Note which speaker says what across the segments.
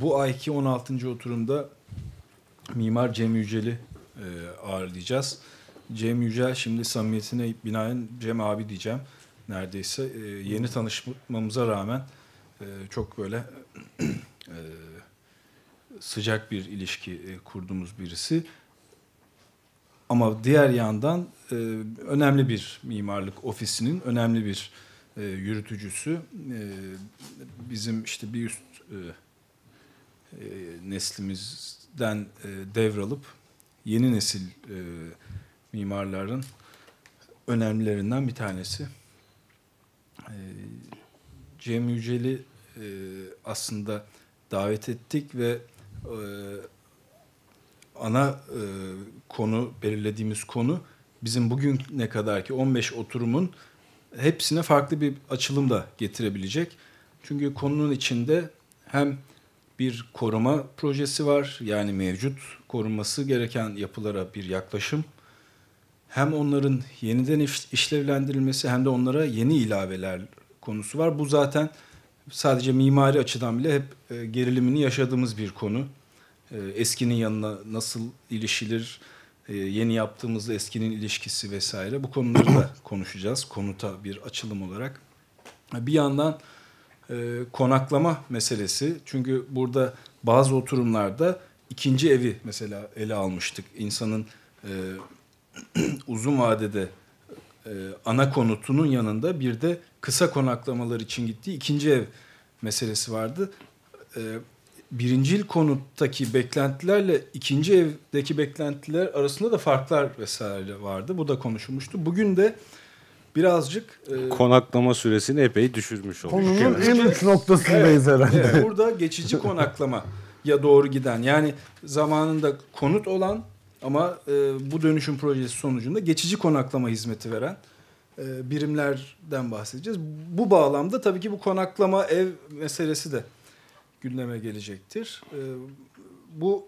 Speaker 1: bu ayki 16. oturumda Mimar Cem Yücel'i e, ağırlayacağız. Cem Yücel şimdi samimiyetine binaen Cem abi diyeceğim neredeyse. E, yeni tanışmamıza rağmen e, çok böyle e, sıcak bir ilişki e, kurduğumuz birisi. Ama diğer yandan e, önemli bir mimarlık ofisinin önemli bir e, yürütücüsü. E, bizim işte bir üst e, e, neslimizden e, devralıp yeni nesil e, mimarların önemlilerinden bir tanesi. Cem Yücel'i aslında davet ettik ve ana konu belirlediğimiz konu bizim bugün ne kadar ki 15 oturumun hepsine farklı bir açılım da getirebilecek. Çünkü konunun içinde hem bir koruma projesi var. Yani mevcut korunması gereken yapılara bir yaklaşım. Hem onların yeniden işlevlendirilmesi hem de onlara yeni ilaveler konusu var. Bu zaten sadece mimari açıdan bile hep e, gerilimini yaşadığımız bir konu. E, eskinin yanına nasıl ilişilir, e, yeni yaptığımızla eskinin ilişkisi vesaire. Bu konuları da konuşacağız konuta bir açılım olarak. Bir yandan e, konaklama meselesi. Çünkü burada bazı oturumlarda ikinci evi mesela ele almıştık. İnsanın e, uzun vadede e, ana konutunun yanında bir de kısa konaklamalar için gittiği ikinci ev meselesi vardı. E, birincil konuttaki beklentilerle ikinci evdeki beklentiler arasında da farklar vesaire vardı. Bu da konuşulmuştu. Bugün de birazcık... E,
Speaker 2: Konaklama süresini epey düşürmüş olduk. Konunun
Speaker 3: en uç noktasındayız evet, herhalde. Evet,
Speaker 1: burada geçici konaklama ya doğru giden yani zamanında konut olan ama e, bu dönüşüm projesi sonucunda geçici konaklama hizmeti veren e, birimlerden bahsedeceğiz. Bu bağlamda tabii ki bu konaklama ev meselesi de gündeme gelecektir. E, bu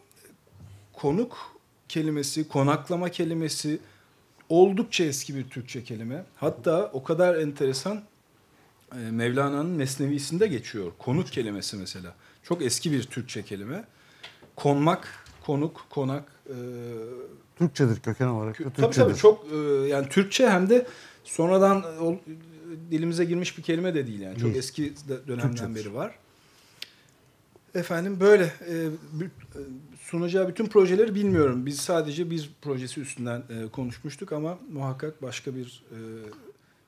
Speaker 1: konuk kelimesi, konaklama kelimesi oldukça eski bir Türkçe kelime. Hatta o kadar enteresan e, Mevlana'nın Mesnevisinde geçiyor. Konuk kelimesi mesela. Çok eski bir Türkçe kelime. Konmak, konuk, konak. E,
Speaker 3: Türkçedir köken olarak. Türkçedir. Tabii tabii
Speaker 1: çok e, yani Türkçe hem de sonradan e, dilimize girmiş bir kelime de değil yani. Çok değil. eski dönemden Türkçedir. beri var. Efendim böyle e, e sunacağı bütün projeleri bilmiyorum. Biz sadece bir projesi üstünden e, konuşmuştuk ama muhakkak başka bir... E...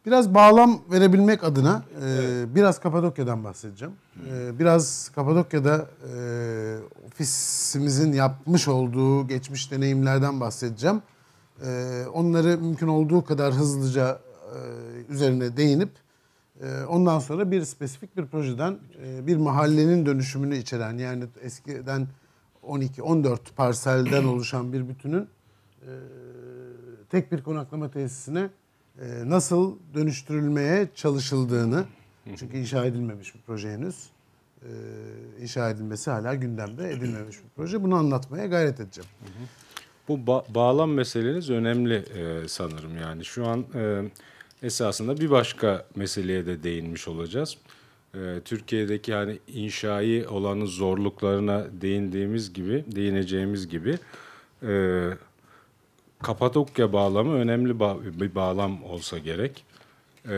Speaker 3: Biraz bağlam verebilmek adına e, evet. biraz Kapadokya'dan bahsedeceğim. E, biraz Kapadokya'da e, ofisimizin yapmış olduğu geçmiş deneyimlerden bahsedeceğim. E, onları mümkün olduğu kadar hızlıca e, üzerine değinip e, Ondan sonra bir spesifik bir projeden e, bir mahallenin dönüşümünü içeren yani eskiden 12-14 parselden oluşan bir bütünün e, tek bir konaklama tesisine e, nasıl dönüştürülmeye çalışıldığını çünkü inşa edilmemiş bir proje henüz. E, inşa edilmesi hala gündemde edilmemiş bir proje. Bunu anlatmaya gayret edeceğim.
Speaker 2: Bu ba- bağlam meseleniz önemli e, sanırım. Yani şu an e, esasında bir başka meseleye de değinmiş olacağız. Ee, Türkiye'deki yani inşai olanın zorluklarına değindiğimiz gibi, değineceğimiz gibi e, Kapadokya bağlamı önemli ba- bir bağlam olsa gerek. E,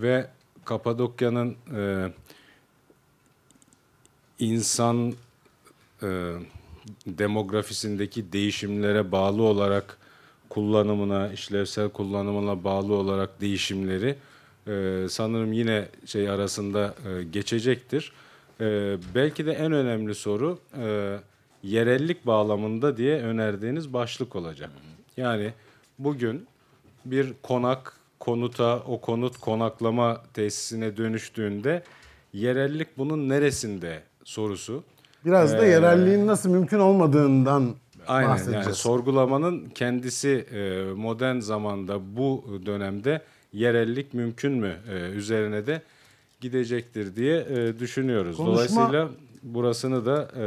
Speaker 2: ve Kapadokya'nın e, insan e, demografisindeki değişimlere bağlı olarak kullanımına, işlevsel kullanımına bağlı olarak değişimleri e, sanırım yine şey arasında e, geçecektir. E, belki de en önemli soru e, yerellik bağlamında diye önerdiğiniz başlık olacak. Yani bugün bir konak konuta, o konut konaklama tesisine dönüştüğünde yerellik bunun neresinde sorusu. Biraz ee, da e, yerelliğin
Speaker 3: nasıl mümkün olmadığından aynen, bahsedeceğiz. Yani
Speaker 2: sorgulamanın kendisi e, modern zamanda bu dönemde yerellik mümkün mü e, üzerine de gidecektir diye e, düşünüyoruz. Konuşma... Dolayısıyla burasını da e,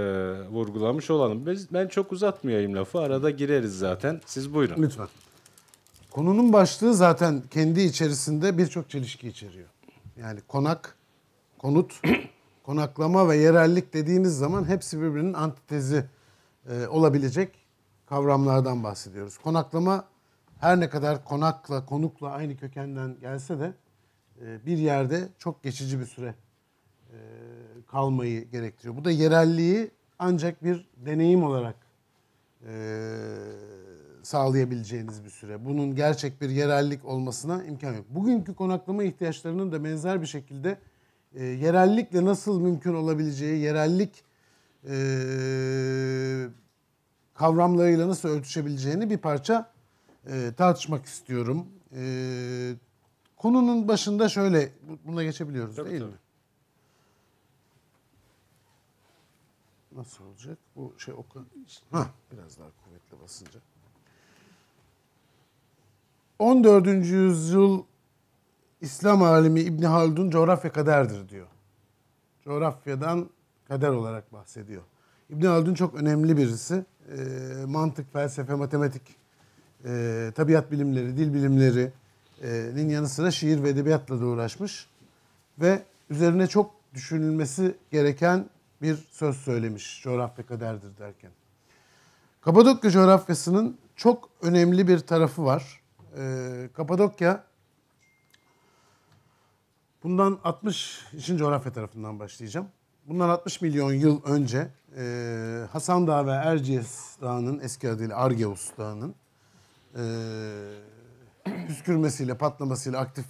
Speaker 2: vurgulamış olalım. Biz, ben çok uzatmayayım lafı. Arada gireriz zaten. Siz buyurun. Lütfen.
Speaker 3: Konunun başlığı zaten kendi içerisinde birçok çelişki içeriyor. Yani konak, konut, konaklama ve yerellik dediğimiz zaman hepsi birbirinin antitezi e, olabilecek kavramlardan bahsediyoruz. Konaklama her ne kadar konakla, konukla aynı kökenden gelse de e, bir yerde çok geçici bir süre e, kalmayı gerektiriyor. Bu da yerelliği ancak bir deneyim olarak e, sağlayabileceğiniz bir süre. Bunun gerçek bir yerellik olmasına imkan yok. Bugünkü konaklama ihtiyaçlarının da benzer bir şekilde e, yerellikle nasıl mümkün olabileceği, yerellik e, kavramlarıyla nasıl örtüşebileceğini bir parça e, tartışmak istiyorum. E, konunun başında şöyle, buna geçebiliyoruz tabii, değil tabii. mi? Nasıl olacak? Bu şey o ha biraz daha kuvvetli basınca. 14. yüzyıl İslam alimi İbn Haldun coğrafya kaderdir diyor. Coğrafyadan kader olarak bahsediyor. İbn Haldun çok önemli birisi. E, mantık, felsefe, matematik e, tabiat bilimleri, dil bilimlerinin e, yanı sıra şiir ve edebiyatla da uğraşmış. Ve üzerine çok düşünülmesi gereken bir söz söylemiş coğrafya kaderdir derken. Kapadokya coğrafyasının çok önemli bir tarafı var. Ee, Kapadokya bundan 60 için coğrafya tarafından başlayacağım. Bundan 60 milyon yıl önce e, Hasan Dağı ve Erciyes Dağı'nın eski adıyla Argeus Dağı'nın e, püskürmesiyle, patlamasıyla, aktif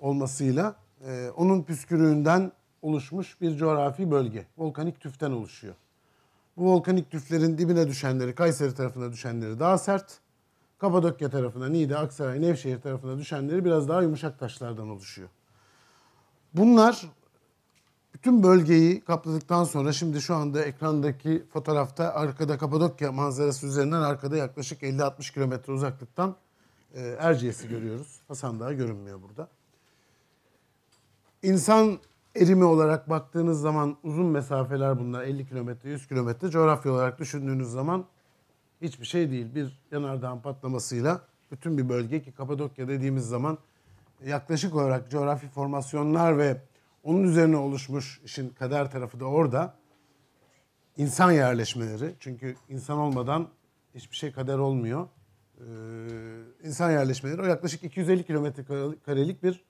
Speaker 3: olmasıyla e, onun püskürüğünden oluşmuş bir coğrafi bölge. Volkanik tüften oluşuyor. Bu volkanik tüflerin dibine düşenleri, Kayseri tarafına düşenleri daha sert. Kapadokya tarafına, Niğde, Aksaray, Nevşehir tarafına düşenleri biraz daha yumuşak taşlardan oluşuyor. Bunlar bütün bölgeyi kapladıktan sonra şimdi şu anda ekrandaki fotoğrafta arkada Kapadokya manzarası üzerinden arkada yaklaşık 50-60 kilometre uzaklıktan e, Erciyes'i görüyoruz. Hasan daha görünmüyor burada. İnsan erimi olarak baktığınız zaman uzun mesafeler bunlar 50 kilometre 100 kilometre coğrafya olarak düşündüğünüz zaman hiçbir şey değil. Bir yanardağın patlamasıyla bütün bir bölge ki Kapadokya dediğimiz zaman yaklaşık olarak coğrafi formasyonlar ve onun üzerine oluşmuş işin kader tarafı da orada. İnsan yerleşmeleri. Çünkü insan olmadan hiçbir şey kader olmuyor. Ee, insan yerleşmeleri o yaklaşık 250 kilometre karelik bir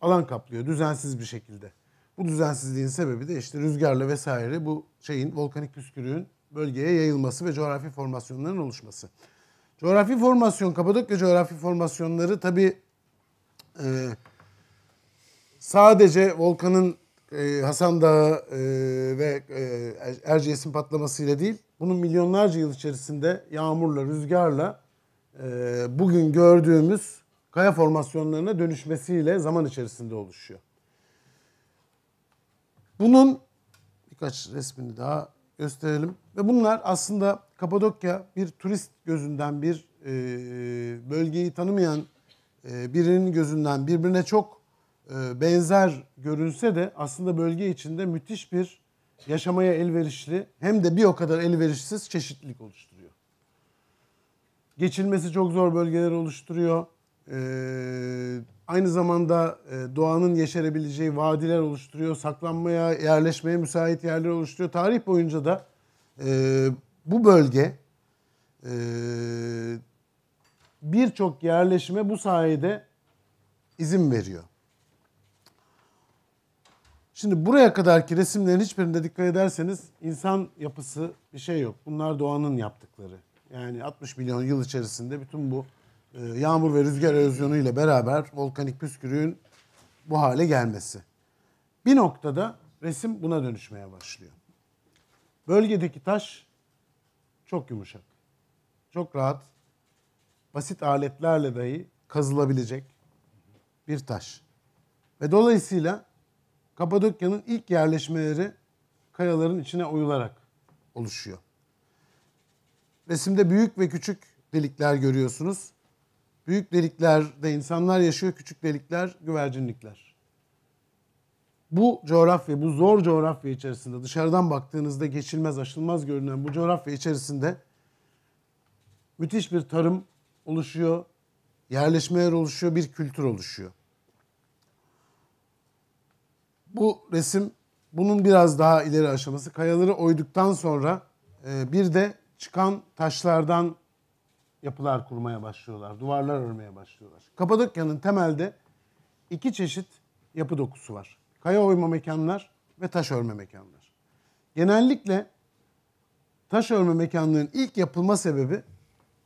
Speaker 3: alan kaplıyor düzensiz bir şekilde. Bu düzensizliğin sebebi de işte rüzgarla vesaire bu şeyin volkanik püskürüğün bölgeye yayılması ve coğrafi formasyonların oluşması. Coğrafi formasyon, Kapadokya coğrafi formasyonları tabii e, sadece volkanın e, Hasan Dağı e, ve e, Erciyes'in patlamasıyla değil, bunun milyonlarca yıl içerisinde yağmurla, rüzgarla e, bugün gördüğümüz kaya formasyonlarına dönüşmesiyle zaman içerisinde oluşuyor. Bunun birkaç resmini daha gösterelim. Ve bunlar aslında Kapadokya bir turist gözünden bir e, bölgeyi tanımayan e, birinin gözünden birbirine çok e, benzer görünse de aslında bölge içinde müthiş bir yaşamaya elverişli hem de bir o kadar elverişsiz çeşitlilik oluşturuyor. Geçilmesi çok zor bölgeler oluşturuyor. Ee, aynı zamanda e, doğanın yeşerebileceği vadiler oluşturuyor. Saklanmaya, yerleşmeye müsait yerler oluşturuyor. Tarih boyunca da e, bu bölge e, birçok yerleşime bu sayede izin veriyor. Şimdi buraya kadarki resimlerin hiçbirinde dikkat ederseniz insan yapısı bir şey yok. Bunlar doğanın yaptıkları. Yani 60 milyon yıl içerisinde bütün bu e, yağmur ve rüzgar erozyonu ile beraber volkanik püskürüğün bu hale gelmesi. Bir noktada resim buna dönüşmeye başlıyor. Bölgedeki taş çok yumuşak. Çok rahat. Basit aletlerle dahi kazılabilecek bir taş. Ve dolayısıyla Kapadokya'nın ilk yerleşmeleri kayaların içine oyularak oluşuyor. Resimde büyük ve küçük delikler görüyorsunuz. Büyük deliklerde insanlar yaşıyor, küçük delikler güvercinlikler. Bu coğrafya, bu zor coğrafya içerisinde dışarıdan baktığınızda geçilmez, aşılmaz görünen bu coğrafya içerisinde müthiş bir tarım oluşuyor, yerleşmeler oluşuyor, bir kültür oluşuyor. Bu resim bunun biraz daha ileri aşaması. Kayaları oyduktan sonra e, bir de çıkan taşlardan yapılar kurmaya başlıyorlar. Duvarlar örmeye başlıyorlar. Kapadokya'nın temelde iki çeşit yapı dokusu var. Kaya oyma mekanlar ve taş örme mekanlar. Genellikle taş örme mekanlarının ilk yapılma sebebi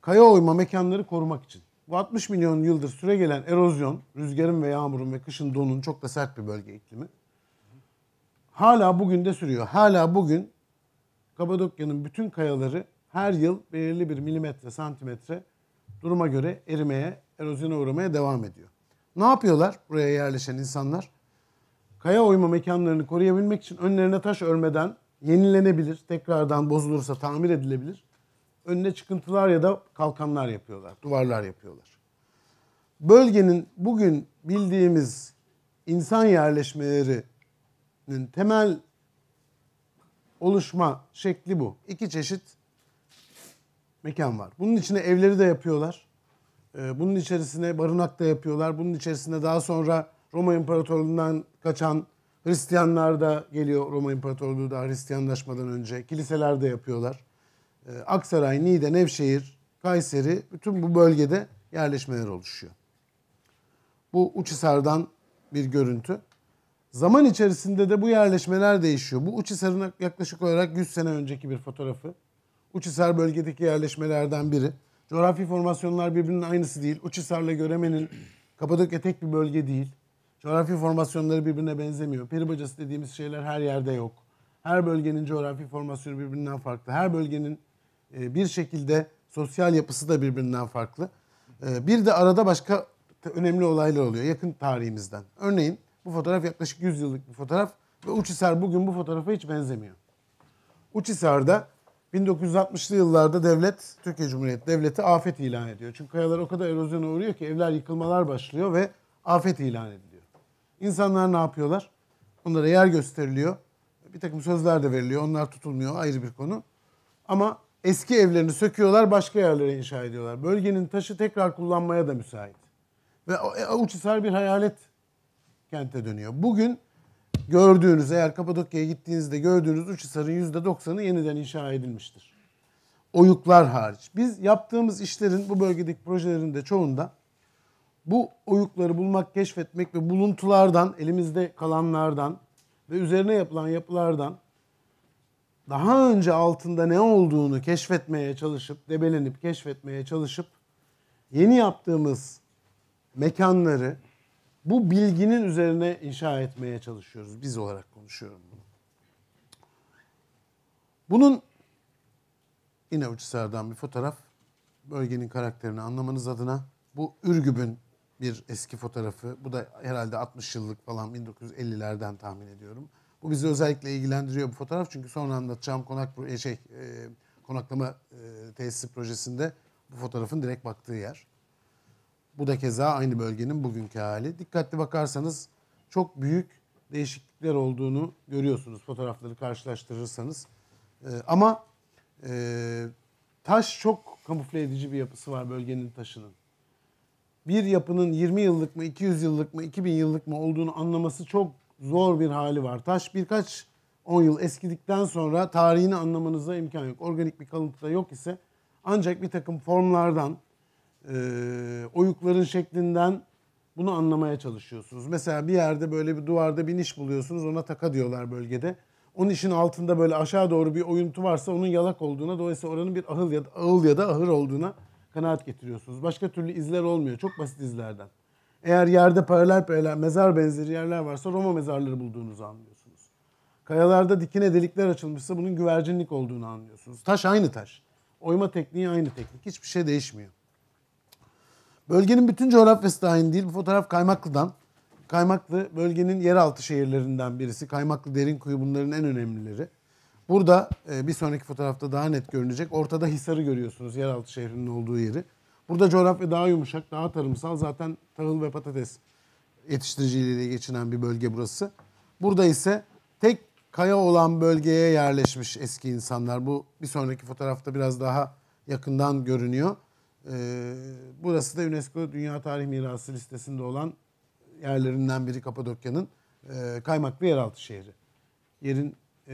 Speaker 3: kaya oyma mekanları korumak için. Bu 60 milyon yıldır süre gelen erozyon, rüzgarın ve yağmurun ve kışın donun çok da sert bir bölge iklimi hala bugün de sürüyor. Hala bugün Kapadokya'nın bütün kayaları her yıl belirli bir milimetre, santimetre duruma göre erimeye, erozyona uğramaya devam ediyor. Ne yapıyorlar buraya yerleşen insanlar? Kaya oyma mekanlarını koruyabilmek için önlerine taş örmeden yenilenebilir, tekrardan bozulursa tamir edilebilir. Önüne çıkıntılar ya da kalkanlar yapıyorlar, duvarlar yapıyorlar. Bölgenin bugün bildiğimiz insan yerleşmeleri Nin temel oluşma şekli bu. İki çeşit mekan var. Bunun içine evleri de yapıyorlar. Ee, bunun içerisine barınak da yapıyorlar. Bunun içerisine daha sonra Roma İmparatorluğu'ndan kaçan Hristiyanlar da geliyor Roma İmparatorluğu da Hristiyanlaşmadan önce. Kiliseler de yapıyorlar. Ee, Aksaray, Niğde, Nevşehir, Kayseri bütün bu bölgede yerleşmeler oluşuyor. Bu Uçhisar'dan bir görüntü. Zaman içerisinde de bu yerleşmeler değişiyor. Bu Uçhisar'ın yaklaşık olarak 100 sene önceki bir fotoğrafı. Uçhisar bölgedeki yerleşmelerden biri. Coğrafi formasyonlar birbirinin aynısı değil. Uçhisar'la Göreme'nin Kapadokya tek bir bölge değil. Coğrafi formasyonları birbirine benzemiyor. Peri dediğimiz şeyler her yerde yok. Her bölgenin coğrafi formasyonu birbirinden farklı. Her bölgenin e, bir şekilde sosyal yapısı da birbirinden farklı. E, bir de arada başka önemli olaylar oluyor yakın tarihimizden. Örneğin bu fotoğraf yaklaşık 100 yıllık bir fotoğraf ve Uçhisar bugün bu fotoğrafa hiç benzemiyor. Uçhisar'da 1960'lı yıllarda devlet, Türkiye Cumhuriyeti devleti afet ilan ediyor. Çünkü kayalar o kadar erozyona uğruyor ki evler yıkılmalar başlıyor ve afet ilan ediliyor. İnsanlar ne yapıyorlar? Onlara yer gösteriliyor. Bir takım sözler de veriliyor. Onlar tutulmuyor ayrı bir konu. Ama eski evlerini söküyorlar başka yerlere inşa ediyorlar. Bölgenin taşı tekrar kullanmaya da müsait. Ve e, Uçhisar bir hayalet kente dönüyor. Bugün gördüğünüz eğer Kapadokya'ya gittiğinizde gördüğünüz Uçhisar'ın %90'ı yeniden inşa edilmiştir. Oyuklar hariç. Biz yaptığımız işlerin bu bölgedeki projelerin de çoğunda bu oyukları bulmak, keşfetmek ve buluntulardan, elimizde kalanlardan ve üzerine yapılan yapılardan daha önce altında ne olduğunu keşfetmeye çalışıp, debelenip keşfetmeye çalışıp yeni yaptığımız mekanları bu bilginin üzerine inşa etmeye çalışıyoruz. Biz olarak konuşuyorum bunu. Bunun yine Uçhisar'dan bir fotoğraf. Bölgenin karakterini anlamanız adına bu Ürgüp'ün bir eski fotoğrafı. Bu da herhalde 60 yıllık falan 1950'lerden tahmin ediyorum. Bu bizi özellikle ilgilendiriyor bu fotoğraf. Çünkü sonra anlatacağım konak e, şey e, konaklama e, tesisi projesinde bu fotoğrafın direkt baktığı yer. Bu da keza aynı bölgenin bugünkü hali. Dikkatli bakarsanız çok büyük değişiklikler olduğunu görüyorsunuz fotoğrafları karşılaştırırsanız. Ee, ama e, taş çok kamufle edici bir yapısı var bölgenin taşının. Bir yapının 20 yıllık mı, 200 yıllık mı, 2000 yıllık mı olduğunu anlaması çok zor bir hali var. Taş birkaç 10 yıl eskidikten sonra tarihini anlamanıza imkan yok. Organik bir kalıntı da yok ise ancak bir takım formlardan, e, oyukların şeklinden bunu anlamaya çalışıyorsunuz. Mesela bir yerde böyle bir duvarda bir niş buluyorsunuz ona taka diyorlar bölgede. Onun işin altında böyle aşağı doğru bir oyuntu varsa onun yalak olduğuna dolayısıyla oranın bir ahıl ya da, ağıl ya da ahır olduğuna kanaat getiriyorsunuz. Başka türlü izler olmuyor. Çok basit izlerden. Eğer yerde paralel paralel mezar benzeri yerler varsa Roma mezarları bulduğunuzu anlıyorsunuz. Kayalarda dikine delikler açılmışsa bunun güvercinlik olduğunu anlıyorsunuz. Taş aynı taş. Oyma tekniği aynı teknik. Hiçbir şey değişmiyor. Bölgenin bütün coğrafyası aynı değil. Bu fotoğraf Kaymaklı'dan. Kaymaklı bölgenin yeraltı şehirlerinden birisi. Kaymaklı derin kuyu bunların en önemlileri. Burada e, bir sonraki fotoğrafta daha net görünecek. Ortada Hisar'ı görüyorsunuz yeraltı şehrinin olduğu yeri. Burada coğrafya daha yumuşak, daha tarımsal. Zaten tahıl ve patates yetiştiriciliğiyle geçinen bir bölge burası. Burada ise tek kaya olan bölgeye yerleşmiş eski insanlar. Bu bir sonraki fotoğrafta biraz daha yakından görünüyor. Ee, burası da UNESCO Dünya Tarih Mirası listesinde olan yerlerinden biri Kapadokya'nın e, kaymaklı yeraltı şehri. Yerin e,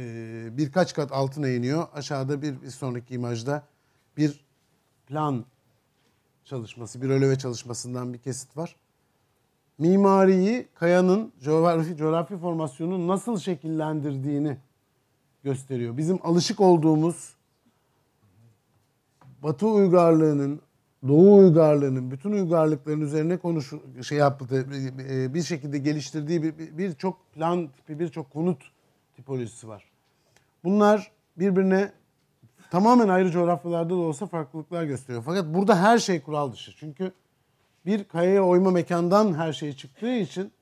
Speaker 3: birkaç kat altına iniyor. Aşağıda bir, bir sonraki imajda bir plan çalışması, bir öleve çalışmasından bir kesit var. Mimariyi kayanın coğrafi, coğrafi formasyonunu nasıl şekillendirdiğini gösteriyor. Bizim alışık olduğumuz Batı uygarlığının Doğu uygarlığının bütün uygarlıkların üzerine konuş şey yaptı e, e, bir şekilde geliştirdiği birçok bir, bir plan tipi birçok konut tipolojisi var. Bunlar birbirine tamamen ayrı coğrafyalarda da olsa farklılıklar gösteriyor. Fakat burada her şey kural dışı. Çünkü bir kayaya oyma mekandan her şey çıktığı için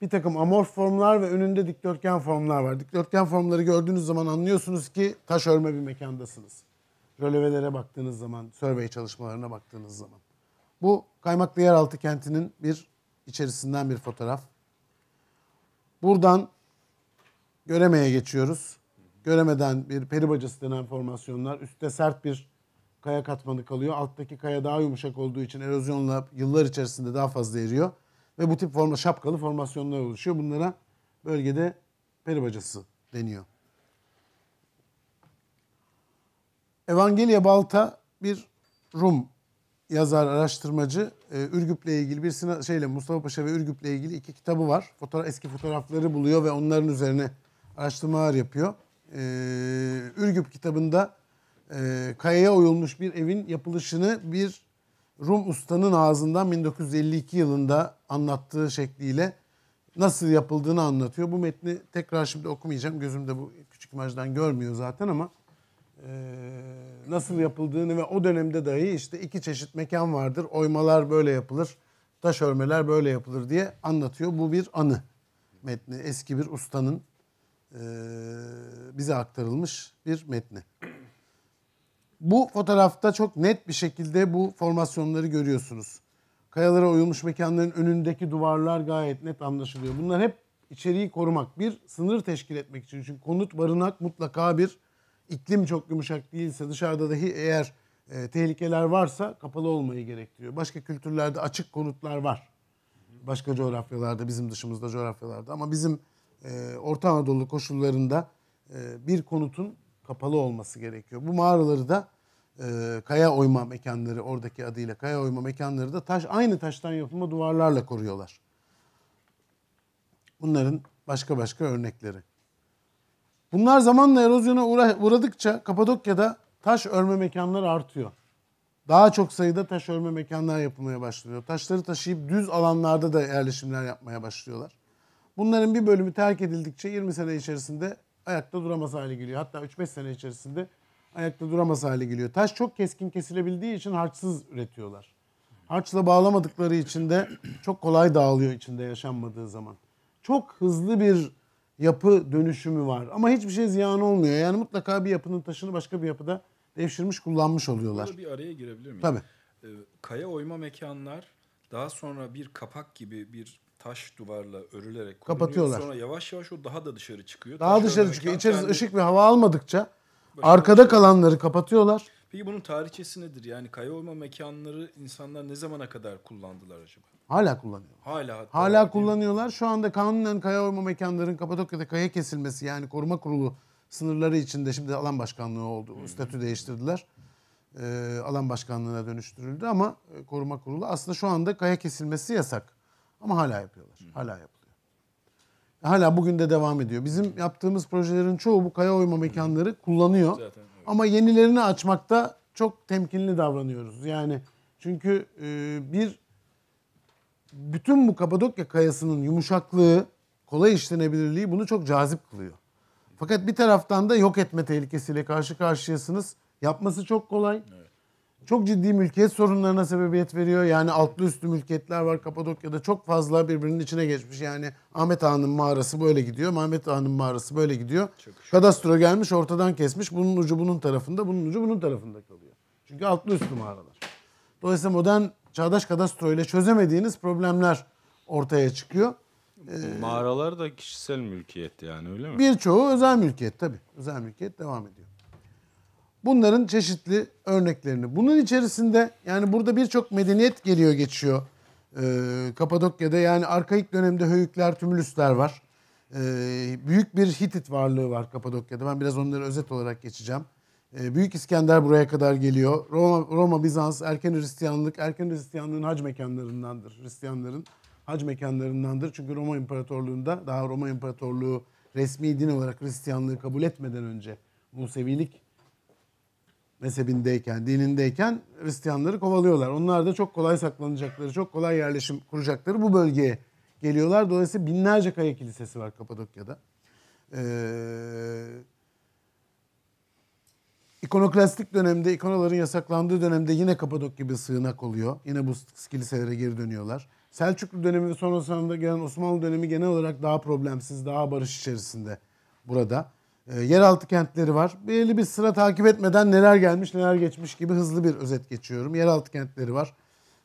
Speaker 3: bir takım amorf formlar ve önünde dikdörtgen formlar var. Dikdörtgen formları gördüğünüz zaman anlıyorsunuz ki taş örme bir mekandasınız rölevelere baktığınız zaman, survey çalışmalarına baktığınız zaman. Bu Kaymaklı Yeraltı kentinin bir içerisinden bir fotoğraf. Buradan Göreme'ye geçiyoruz. Göremeden bir peri bacası denen formasyonlar. Üstte sert bir kaya katmanı kalıyor. Alttaki kaya daha yumuşak olduğu için erozyonla yıllar içerisinde daha fazla eriyor. Ve bu tip forma, şapkalı formasyonlar oluşuyor. Bunlara bölgede peri bacası deniyor. Evangelia Balta bir Rum yazar, araştırmacı. Ee, Ürgüp'le ilgili bir şeyle Mustafa Paşa ve Ürgüp'le ilgili iki kitabı var. Fotoğraf, eski fotoğrafları buluyor ve onların üzerine araştırmalar yapıyor. Ee, Ürgüp kitabında e, kayaya oyulmuş bir evin yapılışını bir Rum ustanın ağzından 1952 yılında anlattığı şekliyle nasıl yapıldığını anlatıyor. Bu metni tekrar şimdi okumayacağım. Gözümde bu küçük imajdan görmüyor zaten ama ee, nasıl yapıldığını ve o dönemde dahi işte iki çeşit mekan vardır. Oymalar böyle yapılır, taş örmeler böyle yapılır diye anlatıyor. Bu bir anı metni. Eski bir ustanın e, bize aktarılmış bir metni. Bu fotoğrafta çok net bir şekilde bu formasyonları görüyorsunuz. Kayalara oyulmuş mekanların önündeki duvarlar gayet net anlaşılıyor. Bunlar hep içeriği korumak, bir sınır teşkil etmek için. Çünkü konut barınak mutlaka bir iklim çok yumuşak değilse, dışarıda dahi eğer e, tehlikeler varsa kapalı olmayı gerektiriyor. Başka kültürlerde açık konutlar var. Başka coğrafyalarda, bizim dışımızda coğrafyalarda ama bizim e, Orta Anadolu koşullarında e, bir konutun kapalı olması gerekiyor. Bu mağaraları da e, kaya oyma mekanları, oradaki adıyla kaya oyma mekanları da taş aynı taştan yapılma duvarlarla koruyorlar. Bunların başka başka örnekleri. Bunlar zamanla erozyona uğradıkça Kapadokya'da taş örme mekanları artıyor. Daha çok sayıda taş örme mekanlar yapılmaya başlıyor. Taşları taşıyıp düz alanlarda da yerleşimler yapmaya başlıyorlar. Bunların bir bölümü terk edildikçe 20 sene içerisinde ayakta duramaz hale geliyor. Hatta 3-5 sene içerisinde ayakta duramaz hale geliyor. Taş çok keskin kesilebildiği için harçsız üretiyorlar. Harçla bağlamadıkları için de çok kolay dağılıyor içinde yaşanmadığı zaman. Çok hızlı bir yapı dönüşümü var. Ama hiçbir şey ziyan olmuyor. Yani mutlaka bir yapının taşını başka bir yapıda devşirmiş, kullanmış oluyorlar. Burada bir araya girebilir miyim? Tabii.
Speaker 1: Ee, kaya oyma mekanlar daha sonra bir kapak gibi bir taş duvarla örülerek kapatıyorlar. Sonra yavaş yavaş o daha da dışarı çıkıyor. Daha taş dışarı çıkıyor. İçerisi kendi... ışık
Speaker 3: ve hava almadıkça Arkada şey kalanları kapatıyorlar.
Speaker 1: Peki bunun tarihçesi nedir? Yani kaya olma mekanları insanlar ne zamana kadar kullandılar acaba?
Speaker 3: Hala kullanıyorlar.
Speaker 1: Hala hatta Hala
Speaker 3: kullanıyorlar. Şu anda kanunen kaya olma mekanların Kapadokya'da kaya kesilmesi yani koruma kurulu sınırları içinde şimdi alan başkanlığı oldu. Hmm. Statü değiştirdiler. Ee, alan başkanlığına dönüştürüldü ama e, koruma kurulu aslında şu anda kaya kesilmesi yasak. Ama hala yapıyorlar. Hmm. Hala yapıyorlar. Hala bugün de devam ediyor. Bizim yaptığımız projelerin çoğu bu kaya oyma mekanları kullanıyor. Zaten, evet. Ama yenilerini açmakta çok temkinli davranıyoruz. Yani çünkü e, bir bütün bu Kapadokya kayasının yumuşaklığı, kolay işlenebilirliği bunu çok cazip kılıyor. Fakat bir taraftan da yok etme tehlikesiyle karşı karşıyasınız. Yapması çok kolay. Evet çok ciddi mülkiyet sorunlarına sebebiyet veriyor. Yani altlı üstlü mülkiyetler var Kapadokya'da çok fazla birbirinin içine geçmiş. Yani Ahmet Ağa'nın mağarası böyle gidiyor, Mehmet Ağa'nın mağarası böyle gidiyor. Kadastro gelmiş ortadan kesmiş. Bunun ucu bunun tarafında, bunun ucu bunun tarafında kalıyor. Çünkü altlı üstlü mağaralar. Dolayısıyla modern çağdaş kadastro ile çözemediğiniz problemler ortaya çıkıyor. Ee,
Speaker 2: mağaralar da kişisel mülkiyet yani öyle mi? Birçoğu
Speaker 3: özel mülkiyet tabii. Özel mülkiyet devam ediyor. Bunların çeşitli örneklerini. Bunun içerisinde yani burada birçok medeniyet geliyor geçiyor. Ee, Kapadokya'da yani arkaik dönemde höyükler, tümülüsler var. Ee, büyük bir Hitit varlığı var Kapadokya'da. Ben biraz onları özet olarak geçeceğim. Ee, büyük İskender buraya kadar geliyor. Roma, Roma, Bizans, erken Hristiyanlık, erken Hristiyanlığın hac mekanlarındandır. Hristiyanların hac mekanlarındandır. Çünkü Roma İmparatorluğu'nda daha Roma İmparatorluğu resmi din olarak Hristiyanlığı kabul etmeden önce Musevilik mezhebindeyken, dinindeyken Hristiyanları kovalıyorlar. Onlar da çok kolay saklanacakları, çok kolay yerleşim kuracakları bu bölgeye geliyorlar. Dolayısıyla binlerce kaya kilisesi var Kapadokya'da. Ee, ikonoklastik dönemde, ikonaların yasaklandığı dönemde yine Kapadokya bir sığınak oluyor. Yine bu kiliselere geri dönüyorlar. Selçuklu dönemi ve sonrasında gelen Osmanlı dönemi genel olarak daha problemsiz, daha barış içerisinde burada. Ee, yeraltı kentleri var. Belirli bir sıra takip etmeden neler gelmiş neler geçmiş gibi hızlı bir özet geçiyorum. Yeraltı kentleri var.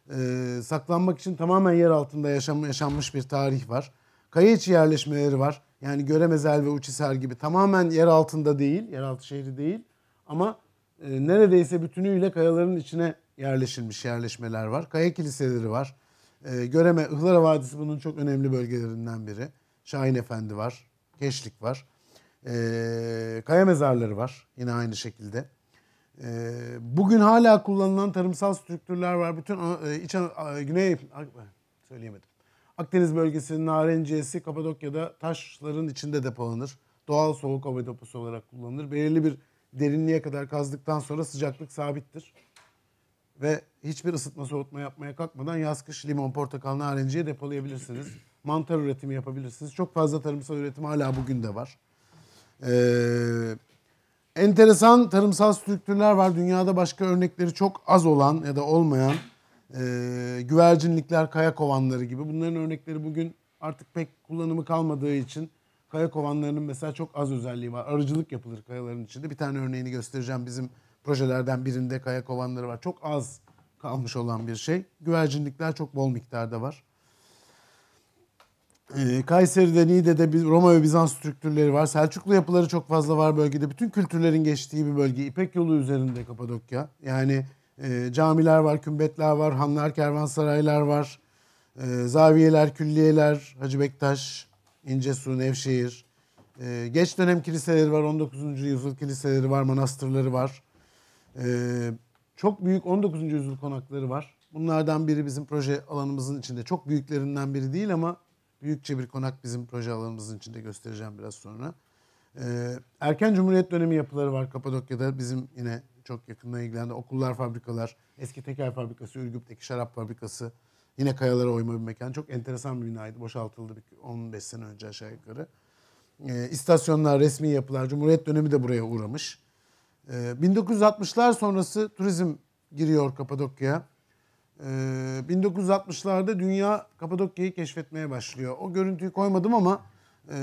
Speaker 3: E, saklanmak için tamamen yer altında yaşam, yaşanmış bir tarih var. Kaya içi yerleşmeleri var. Yani Göremezel ve Uçhisar gibi tamamen yer altında değil, yeraltı şehri değil. Ama e, neredeyse bütünüyle kayaların içine yerleşilmiş yerleşmeler var. Kaya kiliseleri var. E, Göreme, Ihlara Vadisi bunun çok önemli bölgelerinden biri. Şahin Efendi var, Keşlik var. E, kaya mezarları var yine aynı şekilde. E, bugün hala kullanılan tarımsal strüktürler var. Bütün e, İç e, Güney söyleyemedim. Akdeniz bölgesinin narenciyesi Kapadokya'da taşların içinde depolanır. Doğal soğuk hava deposu olarak kullanılır. Belirli bir derinliğe kadar kazdıktan sonra sıcaklık sabittir. Ve hiçbir ısıtma soğutma yapmaya kalkmadan yaz kış limon, portakal, narenciye depolayabilirsiniz. Mantar üretimi yapabilirsiniz. Çok fazla tarımsal üretim hala bugün de var. Ee, enteresan tarımsal strüktürler var. Dünyada başka örnekleri çok az olan ya da olmayan e, güvercinlikler, kaya kovanları gibi. Bunların örnekleri bugün artık pek kullanımı kalmadığı için kaya kovanlarının mesela çok az özelliği var. Arıcılık yapılır kayaların içinde. Bir tane örneğini göstereceğim. Bizim projelerden birinde kaya kovanları var. Çok az kalmış olan bir şey. Güvercinlikler çok bol miktarda var. Ee, Kayseri'de, Niğde'de bir Roma ve Bizans strüktürleri var. Selçuklu yapıları çok fazla var bölgede. Bütün kültürlerin geçtiği bir bölge. İpek yolu üzerinde Kapadokya. Yani e, camiler var, kümbetler var, hanlar, kervansaraylar var. E, zaviyeler, külliyeler, Hacı Bektaş, İncesu, Nevşehir. E, geç dönem kiliseleri var, 19. yüzyıl kiliseleri var, manastırları var. E, çok büyük 19. yüzyıl konakları var. Bunlardan biri bizim proje alanımızın içinde. Çok büyüklerinden biri değil ama büyükçe bir konak bizim proje alanımızın içinde göstereceğim biraz sonra. Ee, erken Cumhuriyet dönemi yapıları var Kapadokya'da. Bizim yine çok yakında ilgilendi. Okullar, fabrikalar, eski teker fabrikası, Ürgüp'teki şarap fabrikası. Yine kayalara oyma bir mekan. Çok enteresan bir binaydı. Boşaltıldı bir 15 sene önce aşağı yukarı. Ee, istasyonlar, resmi yapılar, Cumhuriyet dönemi de buraya uğramış. Ee, 1960'lar sonrası turizm giriyor Kapadokya'ya. 1960'larda ee, dünya Kapadokya'yı keşfetmeye başlıyor. O görüntüyü koymadım ama e,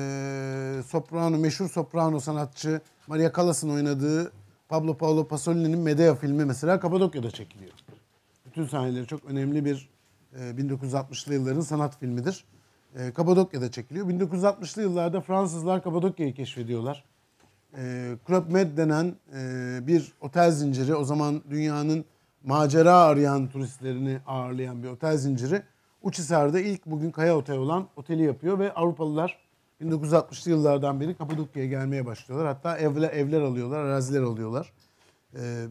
Speaker 3: soprano, meşhur soprano sanatçı Maria Callas'ın oynadığı Pablo Paolo Pasolini'nin Medea filmi mesela Kapadokya'da çekiliyor. Bütün sahneleri çok önemli bir e, 1960'lı yılların sanat filmidir. E, Kapadokya'da çekiliyor. 1960'lı yıllarda Fransızlar Kapadokya'yı keşfediyorlar. E, Club Med denen e, bir otel zinciri o zaman dünyanın macera arayan turistlerini ağırlayan bir otel zinciri. Uçhisar'da ilk bugün Kaya Otel olan oteli yapıyor ve Avrupalılar 1960'lı yıllardan beri Kapadokya'ya gelmeye başlıyorlar. Hatta evler, evler alıyorlar, araziler alıyorlar. Ee,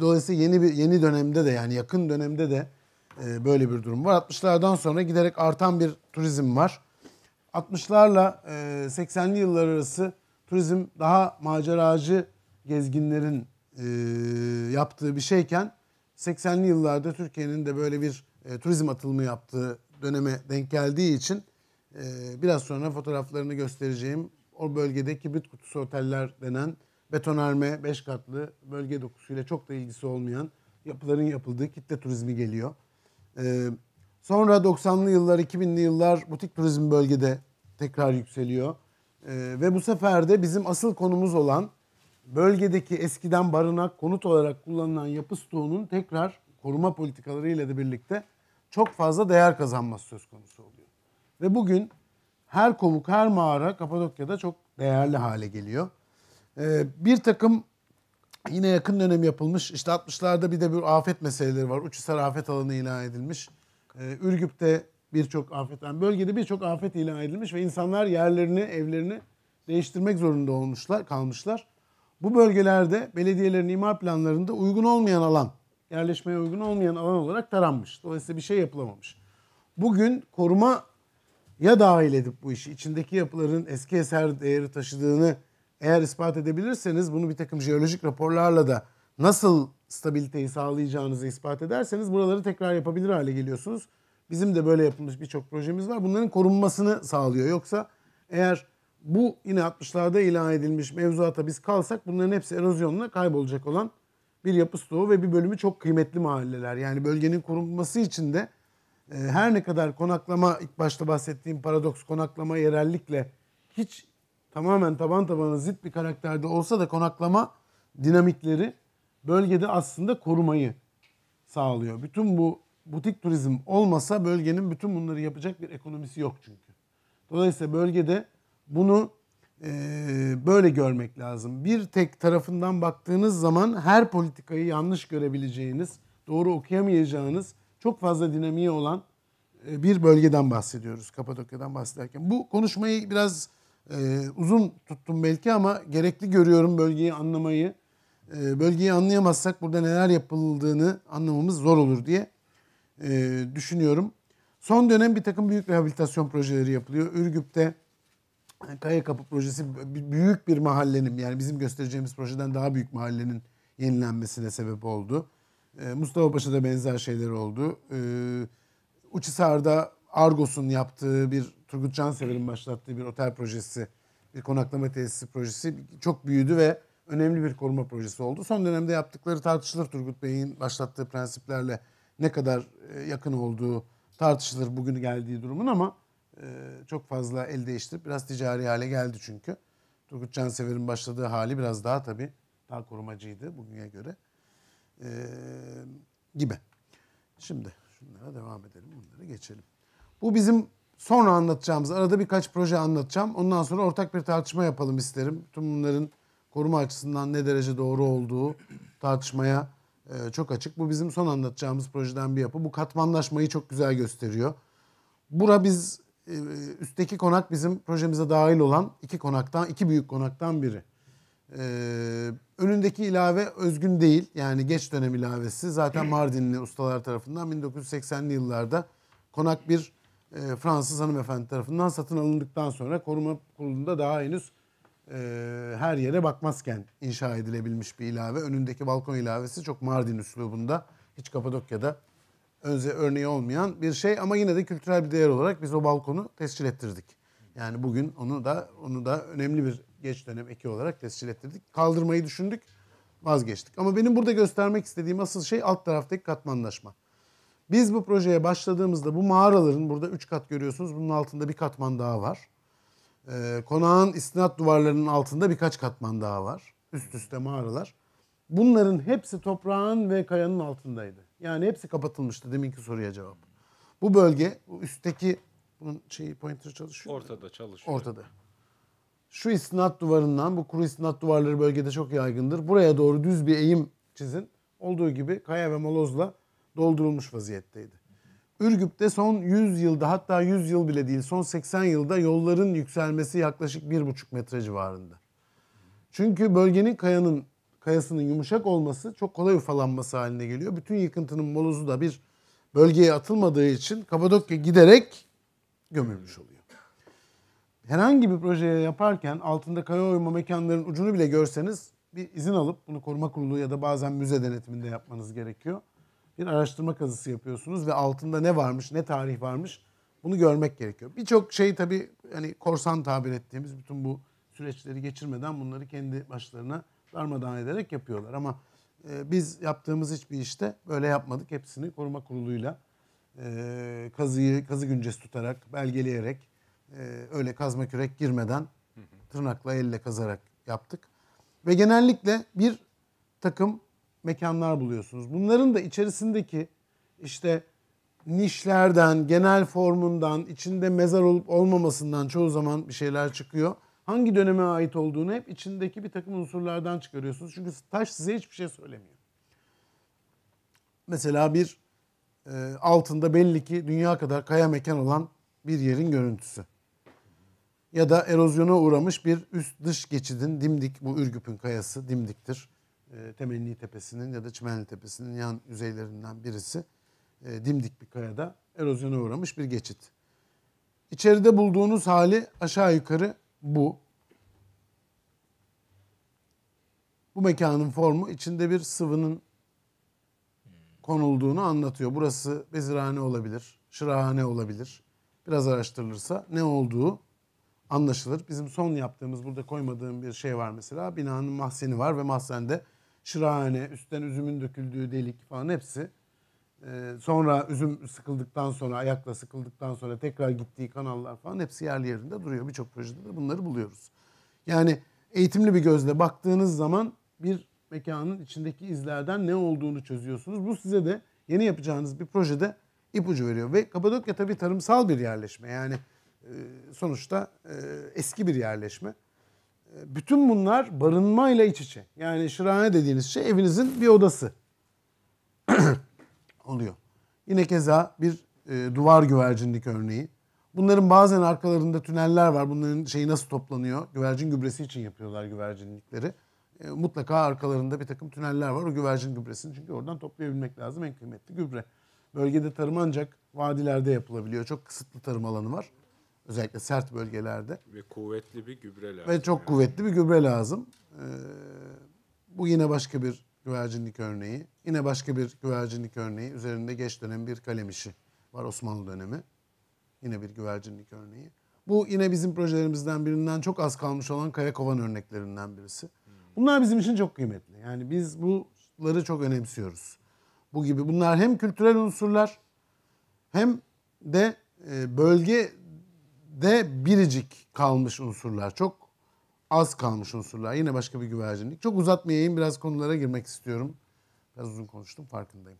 Speaker 3: dolayısıyla yeni bir yeni dönemde de yani yakın dönemde de e, böyle bir durum var. 60'lardan sonra giderek artan bir turizm var. 60'larla 80'li e, yıllar arası turizm daha maceracı gezginlerin e, yaptığı bir şeyken 80'li yıllarda Türkiye'nin de böyle bir e, turizm atılımı yaptığı döneme denk geldiği için e, biraz sonra fotoğraflarını göstereceğim. O bölgedeki kibrit kutusu oteller denen betonarme, beş katlı, bölge dokusuyla çok da ilgisi olmayan yapıların yapıldığı kitle turizmi geliyor. E, sonra 90'lı yıllar, 2000'li yıllar butik turizm bölgede tekrar yükseliyor. E, ve bu sefer de bizim asıl konumuz olan bölgedeki eskiden barınak, konut olarak kullanılan yapı stoğunun tekrar koruma politikaları ile de birlikte çok fazla değer kazanması söz konusu oluyor. Ve bugün her kovuk, her mağara Kapadokya'da çok değerli hale geliyor. Ee, bir takım yine yakın dönem yapılmış, işte 60'larda bir de bir afet meseleleri var. Uçhisar afet alanı ilan edilmiş. Ee, Ürgüp'te birçok afet, yani bölgede birçok afet ilan edilmiş ve insanlar yerlerini, evlerini değiştirmek zorunda olmuşlar, kalmışlar bu bölgelerde belediyelerin imar planlarında uygun olmayan alan, yerleşmeye uygun olmayan alan olarak taranmış. Dolayısıyla bir şey yapılamamış. Bugün koruma ya dahil edip bu işi içindeki yapıların eski eser değeri taşıdığını eğer ispat edebilirseniz bunu bir takım jeolojik raporlarla da nasıl stabiliteyi sağlayacağınızı ispat ederseniz buraları tekrar yapabilir hale geliyorsunuz. Bizim de böyle yapılmış birçok projemiz var. Bunların korunmasını sağlıyor. Yoksa eğer bu yine 60'larda ilan edilmiş mevzuata biz kalsak bunların hepsi erozyonla kaybolacak olan bir yapı stoğu ve bir bölümü çok kıymetli mahalleler. Yani bölgenin korunması için de e, her ne kadar konaklama ilk başta bahsettiğim paradoks konaklama yerellikle hiç tamamen taban tabana zıt bir karakterde olsa da konaklama dinamikleri bölgede aslında korumayı sağlıyor. Bütün bu butik turizm olmasa bölgenin bütün bunları yapacak bir ekonomisi yok çünkü. Dolayısıyla bölgede bunu e, böyle görmek lazım. Bir tek tarafından baktığınız zaman her politikayı yanlış görebileceğiniz, doğru okuyamayacağınız çok fazla dinamiği olan bir bölgeden bahsediyoruz. Kapadokya'dan bahsederken. Bu konuşmayı biraz e, uzun tuttum belki ama gerekli görüyorum bölgeyi anlamayı. E, bölgeyi anlayamazsak burada neler yapıldığını anlamamız zor olur diye e, düşünüyorum. Son dönem bir takım büyük rehabilitasyon projeleri yapılıyor. Ürgüp'te Hani Kaya Kapı projesi büyük bir mahallenin yani bizim göstereceğimiz projeden daha büyük mahallenin yenilenmesine sebep oldu. Ee, Mustafa Paşa'da benzer şeyler oldu. Ee, Uçhisar'da Argos'un yaptığı bir Turgut Cansever'in başlattığı bir otel projesi, bir konaklama tesisi projesi çok büyüdü ve önemli bir koruma projesi oldu. Son dönemde yaptıkları tartışılır Turgut Bey'in başlattığı prensiplerle ne kadar e, yakın olduğu tartışılır bugün geldiği durumun ama ee, çok fazla el değiştirip biraz ticari hale geldi çünkü. Turgut Cansever'in başladığı hali biraz daha tabii daha korumacıydı bugüne göre. Ee, gibi. Şimdi şunlara devam edelim. Bunları geçelim. Bu bizim sonra anlatacağımız. Arada birkaç proje anlatacağım. Ondan sonra ortak bir tartışma yapalım isterim. Tüm bunların koruma açısından ne derece doğru olduğu tartışmaya e, çok açık. Bu bizim son anlatacağımız projeden bir yapı. Bu katmanlaşmayı çok güzel gösteriyor. Bura biz ee, üstteki konak bizim projemize dahil olan iki konaktan, iki büyük konaktan biri. Ee, önündeki ilave özgün değil. Yani geç dönem ilavesi. Zaten Mardinli ustalar tarafından 1980'li yıllarda konak bir e, Fransız hanımefendi tarafından satın alındıktan sonra koruma kurulunda daha henüz e, her yere bakmazken inşa edilebilmiş bir ilave. Önündeki balkon ilavesi çok Mardin üslubunda. Hiç Kapadokya'da önce örneği olmayan bir şey ama yine de kültürel bir değer olarak biz o balkonu tescil ettirdik. Yani bugün onu da onu da önemli bir geç dönem eki olarak tescil ettirdik. Kaldırmayı düşündük, vazgeçtik. Ama benim burada göstermek istediğim asıl şey alt taraftaki katmanlaşma. Biz bu projeye başladığımızda bu mağaraların burada 3 kat görüyorsunuz. Bunun altında bir katman daha var. Ee, konağın istinat duvarlarının altında birkaç katman daha var. Üst üste mağaralar. Bunların hepsi toprağın ve kayanın altındaydı. Yani hepsi kapatılmıştı deminki soruya cevap. Bu bölge bu üstteki bunun şeyi pointer çalışıyor. Ortada çalışıyor. Ortada. Şu istinat duvarından bu kuru istinat duvarları bölgede çok yaygındır. Buraya doğru düz bir eğim çizin. Olduğu gibi kaya ve molozla doldurulmuş vaziyetteydi. Ürgüp'te son 100 yılda hatta 100 yıl bile değil son 80 yılda yolların yükselmesi yaklaşık 1,5 metre civarında. Çünkü bölgenin kayanın kayasının yumuşak olması çok kolay ufalanması haline geliyor. Bütün yıkıntının molozu da bir bölgeye atılmadığı için Kapadokya giderek gömülmüş oluyor. Herhangi bir projeye yaparken altında kaya oyma mekanların ucunu bile görseniz bir izin alıp bunu koruma kurulu ya da bazen müze denetiminde yapmanız gerekiyor. Bir araştırma kazısı yapıyorsunuz ve altında ne varmış, ne tarih varmış bunu görmek gerekiyor. Birçok şey tabii hani korsan tabir ettiğimiz bütün bu süreçleri geçirmeden bunları kendi başlarına darmadan ederek yapıyorlar. Ama e, biz yaptığımız hiçbir işte böyle yapmadık. Hepsini koruma kuruluyla e, kazıyı kazı güncesi tutarak, belgeleyerek, e, öyle kazma kürek girmeden tırnakla elle kazarak yaptık. Ve genellikle bir takım mekanlar buluyorsunuz. Bunların da içerisindeki işte nişlerden, genel formundan, içinde mezar olup olmamasından çoğu zaman bir şeyler çıkıyor hangi döneme ait olduğunu hep içindeki bir takım unsurlardan çıkarıyorsunuz. Çünkü taş size hiçbir şey söylemiyor. Mesela bir e, altında belli ki dünya kadar kaya mekan olan bir yerin görüntüsü. Ya da erozyona uğramış bir üst dış geçidin dimdik, bu Ürgüp'ün kayası dimdiktir. E, Temenni Tepesi'nin ya da Çimenli Tepesi'nin yan yüzeylerinden birisi. E, dimdik bir kayada erozyona uğramış bir geçit. İçeride bulduğunuz hali aşağı yukarı bu. Bu mekanın formu içinde bir sıvının konulduğunu anlatıyor. Burası bezirhane olabilir, şırahane olabilir. Biraz araştırılırsa ne olduğu anlaşılır. Bizim son yaptığımız burada koymadığım bir şey var mesela. Binanın mahzeni var ve mahzende şırahane, üstten üzümün döküldüğü delik falan hepsi ee, sonra üzüm sıkıldıktan sonra, ayakla sıkıldıktan sonra tekrar gittiği kanallar falan hepsi yerli yerinde duruyor. Birçok projede de bunları buluyoruz. Yani eğitimli bir gözle baktığınız zaman bir mekanın içindeki izlerden ne olduğunu çözüyorsunuz. Bu size de yeni yapacağınız bir projede ipucu veriyor. Ve Kapadokya tabii tarımsal bir yerleşme. Yani e, sonuçta e, eski bir yerleşme. E, bütün bunlar barınmayla iç içe. Yani şırane dediğiniz şey evinizin bir odası. oluyor. Yine keza bir e, duvar güvercinlik örneği. Bunların bazen arkalarında tüneller var. Bunların şeyi nasıl toplanıyor? Güvercin gübresi için yapıyorlar güvercinlikleri. E, mutlaka arkalarında bir takım tüneller var. O güvercin gübresini çünkü oradan toplayabilmek lazım. En kıymetli gübre. Bölgede tarım ancak vadilerde yapılabiliyor. Çok kısıtlı tarım alanı var. Özellikle sert bölgelerde.
Speaker 2: Ve kuvvetli bir gübre lazım. Ve çok yani. kuvvetli bir
Speaker 3: gübre lazım. Ee, bu yine başka bir güvercinlik örneği. Yine başka bir güvercinlik örneği. Üzerinde geç dönem bir kalem işi var Osmanlı dönemi. Yine bir güvercinlik örneği. Bu yine bizim projelerimizden birinden çok az kalmış olan kaya örneklerinden birisi. Bunlar bizim için çok kıymetli. Yani biz bunları çok önemsiyoruz. Bu gibi bunlar hem kültürel unsurlar hem de e, bölgede biricik kalmış unsurlar. Çok az kalmış unsurlar. Yine başka bir güvercinlik. Çok uzatmayayım biraz konulara girmek istiyorum. Biraz uzun konuştum farkındayım.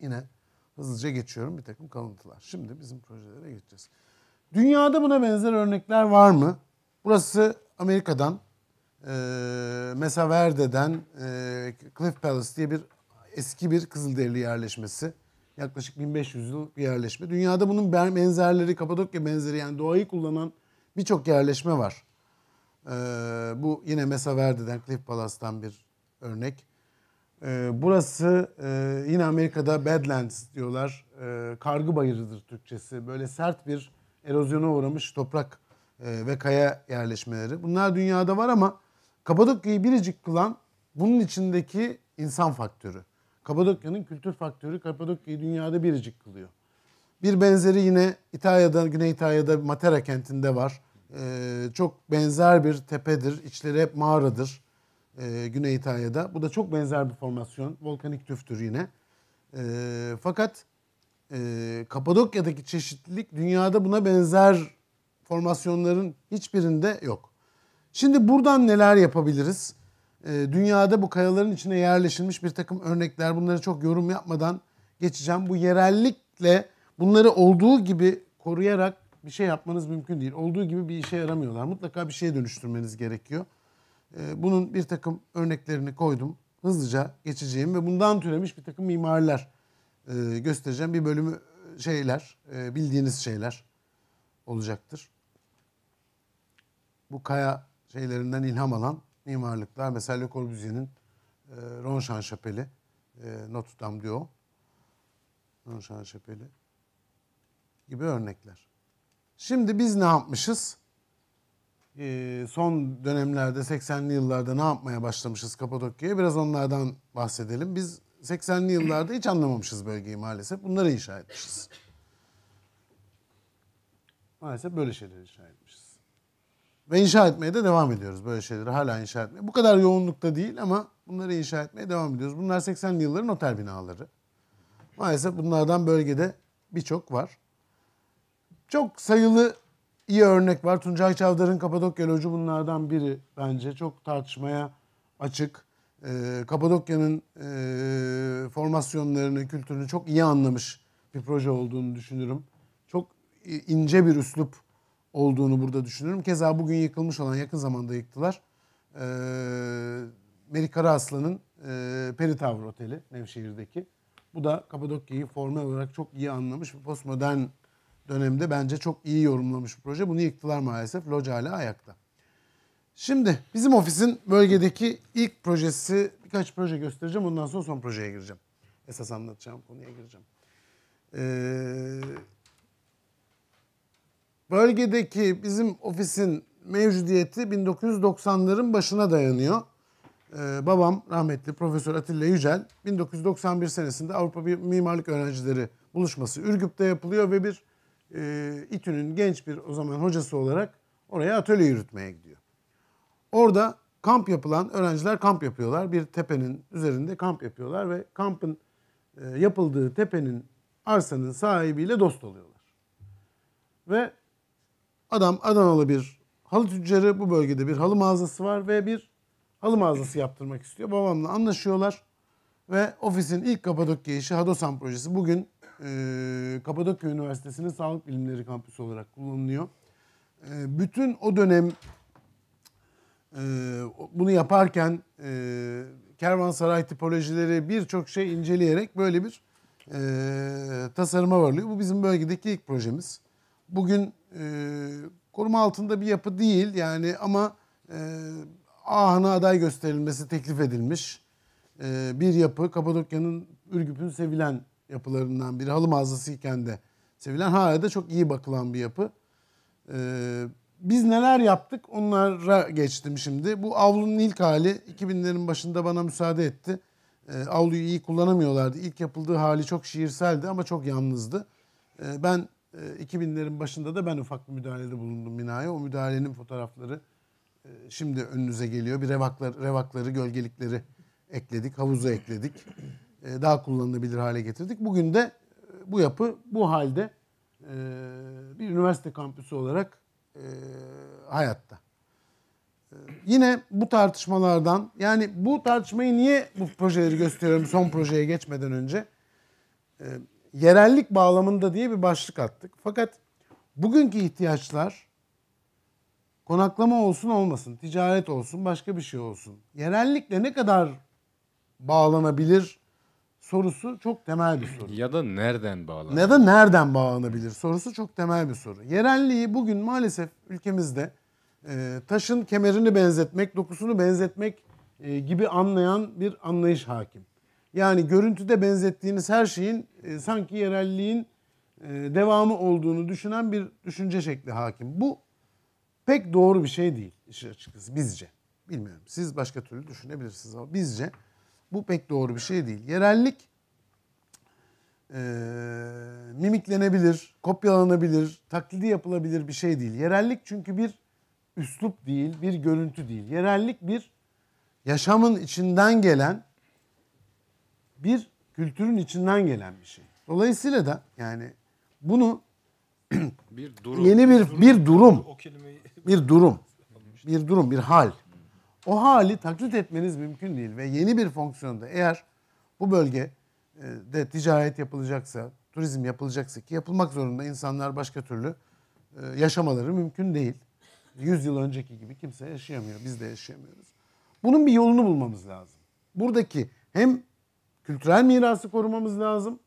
Speaker 3: Yine hızlıca geçiyorum bir takım kalıntılar. Şimdi bizim projelere geçeceğiz. Dünyada buna benzer örnekler var mı? Burası Amerika'dan, e, Mesa Verde'den e, Cliff Palace diye bir eski bir Kızılderili yerleşmesi. Yaklaşık 1500 yıl bir yerleşme. Dünyada bunun benzerleri, Kapadokya benzeri yani doğayı kullanan birçok yerleşme var. Ee, bu yine Mesaverde'den, Cliff Palace'tan bir örnek. Ee, burası e, yine Amerika'da Badlands diyorlar. Ee, kargı bayırıdır Türkçesi. Böyle sert bir erozyona uğramış toprak e, ve kaya yerleşmeleri. Bunlar dünyada var ama Kapadokya'yı biricik kılan bunun içindeki insan faktörü. Kapadokya'nın kültür faktörü Kapadokya'yı dünyada biricik kılıyor. Bir benzeri yine İtalya'da, Güney İtalya'da Matera kentinde var e, çok benzer bir tepedir. İçleri hep mağaradır e, Güney İtalya'da. Bu da çok benzer bir formasyon. Volkanik tüftür yine. E, fakat e, Kapadokya'daki çeşitlilik dünyada buna benzer formasyonların hiçbirinde yok. Şimdi buradan neler yapabiliriz? E, dünyada bu kayaların içine yerleşilmiş bir takım örnekler. Bunları çok yorum yapmadan geçeceğim. Bu yerellikle bunları olduğu gibi koruyarak bir şey yapmanız mümkün değil. Olduğu gibi bir işe yaramıyorlar. Mutlaka bir şeye dönüştürmeniz gerekiyor. Ee, bunun bir takım örneklerini koydum. Hızlıca geçeceğim ve bundan türemiş bir takım mimariler e, göstereceğim. Bir bölümü e, şeyler, e, bildiğiniz şeyler olacaktır. Bu kaya şeylerinden ilham alan mimarlıklar. Mesela Le Corbusier'in e, Ronşan Şapeli, Notre Dame diyor. Ronşan Şapeli gibi örnekler. Şimdi biz ne yapmışız? Ee, son dönemlerde 80'li yıllarda ne yapmaya başlamışız Kapadokya'ya? Biraz onlardan bahsedelim. Biz 80'li yıllarda hiç anlamamışız bölgeyi maalesef. Bunları inşa etmişiz. Maalesef böyle şeyleri inşa etmişiz. Ve inşa etmeye de devam ediyoruz böyle şeyleri. Hala inşa etmeye. Bu kadar yoğunlukta değil ama bunları inşa etmeye devam ediyoruz. Bunlar 80'li yılların otel binaları. Maalesef bunlardan bölgede birçok var. Çok sayılı iyi örnek var. Tuncay Çavdar'ın Kapadokya Locu bunlardan biri bence. Çok tartışmaya açık. Ee, Kapadokya'nın e, formasyonlarını, kültürünü çok iyi anlamış bir proje olduğunu düşünürüm. Çok ince bir üslup olduğunu burada düşünürüm. Keza bugün yıkılmış olan yakın zamanda yıktılar. Ee, Meri Karaaslan'ın e, Peritavr Oteli Nevşehir'deki. Bu da Kapadokya'yı formel olarak çok iyi anlamış bir postmodern dönemde bence çok iyi yorumlamış bir proje. Bunu yıktılar maalesef. Loca hala ayakta. Şimdi bizim ofisin bölgedeki ilk projesi birkaç proje göstereceğim. Ondan sonra son projeye gireceğim. Esas anlatacağım konuya gireceğim. Ee, bölgedeki bizim ofisin mevcudiyeti 1990'ların başına dayanıyor. Ee, babam rahmetli Profesör Atilla Yücel 1991 senesinde Avrupa Mimarlık Öğrencileri Buluşması Ürgüp'te yapılıyor ve bir e, İTÜ'nün genç bir o zaman hocası olarak oraya atölye yürütmeye gidiyor. Orada kamp yapılan öğrenciler kamp yapıyorlar. Bir tepenin üzerinde kamp yapıyorlar ve kampın e, yapıldığı tepenin arsanın sahibiyle dost oluyorlar. Ve adam Adanalı bir halı tüccarı bu bölgede bir halı mağazası var ve bir halı mağazası yaptırmak istiyor. Babamla anlaşıyorlar ve ofisin ilk Kapadokya işi Hadosan projesi bugün e, Kapadokya Üniversitesi'nin Sağlık Bilimleri Kampüsü olarak kullanılıyor. E, bütün o dönem e, bunu yaparken e, kervansaray tipolojileri birçok şey inceleyerek böyle bir e, tasarıma varılıyor. Bu bizim bölgedeki ilk projemiz. Bugün e, koruma altında bir yapı değil yani ama e, Ahana aday gösterilmesi teklif edilmiş. E, bir yapı Kapadokya'nın Ürgüp'ün sevilen yapılarından biri. Halı mağazası iken de sevilen hala da çok iyi bakılan bir yapı. Ee, biz neler yaptık onlara geçtim şimdi. Bu avlunun ilk hali 2000'lerin başında bana müsaade etti. Ee, avluyu iyi kullanamıyorlardı. İlk yapıldığı hali çok şiirseldi ama çok yalnızdı. Ee, ben 2000'lerin e, başında da ben ufak bir müdahalede bulundum binaya. O müdahalenin fotoğrafları e, şimdi önünüze geliyor. Bir revaklar, revakları, gölgelikleri ekledik, havuzu ekledik. E, daha kullanılabilir hale getirdik. Bugün de e, bu yapı bu halde e, bir üniversite kampüsü olarak hayatta. Yine bu tartışmalardan yani bu tartışmayı niye bu projeleri gösteriyorum son projeye geçmeden önce? Yerellik bağlamında diye bir başlık attık. Fakat bugünkü ihtiyaçlar konaklama olsun olmasın, ticaret olsun, başka bir şey olsun. Yerellikle ne kadar bağlanabilir sorusu çok temel bir soru.
Speaker 2: Ya da nereden bağlanabilir?
Speaker 3: Ya da nereden bağlanabilir sorusu çok temel bir soru. Yerelliği bugün maalesef ülkemizde e, taşın kemerini benzetmek, dokusunu benzetmek e, gibi anlayan bir anlayış hakim. Yani görüntüde benzettiğiniz her şeyin e, sanki yerelliğin devamı olduğunu düşünen bir düşünce şekli hakim. Bu pek doğru bir şey değil açıkçası bizce. Bilmiyorum siz başka türlü düşünebilirsiniz ama bizce bu pek doğru bir şey değil. Yerellik e, mimiklenebilir, kopyalanabilir, taklidi yapılabilir bir şey değil. Yerellik çünkü bir üslup değil, bir görüntü değil. Yerellik bir yaşamın içinden gelen, bir kültürün içinden gelen bir şey. Dolayısıyla da yani bunu bir durum, yeni bir bir durum, bir durum, bir durum, bir hal o hali taklit etmeniz mümkün değil ve yeni bir fonksiyonda eğer bu bölge e, de ticaret yapılacaksa, turizm yapılacaksa ki yapılmak zorunda insanlar başka türlü e, yaşamaları mümkün değil. 100 yıl önceki gibi kimse yaşayamıyor, biz de yaşayamıyoruz. Bunun bir yolunu bulmamız lazım. Buradaki hem kültürel mirası korumamız lazım,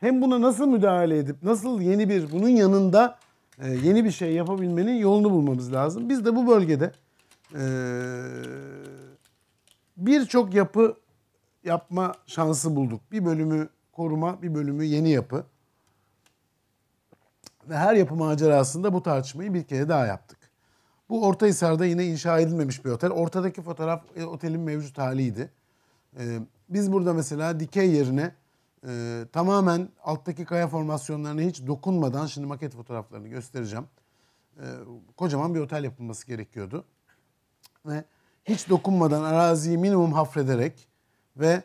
Speaker 3: hem buna nasıl müdahale edip nasıl yeni bir bunun yanında e, yeni bir şey yapabilmenin yolunu bulmamız lazım. Biz de bu bölgede ee, birçok yapı yapma şansı bulduk. Bir bölümü koruma, bir bölümü yeni yapı. Ve her yapı macerasında bu tartışmayı bir kere daha yaptık. Bu orta hisarda yine inşa edilmemiş bir otel. Ortadaki fotoğraf e, otelin mevcut haliydi. Ee, biz burada mesela dikey yerine e, tamamen alttaki kaya formasyonlarına hiç dokunmadan, şimdi maket fotoğraflarını göstereceğim. E, kocaman bir otel yapılması gerekiyordu ve hiç dokunmadan araziyi minimum hafrederek ve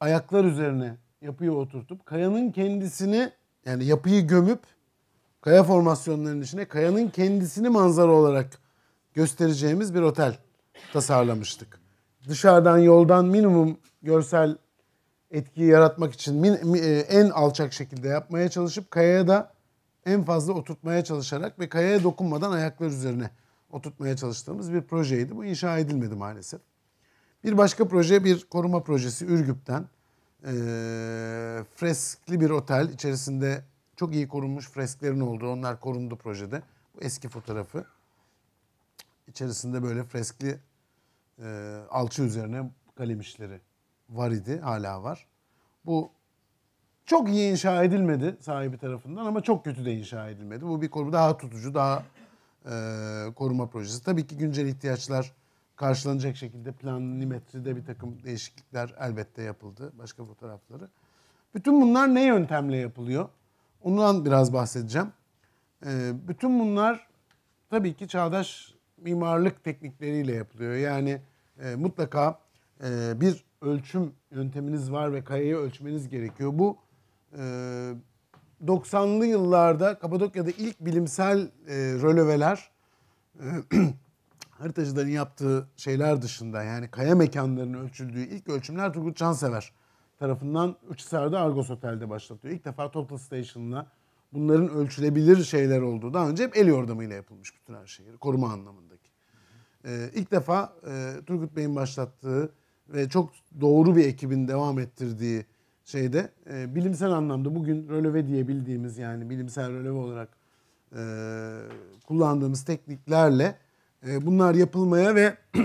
Speaker 3: ayaklar üzerine yapıyı oturtup kayanın kendisini yani yapıyı gömüp kaya formasyonlarının içine kayanın kendisini manzara olarak göstereceğimiz bir otel tasarlamıştık. Dışarıdan yoldan minimum görsel etkiyi yaratmak için e, en alçak şekilde yapmaya çalışıp kayaya da en fazla oturtmaya çalışarak ve kayaya dokunmadan ayaklar üzerine oturtmaya çalıştığımız bir projeydi. Bu inşa edilmedi maalesef. Bir başka proje bir koruma projesi Ürgüp'ten. E, freskli bir otel içerisinde çok iyi korunmuş fresklerin olduğu onlar korundu projede. Bu eski fotoğrafı. içerisinde böyle freskli e, alçı üzerine kalem işleri var idi hala var. Bu çok iyi inşa edilmedi sahibi tarafından ama çok kötü de inşa edilmedi. Bu bir koruma daha tutucu, daha e, koruma projesi. Tabii ki güncel ihtiyaçlar karşılanacak şekilde planimetride bir takım değişiklikler elbette yapıldı. Başka fotoğrafları. Bütün bunlar ne yöntemle yapılıyor? Ondan biraz bahsedeceğim. E, bütün bunlar tabii ki çağdaş mimarlık teknikleriyle yapılıyor. Yani e, mutlaka bir ölçüm yönteminiz var ve kayayı ölçmeniz gerekiyor. Bu 90'lı yıllarda Kapadokya'da ilk bilimsel e, röleveler e, haritacıların yaptığı şeyler dışında yani kaya mekanlarının ölçüldüğü ilk ölçümler Turgut Cansever tarafından Üçhisar'da Argos Otel'de başlatıyor. İlk defa Total Station'la bunların ölçülebilir şeyler olduğu. Daha önce hep el yordamıyla yapılmış bütün her şey. Koruma anlamındaki. Ee, ilk defa e, Turgut Bey'in başlattığı ve çok doğru bir ekibin devam ettirdiği şeyde e, bilimsel anlamda bugün röleve diye bildiğimiz yani bilimsel röleve olarak e, kullandığımız tekniklerle e, bunlar yapılmaya ve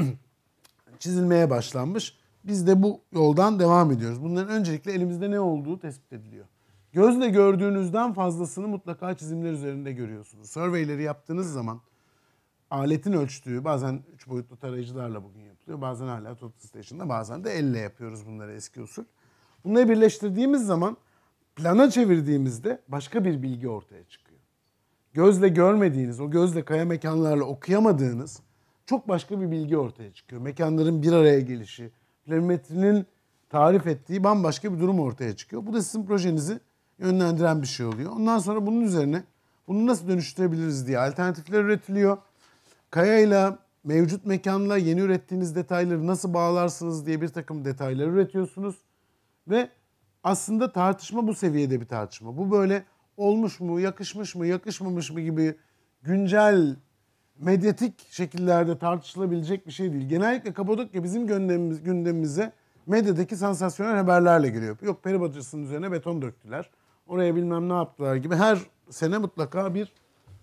Speaker 3: çizilmeye başlanmış. Biz de bu yoldan devam ediyoruz. Bunların öncelikle elimizde ne olduğu tespit ediliyor. Gözle gördüğünüzden fazlasını mutlaka çizimler üzerinde görüyorsunuz. Surveyleri yaptığınız zaman aletin ölçtüğü bazen 3 boyutlu tarayıcılarla bugün yapılıyor. Bazen hala Total Station'da bazen de elle yapıyoruz bunları eski usul. Bunları birleştirdiğimiz zaman plana çevirdiğimizde başka bir bilgi ortaya çıkıyor. Gözle görmediğiniz, o gözle kaya mekanlarla okuyamadığınız çok başka bir bilgi ortaya çıkıyor. Mekanların bir araya gelişi, planimetrinin tarif ettiği bambaşka bir durum ortaya çıkıyor. Bu da sizin projenizi yönlendiren bir şey oluyor. Ondan sonra bunun üzerine bunu nasıl dönüştürebiliriz diye alternatifler üretiliyor. Kaya ile mevcut mekanla yeni ürettiğiniz detayları nasıl bağlarsınız diye bir takım detaylar üretiyorsunuz. Ve aslında tartışma bu seviyede bir tartışma. Bu böyle olmuş mu, yakışmış mı, yakışmamış mı gibi güncel medyatik şekillerde tartışılabilecek bir şey değil. Genellikle Kapadokya bizim gündemimiz, gündemimize medyadaki sansasyonel haberlerle geliyor. Yok peri bacasının üzerine beton döktüler. Oraya bilmem ne yaptılar gibi her sene mutlaka bir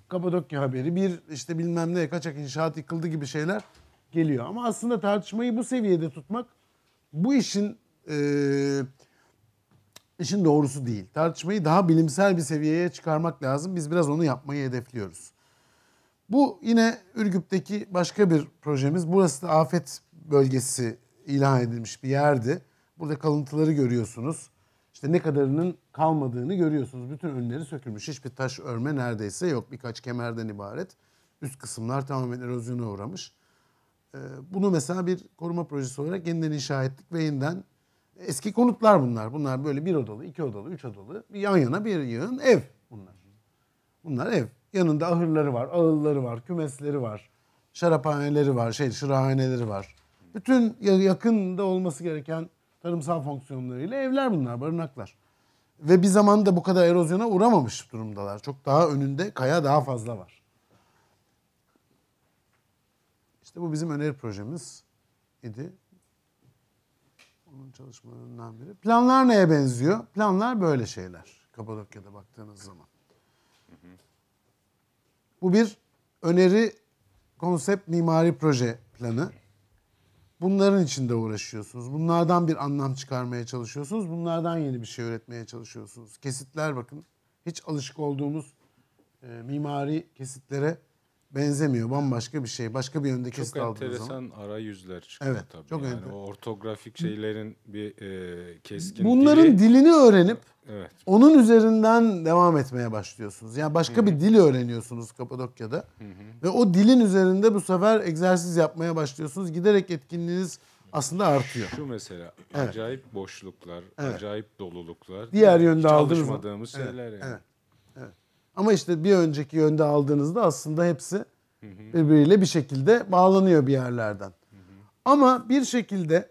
Speaker 3: Kapadokya haberi, bir işte bilmem ne kaçak inşaat yıkıldı gibi şeyler geliyor. Ama aslında tartışmayı bu seviyede tutmak bu işin e, işin doğrusu değil. Tartışmayı daha bilimsel bir seviyeye çıkarmak lazım. Biz biraz onu yapmayı hedefliyoruz. Bu yine Ürgüp'teki başka bir projemiz. Burası da afet bölgesi ilan edilmiş bir yerdi. Burada kalıntıları görüyorsunuz. İşte ne kadarının kalmadığını görüyorsunuz. Bütün önleri sökülmüş. Hiçbir taş örme neredeyse yok. Birkaç kemerden ibaret. Üst kısımlar tamamen erozyona uğramış. Ee, bunu mesela bir koruma projesi olarak yeniden inşa ettik ve yeniden Eski konutlar bunlar. Bunlar böyle bir odalı, iki odalı, üç odalı. Yan yana bir yığın ev bunlar. Bunlar ev. Yanında ahırları var, ağılları var, kümesleri var. Şaraphaneleri var, şey şırahaneleri var. Bütün yakında olması gereken tarımsal fonksiyonlarıyla evler bunlar, barınaklar. Ve bir zamanda bu kadar erozyona uğramamış durumdalar. Çok daha önünde kaya daha fazla var. İşte bu bizim öneri projemiz idi. Onun çalışmalarından biri. Planlar neye benziyor? Planlar böyle şeyler. Kapadokya'da baktığınız zaman. Bu bir öneri konsept mimari proje planı. Bunların içinde uğraşıyorsunuz. Bunlardan bir anlam çıkarmaya çalışıyorsunuz. Bunlardan yeni bir şey üretmeye çalışıyorsunuz. Kesitler bakın. Hiç alışık olduğumuz e, mimari kesitlere benzemiyor. Bambaşka bir şey. Başka bir yönde kesit aldığınız zaman. Çok
Speaker 2: enteresan ara yüzler çıkıyor evet, tabii. Çok yani enter- o ortografik şeylerin bir e,
Speaker 3: keskin Bunların dili... dilini öğrenip evet. onun üzerinden devam etmeye başlıyorsunuz. Yani başka Hı-hı. bir dil öğreniyorsunuz Kapadokya'da. Hı-hı. Ve o dilin üzerinde bu sefer egzersiz yapmaya başlıyorsunuz. Giderek etkinliğiniz aslında artıyor. Şu mesela evet. acayip boşluklar, evet. acayip doluluklar. Diğer yönde aldığımız şeyler evet. yani. Evet. Ama işte bir önceki yönde aldığınızda aslında hepsi birbiriyle bir şekilde bağlanıyor bir yerlerden. Ama bir şekilde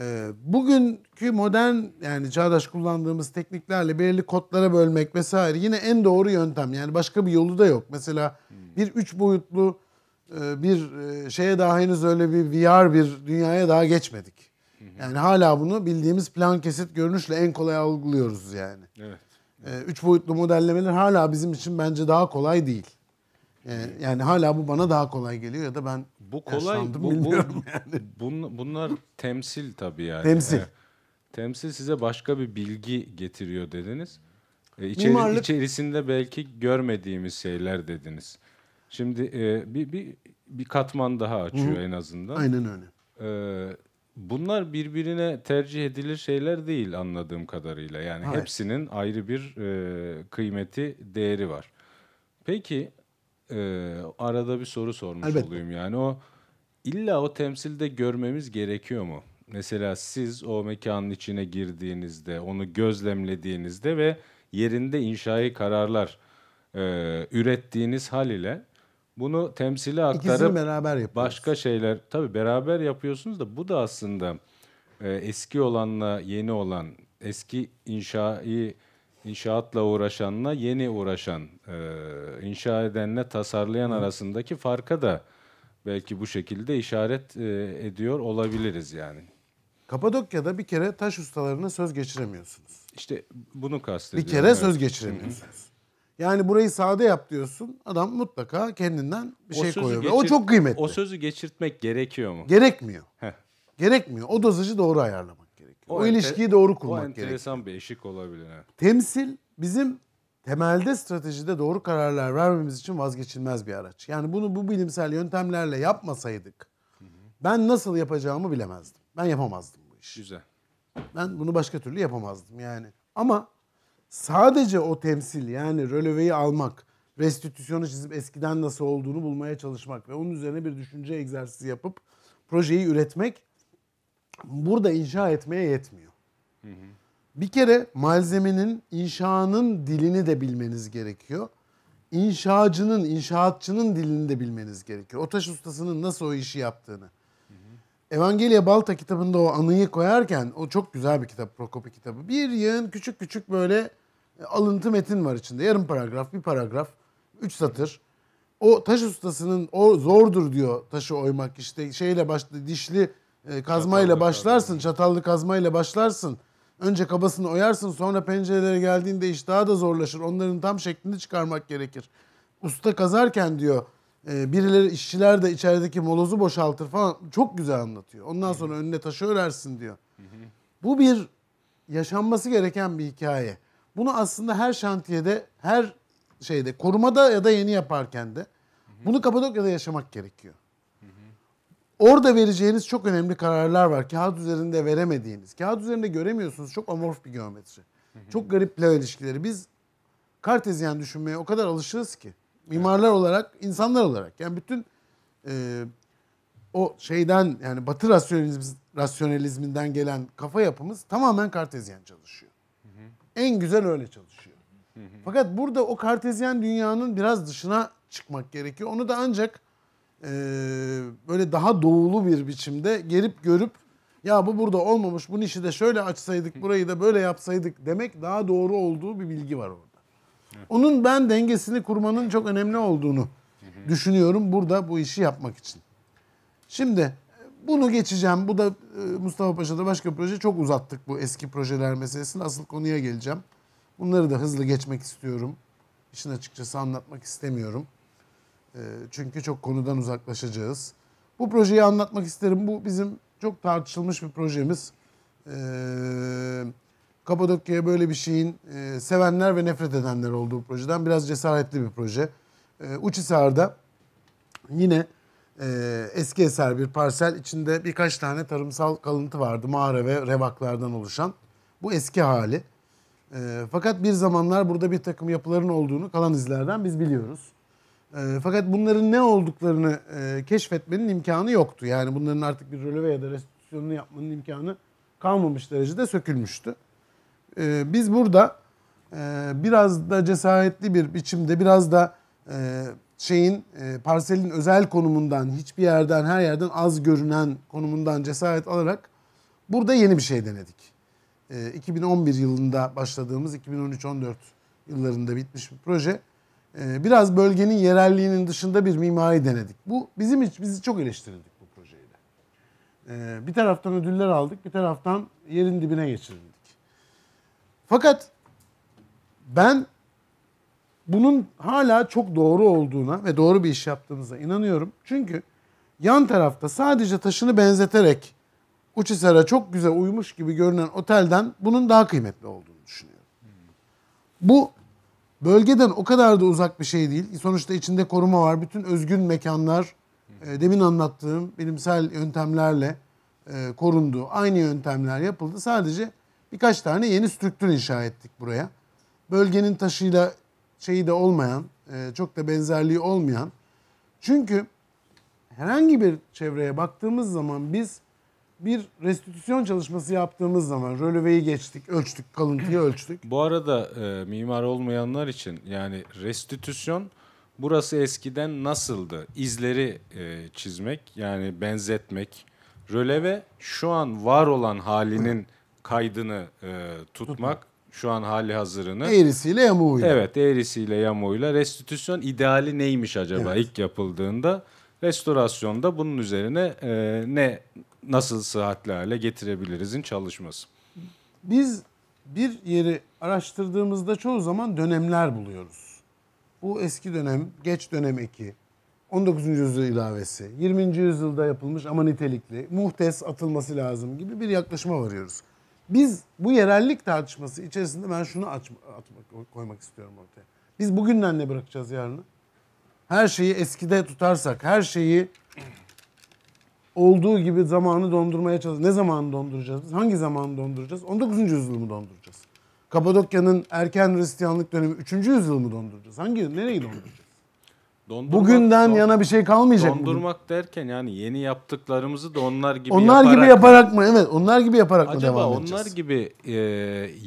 Speaker 3: e, bugünkü modern yani çağdaş kullandığımız tekniklerle belirli kodlara bölmek vesaire yine en doğru yöntem. Yani başka bir yolu da yok. Mesela bir üç boyutlu e, bir e, şeye daha henüz öyle bir VR bir dünyaya daha geçmedik. Yani hala bunu bildiğimiz plan kesit görünüşle en kolay algılıyoruz yani. Evet e, üç boyutlu modellemeler hala bizim için bence daha kolay değil. E, yani hala bu bana daha kolay geliyor ya da ben bu kolay bu, bilmiyorum
Speaker 2: bu, yani. Bun, bunlar temsil tabii yani. Temsil. E, temsil size başka bir bilgi getiriyor dediniz. E, içeri, Mimarlık... içerisinde belki görmediğimiz şeyler dediniz. Şimdi e, bir, bir bir katman daha açıyor hı en azından. Aynen öyle. E, Bunlar birbirine tercih edilir şeyler değil anladığım kadarıyla. Yani Hayır. hepsinin ayrı bir e, kıymeti, değeri var. Peki e, arada bir soru sormuş Elbette. olayım yani o illa o temsilde görmemiz gerekiyor mu? Mesela siz o mekanın içine girdiğinizde, onu gözlemlediğinizde ve yerinde inşai kararlar e, ürettiğiniz hal ile bunu temsili aktarıp İkisini beraber yapıyoruz. başka şeyler tabi beraber yapıyorsunuz da bu da aslında e, eski olanla yeni olan, eski inşai inşaatla uğraşanla yeni uğraşan, e, inşa edenle tasarlayan Hı. arasındaki farka da belki bu şekilde işaret e, ediyor olabiliriz yani.
Speaker 3: Kapadokya'da bir kere taş ustalarına söz geçiremiyorsunuz. İşte bunu kastediyorum. Bir kere evet. söz geçiremiyorsunuz. Yani burayı sağda yap diyorsun. Adam mutlaka kendinden bir o şey koyuyor. Geçir, o çok kıymetli. O sözü geçirtmek gerekiyor mu? Gerekmiyor. Heh. Gerekmiyor. O dozajı doğru ayarlamak gerekiyor. O, o ilişkiyi doğru kurmak gerekiyor. O enteresan
Speaker 2: gerekiyor. bir eşik olabilir. He.
Speaker 3: Temsil bizim temelde stratejide doğru kararlar vermemiz için vazgeçilmez bir araç. Yani bunu bu bilimsel yöntemlerle yapmasaydık ben nasıl yapacağımı bilemezdim. Ben yapamazdım bu işi. Güzel. Ben bunu başka türlü yapamazdım yani. Ama sadece o temsil yani röleveyi almak, restitüsyonu çizip eskiden nasıl olduğunu bulmaya çalışmak ve onun üzerine bir düşünce egzersizi yapıp projeyi üretmek burada inşa etmeye yetmiyor. Hı hı. Bir kere malzemenin, inşanın dilini de bilmeniz gerekiyor. İnşacının, inşaatçının dilini de bilmeniz gerekiyor. O taş ustasının nasıl o işi yaptığını. Evangelia Balta kitabında o anıyı koyarken, o çok güzel bir kitap, prokopi kitabı. Bir yığın küçük küçük böyle e, alıntı metin var içinde. Yarım paragraf, bir paragraf, üç satır. O taş ustasının o zordur diyor taşı oymak işte şeyle başla dişli e, kazmayla çatallı başlarsın, kazma. çatallı kazmayla başlarsın. Önce kabasını oyarsın sonra pencerelere geldiğinde iş daha da zorlaşır. Onların tam şeklini çıkarmak gerekir. Usta kazarken diyor e, birileri işçiler de içerideki molozu boşaltır falan çok güzel anlatıyor. Ondan sonra önüne taşı örersin diyor. Bu bir yaşanması gereken bir hikaye. Bunu aslında her şantiyede, her şeyde, korumada ya da yeni yaparken de bunu Kapadokya'da yaşamak gerekiyor. Orada vereceğiniz çok önemli kararlar var. Kağıt üzerinde veremediğiniz. Kağıt üzerinde göremiyorsunuz. Çok amorf bir geometri. Çok garip plan ilişkileri. Biz kartezyen düşünmeye o kadar alışırız ki. Mimarlar olarak, insanlar olarak. Yani bütün e, o şeyden yani batı rasyonelizm, rasyonelizminden gelen kafa yapımız tamamen kartezyen çalışıyor en güzel öyle çalışıyor. Fakat burada o kartezyen dünyanın biraz dışına çıkmak gerekiyor. Onu da ancak e, böyle daha doğulu bir biçimde gelip görüp ya bu burada olmamış, bu işi de şöyle açsaydık, burayı da böyle yapsaydık demek daha doğru olduğu bir bilgi var orada. Onun ben dengesini kurmanın çok önemli olduğunu düşünüyorum burada bu işi yapmak için. Şimdi bunu geçeceğim. Bu da e, Mustafa Paşa'da başka proje. Çok uzattık bu eski projeler meselesini. Asıl konuya geleceğim. Bunları da hızlı geçmek istiyorum. İşin açıkçası anlatmak istemiyorum. E, çünkü çok konudan uzaklaşacağız. Bu projeyi anlatmak isterim. Bu bizim çok tartışılmış bir projemiz. E, Kapadokya'ya böyle bir şeyin sevenler ve nefret edenler olduğu projeden biraz cesaretli bir proje. Uçhisar'da yine e, eski eser bir parsel. içinde birkaç tane tarımsal kalıntı vardı mağara ve revaklardan oluşan. Bu eski hali. E, fakat bir zamanlar burada bir takım yapıların olduğunu kalan izlerden biz biliyoruz. E, fakat bunların ne olduklarını e, keşfetmenin imkanı yoktu. Yani bunların artık bir röleve ya da restitüsyonunu yapmanın imkanı kalmamış derecede sökülmüştü. E, biz burada e, biraz da cesaretli bir biçimde, biraz da e, şeyin e, parselin özel konumundan hiçbir yerden her yerden az görünen konumundan cesaret alarak burada yeni bir şey denedik. E, 2011 yılında başladığımız 2013-14 yıllarında bitmiş bir proje. E, biraz bölgenin yerelliğinin dışında bir mimari denedik. Bu bizim için bizi çok eleştirildik bu projeyle. E, bir taraftan ödüller aldık, bir taraftan yerin dibine geçirildik. Fakat ben bunun hala çok doğru olduğuna ve doğru bir iş yaptığınıza inanıyorum. Çünkü yan tarafta sadece taşını benzeterek Uçhisar'a çok güzel uymuş gibi görünen otelden bunun daha kıymetli olduğunu düşünüyorum. Bu bölgeden o kadar da uzak bir şey değil. Sonuçta içinde koruma var. Bütün özgün mekanlar e, demin anlattığım bilimsel yöntemlerle e, korundu. Aynı yöntemler yapıldı. Sadece birkaç tane yeni strüktür inşa ettik buraya. Bölgenin taşıyla şeyi de olmayan, e, çok da benzerliği olmayan. Çünkü herhangi bir çevreye baktığımız zaman biz bir restitüsyon çalışması yaptığımız zaman röleveyi geçtik, ölçtük, kalıntıyı ölçtük.
Speaker 2: Bu arada e, mimar olmayanlar için yani restitüsyon burası eskiden nasıldı? İzleri e, çizmek yani benzetmek. Röleve şu an var olan halinin kaydını e, tutmak şu an hali hazırını. Eğrisiyle
Speaker 3: yamuğuyla. Evet
Speaker 2: eğrisiyle yamuğuyla. Restitüsyon ideali neymiş acaba evet. ilk yapıldığında? Restorasyonda bunun üzerine e, ne nasıl sıhhatli hale getirebilirizin çalışması.
Speaker 3: Biz bir yeri araştırdığımızda çoğu zaman dönemler buluyoruz. Bu eski dönem, geç dönem eki, 19. yüzyıl ilavesi, 20. yüzyılda yapılmış ama nitelikli, muhtes atılması lazım gibi bir yaklaşıma varıyoruz. Biz bu yerellik tartışması içerisinde ben şunu açma, atmak, koymak istiyorum ortaya. Biz bugünden ne bırakacağız yarını? Her şeyi eskide tutarsak, her şeyi olduğu gibi zamanı dondurmaya çalışacağız. Ne zamanı donduracağız biz? Hangi zamanı donduracağız? 19. yüzyıl mı donduracağız? Kapadokya'nın erken Hristiyanlık dönemi 3. yüzyıl mı donduracağız? Hangi, nereyi donduracağız? Dondurmak, Bugünden don, yana bir şey kalmayacak. Dondurmak bugün. derken
Speaker 2: yani yeni yaptıklarımızı da onlar gibi onlar yaparak gibi yaparak
Speaker 3: mı? Evet, onlar gibi yaparak Acaba mı devam edeceğiz? Acaba
Speaker 2: onlar gibi e,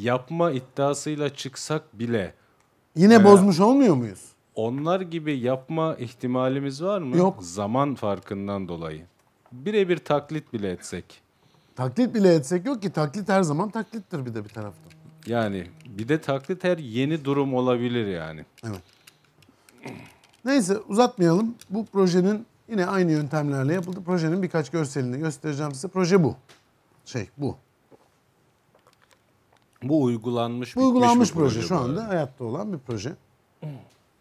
Speaker 2: yapma iddiasıyla çıksak bile
Speaker 3: yine e, bozmuş olmuyor muyuz?
Speaker 2: Onlar gibi yapma ihtimalimiz var mı? Yok. Zaman farkından dolayı. Birebir taklit bile etsek.
Speaker 3: Taklit bile etsek yok ki taklit her zaman taklittir bir de bir taraftan.
Speaker 2: Yani bir de taklit her yeni durum olabilir yani.
Speaker 3: Evet. Neyse uzatmayalım. Bu projenin yine aynı yöntemlerle yapıldı. Projenin birkaç görselini göstereceğim size. Proje bu. Şey bu. Bu uygulanmış, bu uygulanmış proje, proje şu anda hayatta olan bir proje.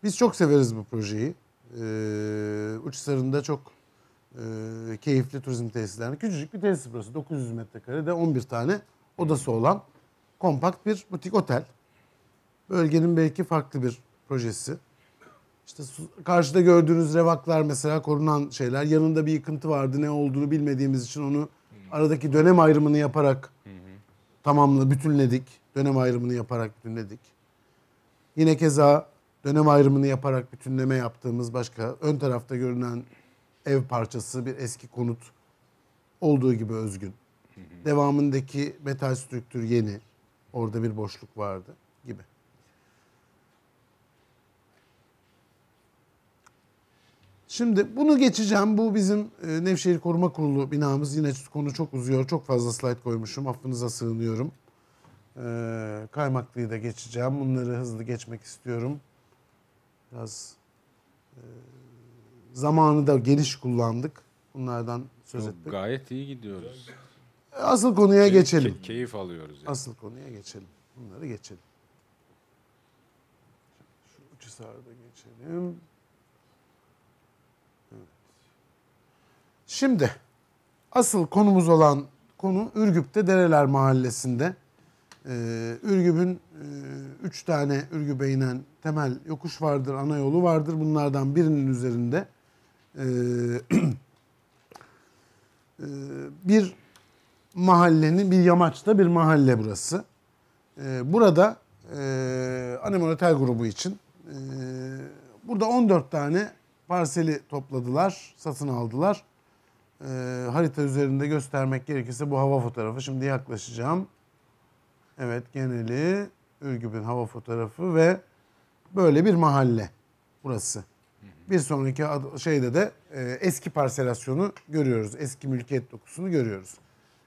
Speaker 3: Biz çok severiz bu projeyi. Ee, Uçhisarı'nda çok e, keyifli turizm tesislerinde. Küçücük bir tesis burası. 900 metrekarede 11 tane odası olan kompakt bir butik otel. Bölgenin belki farklı bir projesi. İşte karşıda gördüğünüz revaklar mesela korunan şeyler. Yanında bir yıkıntı vardı. Ne olduğunu bilmediğimiz için onu aradaki dönem ayrımını yaparak tamamla bütünledik. Dönem ayrımını yaparak bütünledik. Yine keza dönem ayrımını yaparak bütünleme yaptığımız başka ön tarafta görünen ev parçası bir eski konut olduğu gibi özgün. Devamındaki metal strüktür yeni. Orada bir boşluk vardı. Şimdi bunu geçeceğim. Bu bizim e, Nevşehir Koruma Kurulu binamız. Yine konu çok uzuyor. Çok fazla slide koymuşum. Affınıza sığınıyorum. E, kaymaklıyı da geçeceğim. Bunları hızlı geçmek istiyorum. Biraz e, zamanı da geniş kullandık. Bunlardan söz Yok, etmek.
Speaker 2: Gayet iyi gidiyoruz.
Speaker 3: Asıl konuya geçelim.
Speaker 2: keyif alıyoruz.
Speaker 3: Yani. Asıl konuya geçelim. Bunları geçelim. Şu Uçhisar'da geçelim. Şimdi asıl konumuz olan konu Ürgüp'te Dereler Mahallesi'nde. Ee, Ürgüp'ün e, üç tane Ürgüp'e inen temel yokuş vardır, ana yolu vardır. Bunlardan birinin üzerinde e, e, bir mahallenin, bir yamaçta bir mahalle burası. E, burada e, Anemon Otel grubu için e, burada 14 tane parseli topladılar, satın aldılar e, harita üzerinde göstermek gerekirse bu hava fotoğrafı. Şimdi yaklaşacağım. Evet geneli Ürgüp'ün hava fotoğrafı ve böyle bir mahalle burası. Bir sonraki şeyde de e, eski parselasyonu görüyoruz. Eski mülkiyet dokusunu görüyoruz.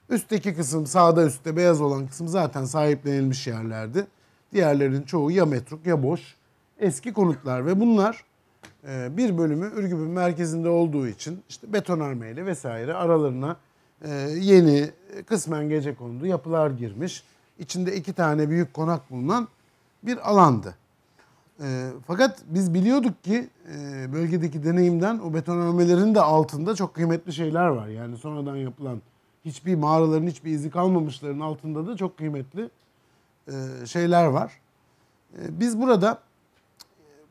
Speaker 3: Üstteki kısım sağda üstte beyaz olan kısım zaten sahiplenilmiş yerlerdi. Diğerlerinin çoğu ya metruk ya boş. Eski konutlar ve bunlar ee, bir bölümü Ürgüp'ün merkezinde olduğu için işte betonarmeyle vesaire aralarına e, yeni kısmen gece kondu yapılar girmiş. İçinde iki tane büyük konak bulunan bir alandı. Ee, fakat biz biliyorduk ki e, bölgedeki deneyimden o betonarmelerin de altında çok kıymetli şeyler var. Yani sonradan yapılan hiçbir mağaraların hiçbir izi kalmamışların altında da çok kıymetli e, şeyler var. Ee, biz burada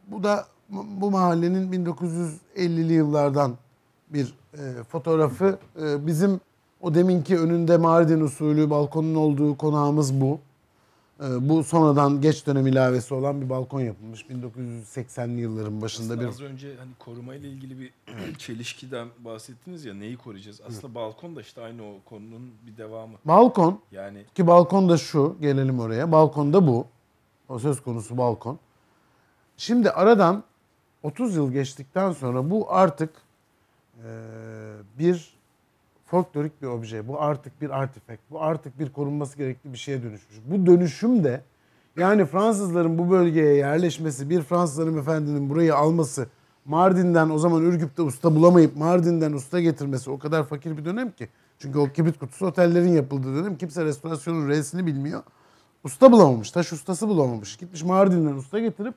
Speaker 3: bu da bu mahallenin 1950'li yıllardan bir e, fotoğrafı. E, bizim o deminki önünde Mardin usulü balkonun olduğu konağımız bu. E, bu sonradan geç dönem ilavesi olan bir balkon yapılmış. 1980'li yılların başında Aslında bir... Az
Speaker 1: önce hani koruma ile ilgili bir çelişkiden bahsettiniz ya neyi koruyacağız? Aslında balkon da işte aynı o konunun bir devamı. Balkon yani ki balkon
Speaker 3: da şu gelelim oraya. Balkon da bu. O söz konusu balkon. Şimdi aradan 30 yıl geçtikten sonra bu artık e, bir folklorik bir obje. Bu artık bir artefekt, Bu artık bir korunması gerekli bir şeye dönüşmüş. Bu dönüşüm de yani Fransızların bu bölgeye yerleşmesi, bir Fransız hanımefendinin burayı alması, Mardin'den o zaman Ürgüp'te usta bulamayıp Mardin'den usta getirmesi o kadar fakir bir dönem ki. Çünkü o kibrit kutusu otellerin yapıldığı dönem. Kimse restorasyonun reisini bilmiyor. Usta bulamamış, taş ustası bulamamış. Gitmiş Mardin'den usta getirip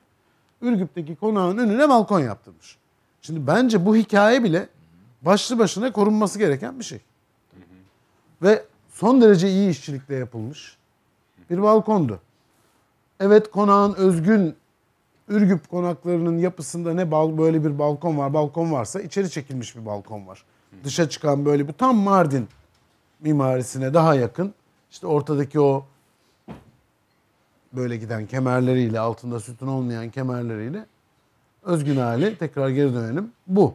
Speaker 3: Ürgüp'teki konağın önüne balkon yaptırmış. Şimdi bence bu hikaye bile başlı başına korunması gereken bir şey. Ve son derece iyi işçilikle yapılmış bir balkondu. Evet konağın özgün Ürgüp konaklarının yapısında ne bal, böyle bir balkon var. Balkon varsa içeri çekilmiş bir balkon var. Dışa çıkan böyle bu tam Mardin mimarisine daha yakın. İşte ortadaki o böyle giden kemerleriyle, altında sütun olmayan kemerleriyle özgün hali tekrar geri dönelim. Bu.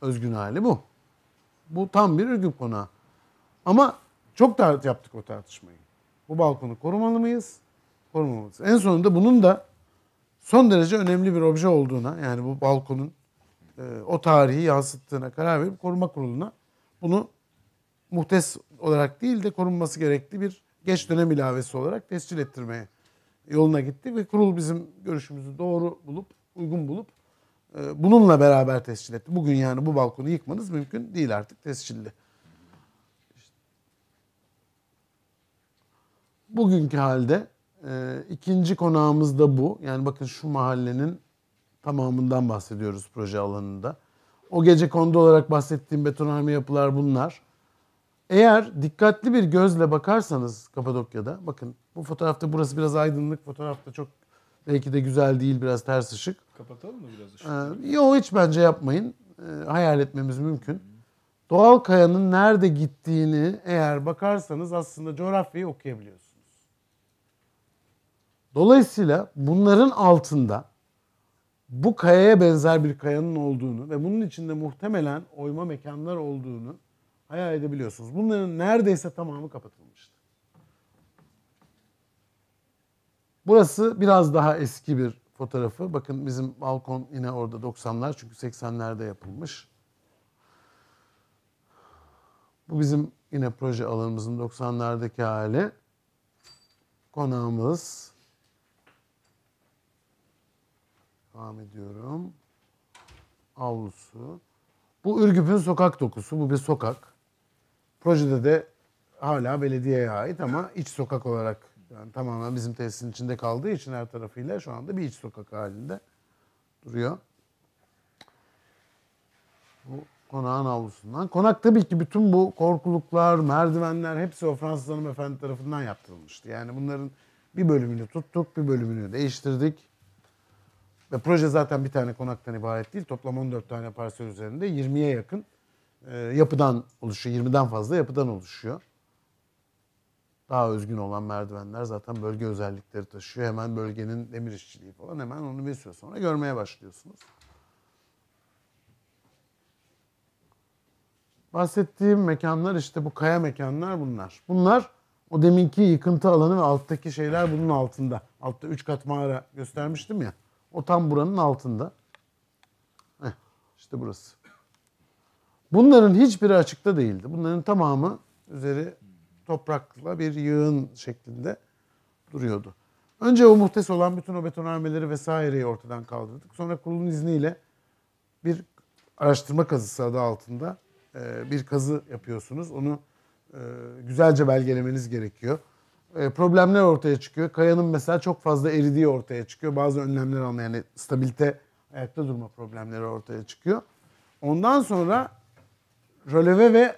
Speaker 3: Özgün hali bu. Bu tam bir Ürgüp konağı. Ama çok da yaptık o tartışmayı. Bu balkonu korumalı mıyız? Korumamalıyız. En sonunda bunun da son derece önemli bir obje olduğuna yani bu balkonun e, o tarihi yansıttığına karar verip koruma kuruluna bunu muhtes olarak değil de korunması gerektiği bir geç dönem ilavesi olarak tescil ettirmeye yoluna gitti ve kurul bizim görüşümüzü doğru bulup, uygun bulup e, bununla beraber tescil etti. Bugün yani bu balkonu yıkmanız mümkün değil artık tescilli. Bugünkü halde e, ikinci konağımız da bu. Yani bakın şu mahallenin tamamından bahsediyoruz proje alanında. O gece kondu olarak bahsettiğim betonarme yapılar bunlar. Eğer dikkatli bir gözle bakarsanız Kapadokya'da, bakın bu fotoğrafta burası biraz aydınlık. Fotoğrafta çok belki de güzel değil biraz ters ışık. Kapatalım mı biraz ışığı? Ee, yok hiç bence yapmayın. Ee, hayal etmemiz mümkün. Doğal kayanın nerede gittiğini eğer bakarsanız aslında coğrafyayı okuyabiliyorsunuz. Dolayısıyla bunların altında bu kayaya benzer bir kayanın olduğunu ve bunun içinde muhtemelen oyma mekanlar olduğunu hayal edebiliyorsunuz. Bunların neredeyse tamamı kapatılmış. Burası biraz daha eski bir fotoğrafı. Bakın bizim balkon yine orada 90'lar çünkü 80'lerde yapılmış. Bu bizim yine proje alanımızın 90'lardaki hali. Konağımız. Devam ediyorum. Avlusu. Bu Ürgüp'ün sokak dokusu. Bu bir sokak. Projede de hala belediyeye ait ama iç sokak olarak yani tamamen bizim tesisin içinde kaldığı için her tarafıyla şu anda bir iç sokak halinde duruyor. Bu konağın avlusundan. Konak tabii ki bütün bu korkuluklar, merdivenler hepsi o Fransız hanımefendi tarafından yaptırılmıştı. Yani bunların bir bölümünü tuttuk, bir bölümünü değiştirdik. Ve proje zaten bir tane konaktan ibaret değil. Toplam 14 tane parsel üzerinde 20'ye yakın e, yapıdan oluşuyor. 20'den fazla yapıdan oluşuyor daha özgün olan merdivenler zaten bölge özellikleri taşıyor. Hemen bölgenin demir işçiliği falan hemen onu bir süre sonra görmeye başlıyorsunuz. Bahsettiğim mekanlar işte bu kaya mekanlar bunlar. Bunlar o deminki yıkıntı alanı ve alttaki şeyler bunun altında. Altta 3 kat mağara göstermiştim ya. O tam buranın altında. Heh, işte burası. Bunların hiçbiri açıkta değildi. Bunların tamamı üzeri toprakla bir yığın şeklinde duruyordu. Önce o muhtes olan bütün o beton armeleri vesaireyi ortadan kaldırdık. Sonra kurulun izniyle bir araştırma kazısı adı altında e, bir kazı yapıyorsunuz. Onu e, güzelce belgelemeniz gerekiyor. E, problemler ortaya çıkıyor. Kayanın mesela çok fazla eridiği ortaya çıkıyor. Bazı önlemler alma yani stabilite, ayakta durma problemleri ortaya çıkıyor. Ondan sonra röleve ve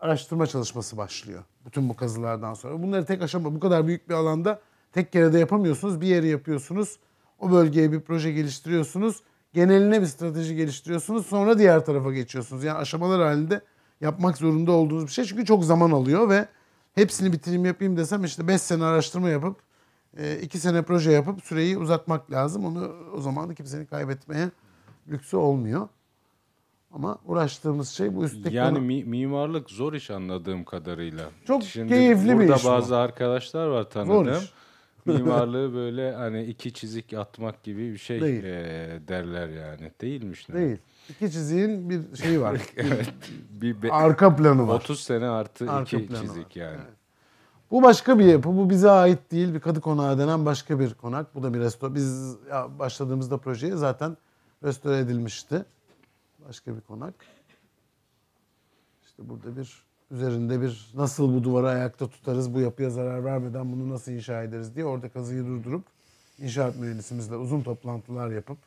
Speaker 3: araştırma çalışması başlıyor. Bütün bu kazılardan sonra. Bunları tek aşama bu kadar büyük bir alanda tek kerede yapamıyorsunuz. Bir yeri yapıyorsunuz. O bölgeye bir proje geliştiriyorsunuz. Geneline bir strateji geliştiriyorsunuz. Sonra diğer tarafa geçiyorsunuz. Yani aşamalar halinde yapmak zorunda olduğunuz bir şey. Çünkü çok zaman alıyor ve hepsini bitireyim yapayım desem işte 5 sene araştırma yapıp 2 e, sene proje yapıp süreyi uzatmak lazım. Onu o zaman da kimsenin kaybetmeye lüksü olmuyor. Ama uğraştığımız şey bu üstteki... Yani
Speaker 2: mi, mimarlık zor iş anladığım kadarıyla. Çok Şimdi keyifli bir iş Burada bazı bu. arkadaşlar var tanıdığım. Mimarlığı böyle hani iki çizik atmak gibi bir şey Değil. e, derler yani. Değilmiş. Ne? Değil. İki çiziğin bir şeyi var. evet. Bir be- Arka planı var. 30 sene artı Arka iki çizik var. yani. Evet.
Speaker 3: Bu başka bir yapı. Bu bize ait değil. Bir Kadı Konağı denen başka bir konak. Bu da bir restoran. Biz başladığımızda projeye zaten restore edilmişti başka bir konak. İşte burada bir üzerinde bir nasıl bu duvarı ayakta tutarız, bu yapıya zarar vermeden bunu nasıl inşa ederiz diye orada kazıyı durdurup inşaat mühendisimizle uzun toplantılar yapıp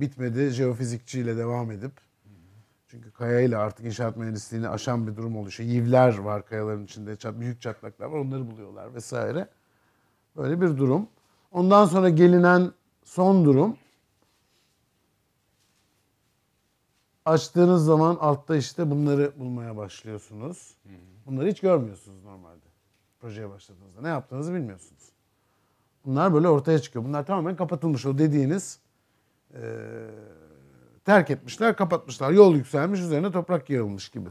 Speaker 3: bitmedi jeofizikçiyle devam edip çünkü kayayla artık inşaat mühendisliğini aşan bir durum oluşuyor. Yivler var kayaların içinde, çat, büyük çatlaklar var onları buluyorlar vesaire. Böyle bir durum. Ondan sonra gelinen son durum açtığınız zaman altta işte bunları bulmaya başlıyorsunuz. Bunları hiç görmüyorsunuz normalde. Projeye başladığınızda ne yaptığınızı bilmiyorsunuz. Bunlar böyle ortaya çıkıyor. Bunlar tamamen kapatılmış o dediğiniz e, terk etmişler, kapatmışlar. Yol yükselmiş, üzerine toprak yığılmış gibi.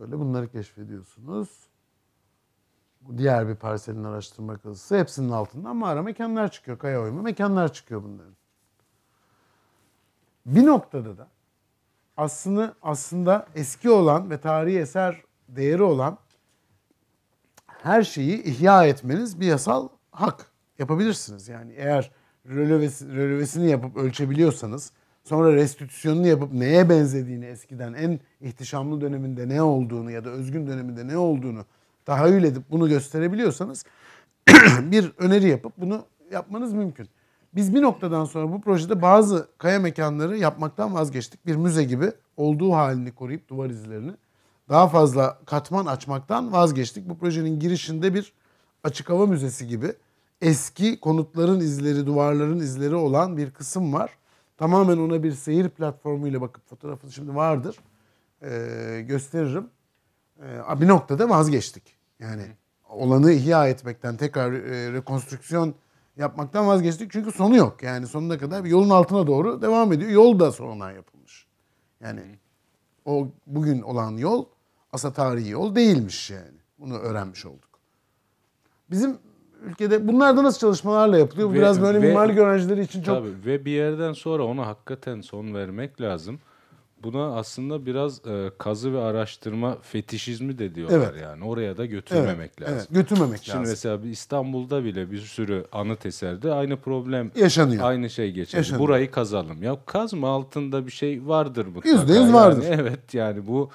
Speaker 3: Böyle bunları keşfediyorsunuz. Diğer bir parselin araştırma kazısı. Hepsinin altından mağara mekanlar çıkıyor. Kaya oyma mekanlar çıkıyor bunların. Bir noktada da aslında aslında eski olan ve tarihi eser değeri olan her şeyi ihya etmeniz bir yasal hak. Yapabilirsiniz yani eğer rölevesi, rölevesini yapıp ölçebiliyorsanız sonra restitüsyonunu yapıp neye benzediğini eskiden en ihtişamlı döneminde ne olduğunu ya da özgün döneminde ne olduğunu tahayyül edip bunu gösterebiliyorsanız bir öneri yapıp bunu yapmanız mümkün. Biz bir noktadan sonra bu projede bazı kaya mekanları yapmaktan vazgeçtik. Bir müze gibi olduğu halini koruyup duvar izlerini daha fazla katman açmaktan vazgeçtik. Bu projenin girişinde bir açık hava müzesi gibi eski konutların izleri, duvarların izleri olan bir kısım var. Tamamen ona bir seyir platformuyla bakıp fotoğrafı şimdi vardır. Ee, gösteririm. Ee, bir noktada vazgeçtik. Yani olanı ihya etmekten tekrar e, rekonstrüksiyon yapmaktan vazgeçtik. Çünkü sonu yok. Yani sonuna kadar bir yolun altına doğru devam ediyor. Yol da sonradan yapılmış. Yani o bugün olan yol asa tarihi yol değilmiş yani. Bunu öğrenmiş olduk. Bizim ülkede bunlar da nasıl çalışmalarla yapılıyor? Ve, Biraz böyle ve, mimarlık öğrencileri için çok... Tabii
Speaker 2: ve bir yerden sonra ona hakikaten son vermek lazım buna aslında biraz e, kazı ve araştırma fetişizmi de diyorlar evet. yani. Oraya da götürmemek evet, lazım. Evet, götürmemek Şimdi lazım. Şimdi mesela İstanbul'da bile bir sürü anıt eserde aynı problem yaşanıyor. Aynı şey geçer. Yaşanıyor. Burayı kazalım. Ya kazma altında bir şey vardır mutlaka. Yüzde yüz yani, Evet yani bu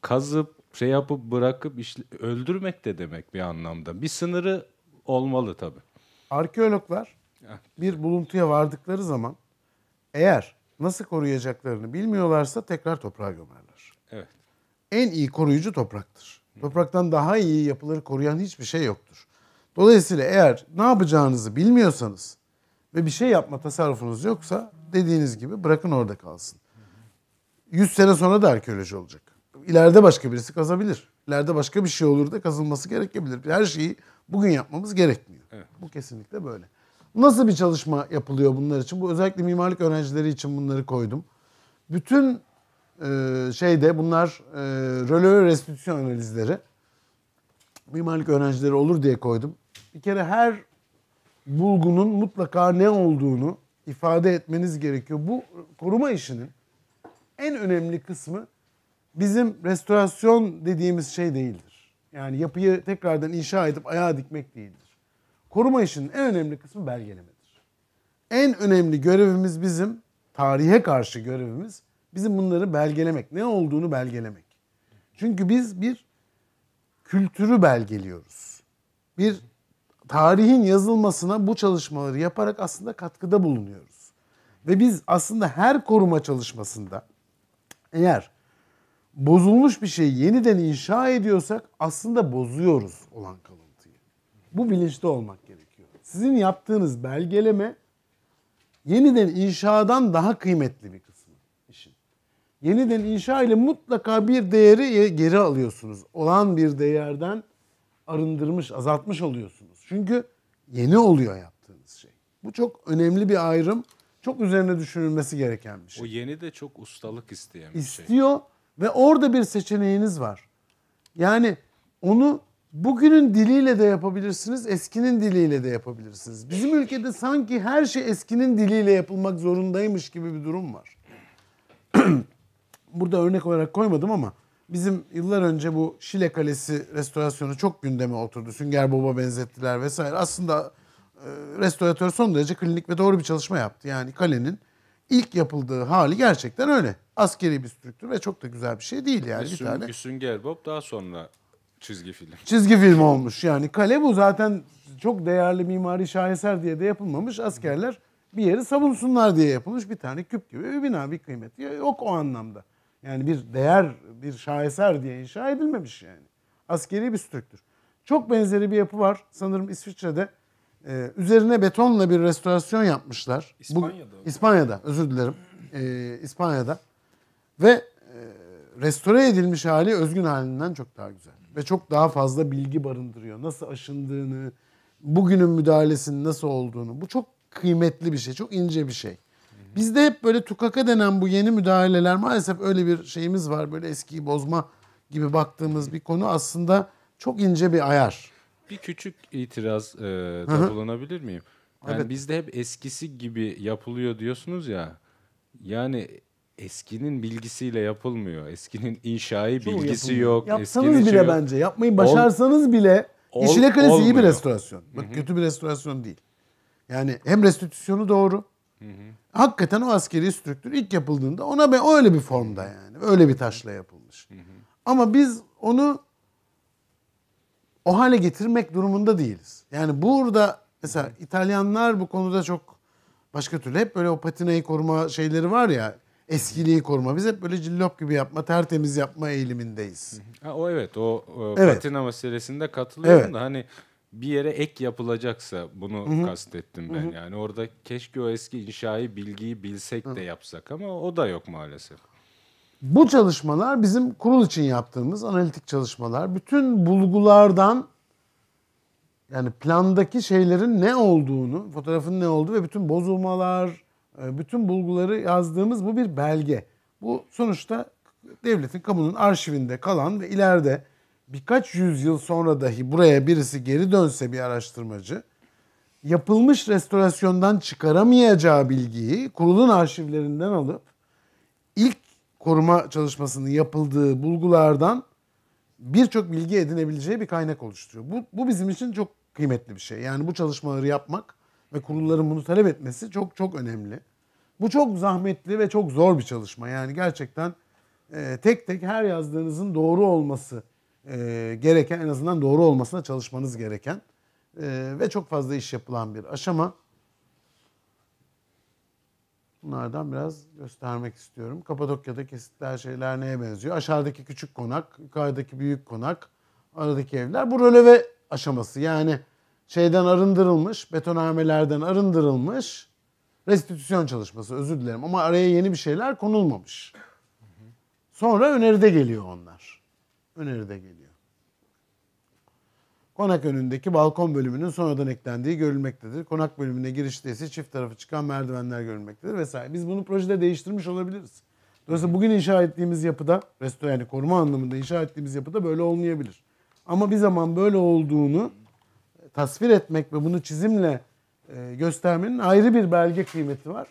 Speaker 2: kazıp şey yapıp bırakıp işle, öldürmek de demek bir
Speaker 3: anlamda. Bir sınırı olmalı tabii. Arkeologlar bir buluntuya vardıkları zaman eğer nasıl koruyacaklarını bilmiyorlarsa tekrar toprağa gömerler. Evet. En iyi koruyucu topraktır. Topraktan daha iyi yapıları koruyan hiçbir şey yoktur. Dolayısıyla eğer ne yapacağınızı bilmiyorsanız ve bir şey yapma tasarrufunuz yoksa dediğiniz gibi bırakın orada kalsın. 100 sene sonra da arkeoloji olacak. İleride başka birisi kazabilir. İleride başka bir şey olur da kazılması gerekebilir. Her şeyi bugün yapmamız gerekmiyor. Evet. Bu kesinlikle böyle. Nasıl bir çalışma yapılıyor bunlar için? Bu özellikle mimarlık öğrencileri için bunları koydum. Bütün e, şeyde bunlar e, rölö restitüsyon analizleri. Mimarlık öğrencileri olur diye koydum. Bir kere her bulgunun mutlaka ne olduğunu ifade etmeniz gerekiyor. Bu koruma işinin en önemli kısmı bizim restorasyon dediğimiz şey değildir. Yani yapıyı tekrardan inşa edip ayağa dikmek değildir koruma işinin en önemli kısmı belgelemedir. En önemli görevimiz bizim, tarihe karşı görevimiz bizim bunları belgelemek. Ne olduğunu belgelemek. Çünkü biz bir kültürü belgeliyoruz. Bir tarihin yazılmasına bu çalışmaları yaparak aslında katkıda bulunuyoruz. Ve biz aslında her koruma çalışmasında eğer bozulmuş bir şeyi yeniden inşa ediyorsak aslında bozuyoruz olan kalır. Bu bilinçte olmak gerekiyor. Sizin yaptığınız belgeleme yeniden inşadan daha kıymetli bir kısmı işin. Yeniden inşa ile mutlaka bir değeri geri alıyorsunuz. Olan bir değerden arındırmış, azaltmış oluyorsunuz. Çünkü yeni oluyor yaptığınız şey. Bu çok önemli bir ayrım. Çok üzerine düşünülmesi gereken bir şey.
Speaker 2: O yeni de çok ustalık isteyen
Speaker 3: bir İstiyor şey. İstiyor ve orada bir seçeneğiniz var. Yani onu Bugünün diliyle de yapabilirsiniz, eskinin diliyle de yapabilirsiniz. Bizim ülkede sanki her şey eskinin diliyle yapılmak zorundaymış gibi bir durum var. Burada örnek olarak koymadım ama bizim yıllar önce bu Şile Kalesi restorasyonu çok gündeme oturdu. Sünger Bob'a benzettiler vesaire. Aslında e, restoratör son derece klinik ve doğru bir çalışma yaptı. Yani kalenin ilk yapıldığı hali gerçekten öyle. Askeri bir strüktür ve çok da güzel bir şey değil yani. Bir, bir tane.
Speaker 2: Sünger Bob daha sonra Çizgi film. Çizgi
Speaker 3: film olmuş yani. Kale bu zaten çok değerli mimari şaheser diye de yapılmamış. Askerler bir yeri savunsunlar diye yapılmış bir tane küp gibi bir bina bir kıymeti yok o anlamda. Yani bir değer, bir şaheser diye inşa edilmemiş yani. Askeri bir Stüktür Çok benzeri bir yapı var sanırım İsviçre'de. Ee, üzerine betonla bir restorasyon yapmışlar. İspanya'da. Bu, İspanya'da özür dilerim. Ee, İspanya'da. Ve e, restore edilmiş hali özgün halinden çok daha güzel ve çok daha fazla bilgi barındırıyor. Nasıl aşındığını, bugünün müdahalesinin nasıl olduğunu. Bu çok kıymetli bir şey, çok ince bir şey. Bizde hep böyle tukaka denen bu yeni müdahaleler maalesef öyle bir şeyimiz var. Böyle eskiyi bozma gibi baktığımız bir konu aslında çok ince bir ayar.
Speaker 2: Bir küçük itiraz e, da bulunabilir miyim? Yani evet. bizde hep eskisi gibi yapılıyor diyorsunuz ya. Yani eskinin bilgisiyle yapılmıyor. Eskinin inşai Çoğu bilgisi yapılmıyor. yok. Yapsanız bile yok. bence yapmayı başarsanız
Speaker 3: bile Ol- İşine iyi bir restorasyon. Bak kötü bir restorasyon değil. Yani hem restitüsyonu doğru. Hı-hı. Hakikaten o askeri strüktür ilk yapıldığında ona be öyle bir formda yani. Öyle bir taşla yapılmış. Hı-hı. Ama biz onu o hale getirmek durumunda değiliz. Yani burada mesela İtalyanlar bu konuda çok başka türlü hep böyle o patinayı koruma şeyleri var ya eskiliği koruma. Biz hep böyle cillop gibi yapma, tertemiz yapma eğilimindeyiz.
Speaker 2: Ha, o evet, o, o evet. patina meselesinde katılıyorum evet. da hani bir yere ek yapılacaksa bunu Hı-hı. kastettim ben. Hı-hı. Yani orada keşke o eski inşai bilgiyi bilsek Hı-hı. de yapsak ama o da yok maalesef.
Speaker 3: Bu çalışmalar bizim kurul için yaptığımız analitik çalışmalar. Bütün bulgulardan yani plandaki şeylerin ne olduğunu, fotoğrafın ne olduğu ve bütün bozulmalar, ee, bütün bulguları yazdığımız bu bir belge. Bu sonuçta devletin, kamunun arşivinde kalan ve ileride birkaç yüzyıl sonra dahi buraya birisi geri dönse bir araştırmacı, yapılmış restorasyondan çıkaramayacağı bilgiyi kurulun arşivlerinden alıp ilk koruma çalışmasının yapıldığı bulgulardan birçok bilgi edinebileceği bir kaynak oluşturuyor. Bu, bu bizim için çok kıymetli bir şey. Yani bu çalışmaları yapmak ve kurulların bunu talep etmesi çok çok önemli. Bu çok zahmetli ve çok zor bir çalışma. Yani gerçekten e, tek tek her yazdığınızın doğru olması e, gereken, en azından doğru olmasına çalışmanız gereken e, ve çok fazla iş yapılan bir aşama. Bunlardan biraz göstermek istiyorum. Kapadokya'da kesitler şeyler neye benziyor? Aşağıdaki küçük konak, yukarıdaki büyük konak, aradaki evler. Bu röleve aşaması yani şeyden arındırılmış, betonarmelerden arındırılmış restitüsyon çalışması özür dilerim ama araya yeni bir şeyler konulmamış. Sonra öneride geliyor onlar. Öneride geliyor. Konak önündeki balkon bölümünün sonradan eklendiği görülmektedir. Konak bölümüne girişte ise çift tarafı çıkan merdivenler görülmektedir vesaire. Biz bunu projede değiştirmiş olabiliriz. Dolayısıyla bugün inşa ettiğimiz yapıda, resto yani koruma anlamında inşa ettiğimiz yapıda böyle olmayabilir. Ama bir zaman böyle olduğunu tasvir etmek ve bunu çizimle e, göstermenin ayrı bir belge kıymeti var.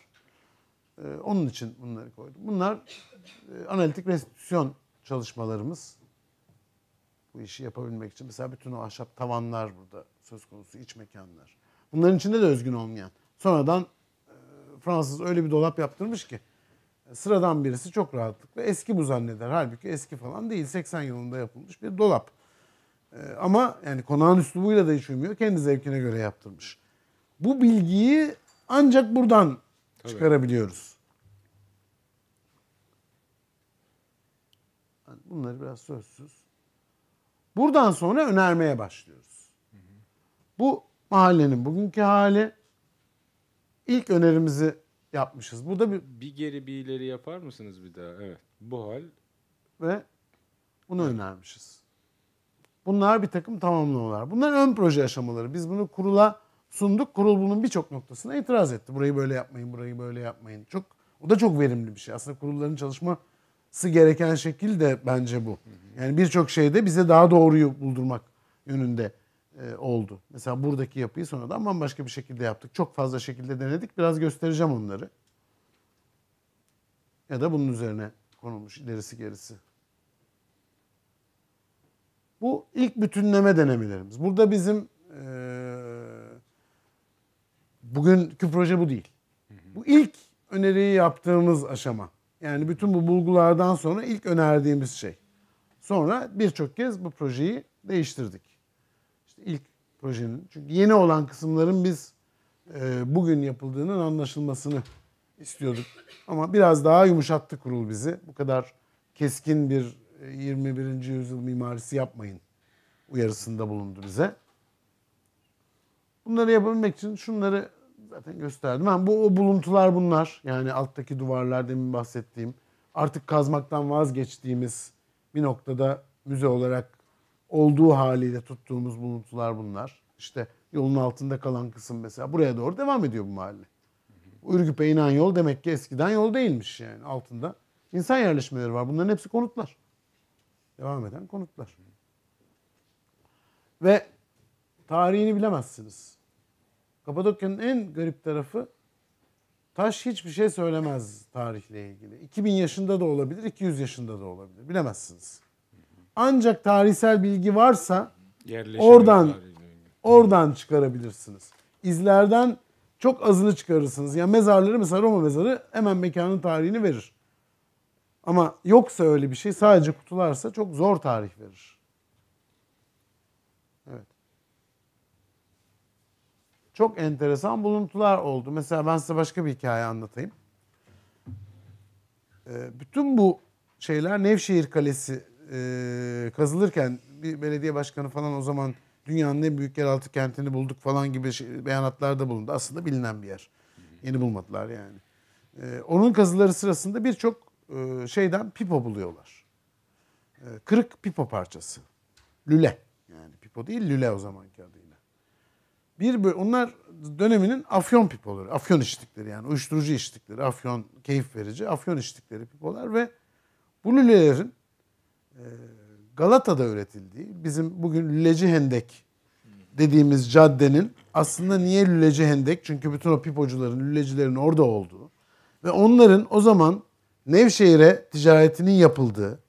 Speaker 3: E, onun için bunları koydum. Bunlar e, analitik restitüsyon çalışmalarımız. Bu işi yapabilmek için mesela bütün o ahşap tavanlar burada söz konusu, iç mekanlar. Bunların içinde de özgün olmayan. Sonradan e, Fransız öyle bir dolap yaptırmış ki e, sıradan birisi çok rahatlıkla eski bu zanneder. Halbuki eski falan değil. 80 yılında yapılmış bir dolap. Ee, ama yani konağın üslubuyla da hiç uymuyor. Kendi zevkine göre yaptırmış. Bu bilgiyi ancak buradan Tabii. çıkarabiliyoruz. Bunları biraz sözsüz. Buradan sonra önermeye başlıyoruz. Bu mahallenin bugünkü hali. İlk önerimizi yapmışız. Bu da bir...
Speaker 2: Bir geri bir ileri yapar mısınız bir daha? Evet. Bu hal.
Speaker 3: Ve bunu önermişiz. Bunlar bir takım tamamlamalar. Bunlar ön proje aşamaları. Biz bunu kurula sunduk. Kurul bunun birçok noktasına itiraz etti. Burayı böyle yapmayın, burayı böyle yapmayın. Çok o da çok verimli bir şey. Aslında kurulların çalışması gereken şekil de bence bu. Yani birçok şeyde bize daha doğruyu buldurmak yönünde e, oldu. Mesela buradaki yapıyı sonradan bambaşka bir şekilde yaptık. Çok fazla şekilde denedik. Biraz göstereceğim onları. Ya da bunun üzerine konulmuş ilerisi gerisi. Bu ilk bütünleme denemelerimiz. Burada bizim e, bugünkü proje bu değil. Bu ilk öneriyi yaptığımız aşama. Yani bütün bu bulgulardan sonra ilk önerdiğimiz şey. Sonra birçok kez bu projeyi değiştirdik. İşte ilk projenin. Çünkü yeni olan kısımların biz e, bugün yapıldığının anlaşılmasını istiyorduk. Ama biraz daha yumuşattı kurul bizi. Bu kadar keskin bir 21. E, yüzyıl mimarisi yapmayın uyarısında bulundu bize. Bunları yapabilmek için şunları zaten gösterdim. Yani bu o buluntular bunlar. Yani alttaki duvarlar demin bahsettiğim. Artık kazmaktan vazgeçtiğimiz bir noktada müze olarak olduğu haliyle tuttuğumuz buluntular bunlar. İşte yolun altında kalan kısım mesela buraya doğru devam ediyor bu mahalle. Ürgüp'e inen yol demek ki eskiden yol değilmiş yani altında. insan yerleşmeleri var. Bunların hepsi konutlar. Devam eden konutlar. Ve tarihini bilemezsiniz. Kapadokya'nın en garip tarafı taş hiçbir şey söylemez tarihle ilgili. 2000 yaşında da olabilir, 200 yaşında da olabilir. Bilemezsiniz. Ancak tarihsel bilgi varsa
Speaker 2: Yerleşim oradan
Speaker 3: oradan çıkarabilirsiniz. İzlerden çok azını çıkarırsınız. Ya yani mezarları mesela Roma mezarı hemen mekanın tarihini verir. Ama yoksa öyle bir şey sadece kutularsa çok zor tarih verir. Evet. Çok enteresan buluntular oldu. Mesela ben size başka bir hikaye anlatayım. Ee, bütün bu şeyler Nevşehir Kalesi ee, kazılırken bir belediye başkanı falan o zaman dünyanın en büyük yeraltı kentini bulduk falan gibi şey, beyanatlarda bulundu. Aslında bilinen bir yer. Yeni bulmadılar yani. Ee, onun kazıları sırasında birçok e, şeyden pipo buluyorlar. E, kırık pipo parçası. Lüle. Yani pipo değil lüle o zamanki adıyla. Bir onlar döneminin afyon pipoları. Afyon içtikleri yani uyuşturucu içtikleri. Afyon keyif verici. Afyon içtikleri pipolar ve bu lülelerin e, Galata'da üretildiği bizim bugün Lüleci Hendek dediğimiz caddenin aslında niye Lüleci Hendek? Çünkü bütün o pipocuların, lülecilerin orada olduğu ve onların o zaman Nevşehir'e ticaretinin yapıldığı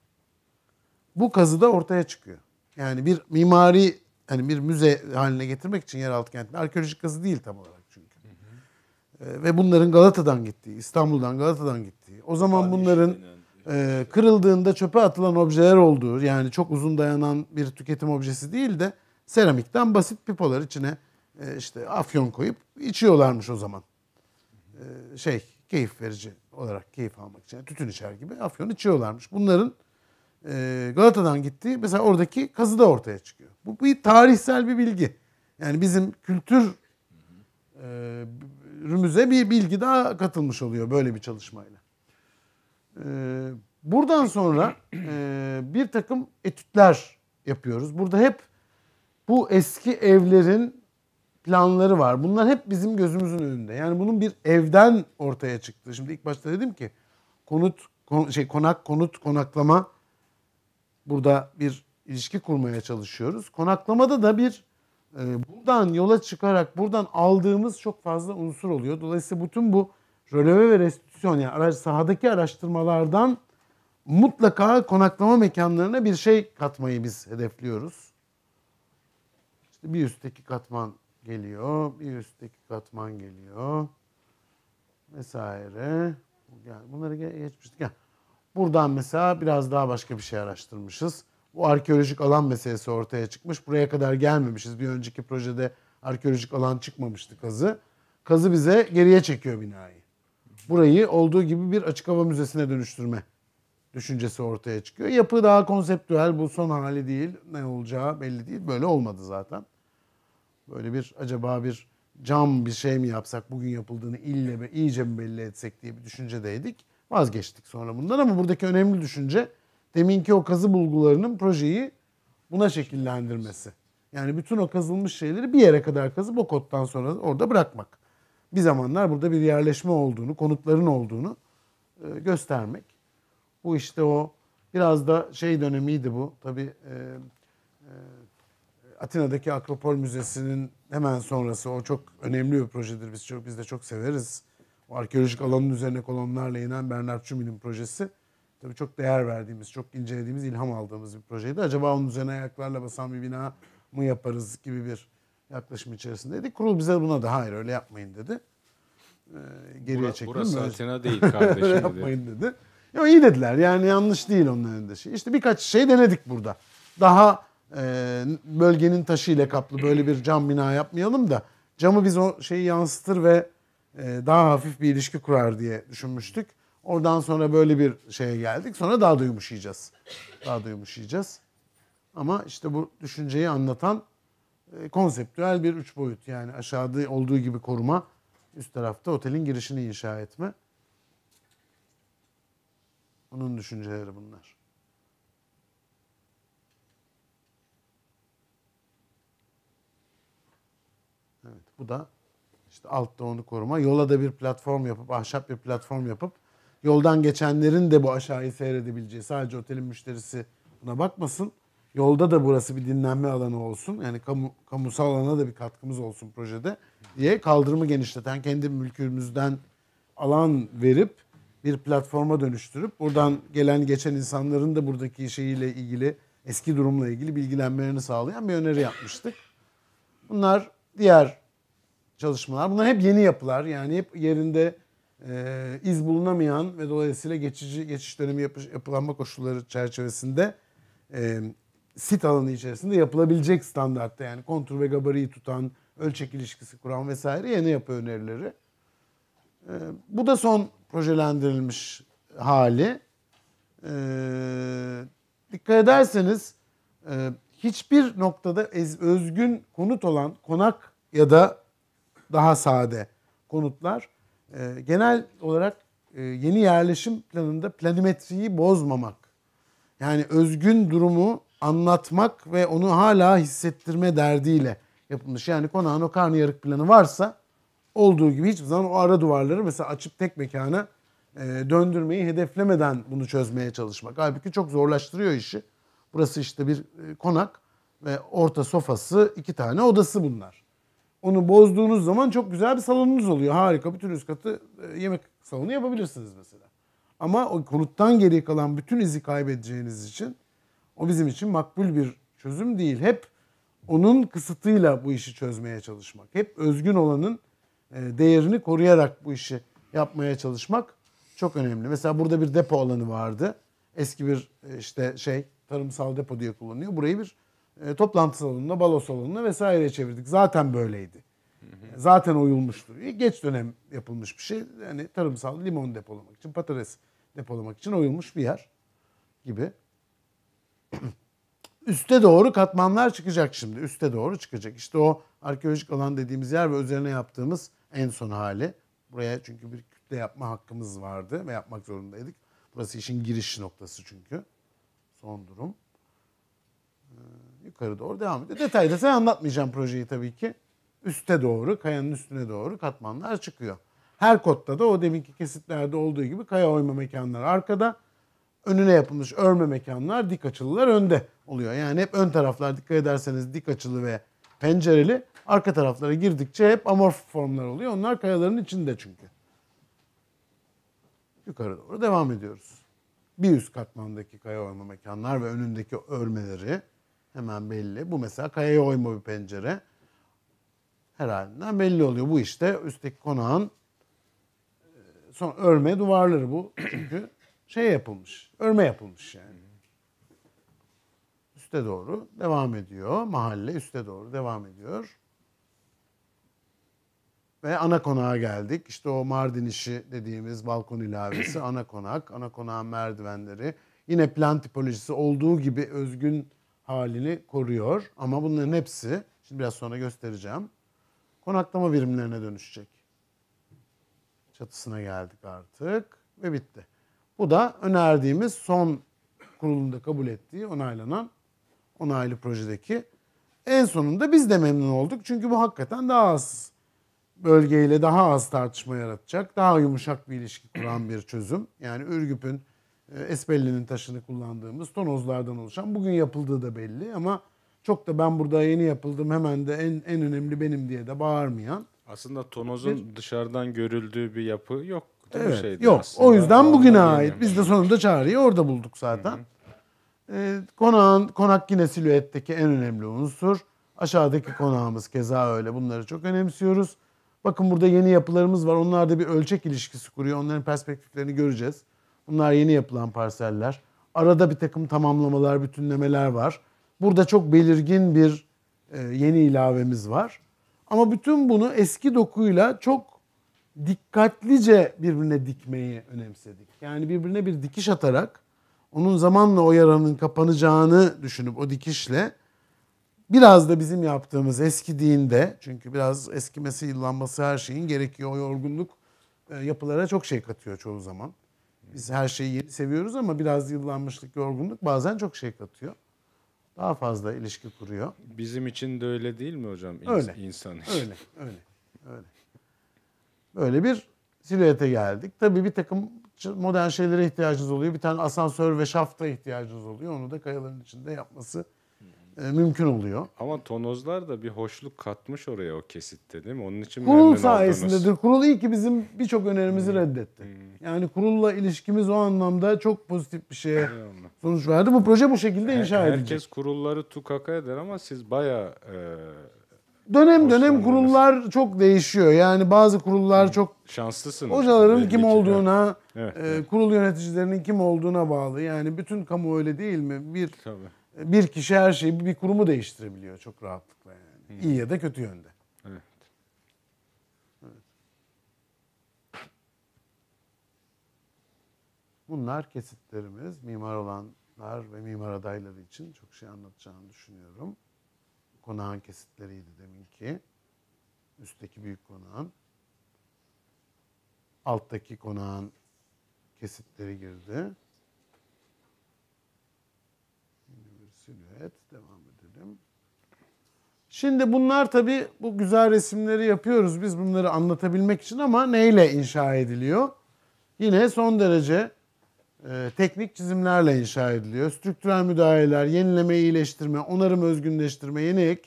Speaker 3: bu kazıda ortaya çıkıyor. Yani bir mimari hani bir müze haline getirmek için yeraltı kentini arkeolojik kazı değil tam olarak çünkü. Hı hı. E, ve bunların Galata'dan gittiği, İstanbul'dan Galata'dan gittiği. O zaman bunların e, kırıldığında çöpe atılan objeler olduğu yani çok uzun dayanan bir tüketim objesi değil de seramikten basit pipolar içine e, işte afyon koyup içiyorlarmış o zaman. E, şey keyif verici olarak keyif almak için. Tütün içer gibi afyon içiyorlarmış. Bunların e, Galata'dan gittiği mesela oradaki kazı da ortaya çıkıyor. Bu bir tarihsel bir bilgi. Yani bizim kültür e, rümüze bir bilgi daha katılmış oluyor böyle bir çalışmayla. E, buradan sonra e, bir takım etütler yapıyoruz. Burada hep bu eski evlerin planları var. Bunlar hep bizim gözümüzün önünde. Yani bunun bir evden ortaya çıktı. Şimdi ilk başta dedim ki konut kon, şey konak konut konaklama burada bir ilişki kurmaya çalışıyoruz. Konaklamada da bir e, buradan yola çıkarak buradan aldığımız çok fazla unsur oluyor. Dolayısıyla bütün bu röleve ve restitüsyon yani araç, sahadaki araştırmalardan mutlaka konaklama mekanlarına bir şey katmayı biz hedefliyoruz. İşte bir üstteki katman geliyor. Bir üstteki katman geliyor. Vesaire. Yani bunları geçmiştik. Yani buradan mesela biraz daha başka bir şey araştırmışız. Bu arkeolojik alan meselesi ortaya çıkmış. Buraya kadar gelmemişiz. Bir önceki projede arkeolojik alan çıkmamıştı kazı. Kazı bize geriye çekiyor binayı. Burayı olduğu gibi bir açık hava müzesine dönüştürme düşüncesi ortaya çıkıyor. Yapı daha konseptüel bu son hali değil. Ne olacağı belli değil. Böyle olmadı zaten böyle bir acaba bir cam bir şey mi yapsak bugün yapıldığını ille be, iyice mi belli etsek diye bir düşüncedeydik. Vazgeçtik sonra bundan ama buradaki önemli düşünce deminki o kazı bulgularının projeyi buna şekillendirmesi. Yani bütün o kazılmış şeyleri bir yere kadar kazıp o kottan sonra orada bırakmak. Bir zamanlar burada bir yerleşme olduğunu, konutların olduğunu e, göstermek. Bu işte o biraz da şey dönemiydi bu. Tabii e, e, Atina'daki Akropol Müzesi'nin hemen sonrası o çok önemli bir projedir. Biz çok biz de çok severiz. O arkeolojik alanın üzerine kolonlarla inen Bernard Çumin'in projesi. Tabii çok değer verdiğimiz, çok incelediğimiz, ilham aldığımız bir projeydi. Acaba onun üzerine ayaklarla basan bir bina mı yaparız gibi bir yaklaşım içerisindeydi. Kurul bize buna da hayır öyle yapmayın dedi. Ee, geriye Bura, Burası Atina değil kardeşim öyle yapmayın dedi. dedi. iyi dediler yani yanlış değil onların da şey. İşte birkaç şey denedik burada. Daha ee, bölgenin taşı ile kaplı böyle bir cam bina yapmayalım da camı biz o şeyi yansıtır ve e, daha hafif bir ilişki kurar diye düşünmüştük. Oradan sonra böyle bir şeye geldik. Sonra daha da yumuşayacağız. Daha da yumuşayacağız. Ama işte bu düşünceyi anlatan e, konseptüel bir üç boyut. Yani aşağıda olduğu gibi koruma, üst tarafta otelin girişini inşa etme. Onun düşünceleri bunlar. Bu da işte altta onu koruma. Yola da bir platform yapıp, ahşap bir platform yapıp yoldan geçenlerin de bu aşağıyı seyredebileceği sadece otelin müşterisi buna bakmasın. Yolda da burası bir dinlenme alanı olsun. Yani kamu, kamusal alana da bir katkımız olsun projede diye kaldırımı genişleten kendi mülkümüzden alan verip bir platforma dönüştürüp buradan gelen geçen insanların da buradaki şeyiyle ilgili eski durumla ilgili bilgilenmelerini sağlayan bir öneri yapmıştık. Bunlar diğer çalışmalar. Bunlar hep yeni yapılar. Yani hep yerinde e, iz bulunamayan ve dolayısıyla geçici geçiş dönemi yapı, yapılanma koşulları çerçevesinde e, sit alanı içerisinde yapılabilecek standartta yani kontur ve gabariyi tutan, ölçek ilişkisi kuran vesaire yeni yapı önerileri. E, bu da son projelendirilmiş hali. E, dikkat ederseniz e, hiçbir noktada ez, özgün konut olan konak ya da daha sade konutlar. Ee, genel olarak e, yeni yerleşim planında planimetriyi bozmamak. Yani özgün durumu anlatmak ve onu hala hissettirme derdiyle yapılmış. Yani konağın o karnıyarık planı varsa olduğu gibi hiçbir zaman o ara duvarları mesela açıp tek mekana e, döndürmeyi hedeflemeden bunu çözmeye çalışmak. Halbuki çok zorlaştırıyor işi. Burası işte bir e, konak ve orta sofası iki tane odası bunlar. Onu bozduğunuz zaman çok güzel bir salonunuz oluyor. Harika. Bütün üst katı e, yemek salonu yapabilirsiniz mesela. Ama o konuttan geri kalan bütün izi kaybedeceğiniz için o bizim için makbul bir çözüm değil. Hep onun kısıtıyla bu işi çözmeye çalışmak. Hep özgün olanın e, değerini koruyarak bu işi yapmaya çalışmak çok önemli. Mesela burada bir depo alanı vardı. Eski bir e, işte şey tarımsal depo diye kullanıyor. Burayı bir e, toplantı salonuna, balo salonuna vesaire çevirdik. Zaten böyleydi. Zaten oyulmuştu. Geç dönem yapılmış bir şey. Yani tarımsal limon depolamak için, patates depolamak için oyulmuş bir yer gibi. Üste doğru katmanlar çıkacak şimdi. Üste doğru çıkacak. İşte o arkeolojik alan dediğimiz yer ve üzerine yaptığımız en son hali. Buraya çünkü bir kütle yapma hakkımız vardı ve yapmak zorundaydık. Burası işin giriş noktası çünkü. Son durum. Ee, yukarı doğru devam ediyor. Detayda sen anlatmayacağım projeyi tabii ki. Üste doğru, kayanın üstüne doğru katmanlar çıkıyor. Her kotta da o deminki kesitlerde olduğu gibi kaya oyma mekanları arkada, önüne yapılmış örme mekanlar, dik açılılar önde oluyor. Yani hep ön taraflar dikkat ederseniz dik açılı ve pencereli. Arka taraflara girdikçe hep amorf formlar oluyor. Onlar kayaların içinde çünkü. Yukarı doğru devam ediyoruz. Bir üst katmandaki kaya oyma mekanlar ve önündeki örmeleri Hemen belli. Bu mesela kayaya oyma bir pencere. Herhalde belli oluyor. Bu işte üstteki konağın e, son örme duvarları bu. Çünkü şey yapılmış. Örme yapılmış yani. Üste doğru devam ediyor. Mahalle üste doğru devam ediyor. Ve ana konağa geldik. İşte o Mardin işi dediğimiz balkon ilavesi ana konak. Ana konağın merdivenleri. Yine plan tipolojisi olduğu gibi özgün halini koruyor ama bunların hepsi şimdi biraz sonra göstereceğim. Konaklama birimlerine dönüşecek. Çatısına geldik artık ve bitti. Bu da önerdiğimiz son kurulunda kabul ettiği onaylanan onaylı projedeki en sonunda biz de memnun olduk. Çünkü bu hakikaten daha az bölgeyle daha az tartışma yaratacak, daha yumuşak bir ilişki kuran bir çözüm. Yani Ürgüp'ün e, Esbelli'nin taşını kullandığımız tonozlardan oluşan. Bugün yapıldığı da belli ama çok da ben burada yeni yapıldım hemen de en, en önemli benim diye de bağırmayan. Aslında
Speaker 2: tonozun bir, dışarıdan görüldüğü bir yapı yok. Evet şeydi yok aslında. o yüzden bugüne Vallahi ait. Biz
Speaker 3: de sonunda çağrıyı orada bulduk zaten. Hı e, konağın, konak yine silüetteki en önemli unsur. Aşağıdaki konağımız keza öyle. Bunları çok önemsiyoruz. Bakın burada yeni yapılarımız var. Onlar da bir ölçek ilişkisi kuruyor. Onların perspektiflerini göreceğiz. Bunlar yeni yapılan parseller. Arada bir takım tamamlamalar, bütünlemeler var. Burada çok belirgin bir e, yeni ilavemiz var. Ama bütün bunu eski dokuyla çok dikkatlice birbirine dikmeyi önemsedik. Yani birbirine bir dikiş atarak onun zamanla o yaranın kapanacağını düşünüp o dikişle biraz da bizim yaptığımız eskidiğinde çünkü biraz eskimesi, yıllanması her şeyin gerekiyor. O yorgunluk e, yapılara çok şey katıyor çoğu zaman. Biz her şeyi yeni seviyoruz ama biraz yıllanmışlık, yorgunluk bazen çok şey katıyor. Daha fazla ilişki kuruyor. Bizim için de öyle değil mi hocam? İns- öyle. İnsan için. Öyle, öyle, öyle. Böyle bir silüete geldik. Tabii bir takım modern şeylere ihtiyacınız oluyor. Bir tane asansör ve şafta ihtiyacınız oluyor. Onu da kayaların içinde yapması e, mümkün oluyor. Ama tonozlar da bir hoşluk
Speaker 2: katmış oraya o kesitte değil mi? Onun için Kurul sayesindedir. Oldunuz.
Speaker 3: Kurul iyi ki bizim birçok önerimizi hmm. reddetti. Hmm. Yani kurulla ilişkimiz o anlamda çok pozitif bir şeye sonuç verdi. Bu proje bu şekilde Her, inşa edildi. Herkes
Speaker 2: kurulları tukaka eder ama siz bayağı... E,
Speaker 3: Dönem dönem kurullar çok değişiyor. Yani bazı kurullar hmm. çok şanslısın. Hocaların kim olduğuna, Evet, e, evet. kurul yöneticilerinin kim olduğuna bağlı. Yani bütün kamu öyle değil mi? Bir Tabii bir kişi her şeyi bir kurumu değiştirebiliyor çok rahatlıkla yani. İyi ya da kötü yönde. evet. Bunlar kesitlerimiz. Mimar olanlar ve mimar adayları için çok şey anlatacağını düşünüyorum. Konağın kesitleriydi deminki. Üstteki büyük konağın. Alttaki konağın kesitleri girdi. Silüet. Devam edelim. Şimdi bunlar tabii bu güzel resimleri yapıyoruz biz bunları anlatabilmek için ama neyle inşa ediliyor? Yine son derece e, teknik çizimlerle inşa ediliyor. Strüktürel müdahaleler, yenileme, iyileştirme, onarım, özgünleştirme, yeni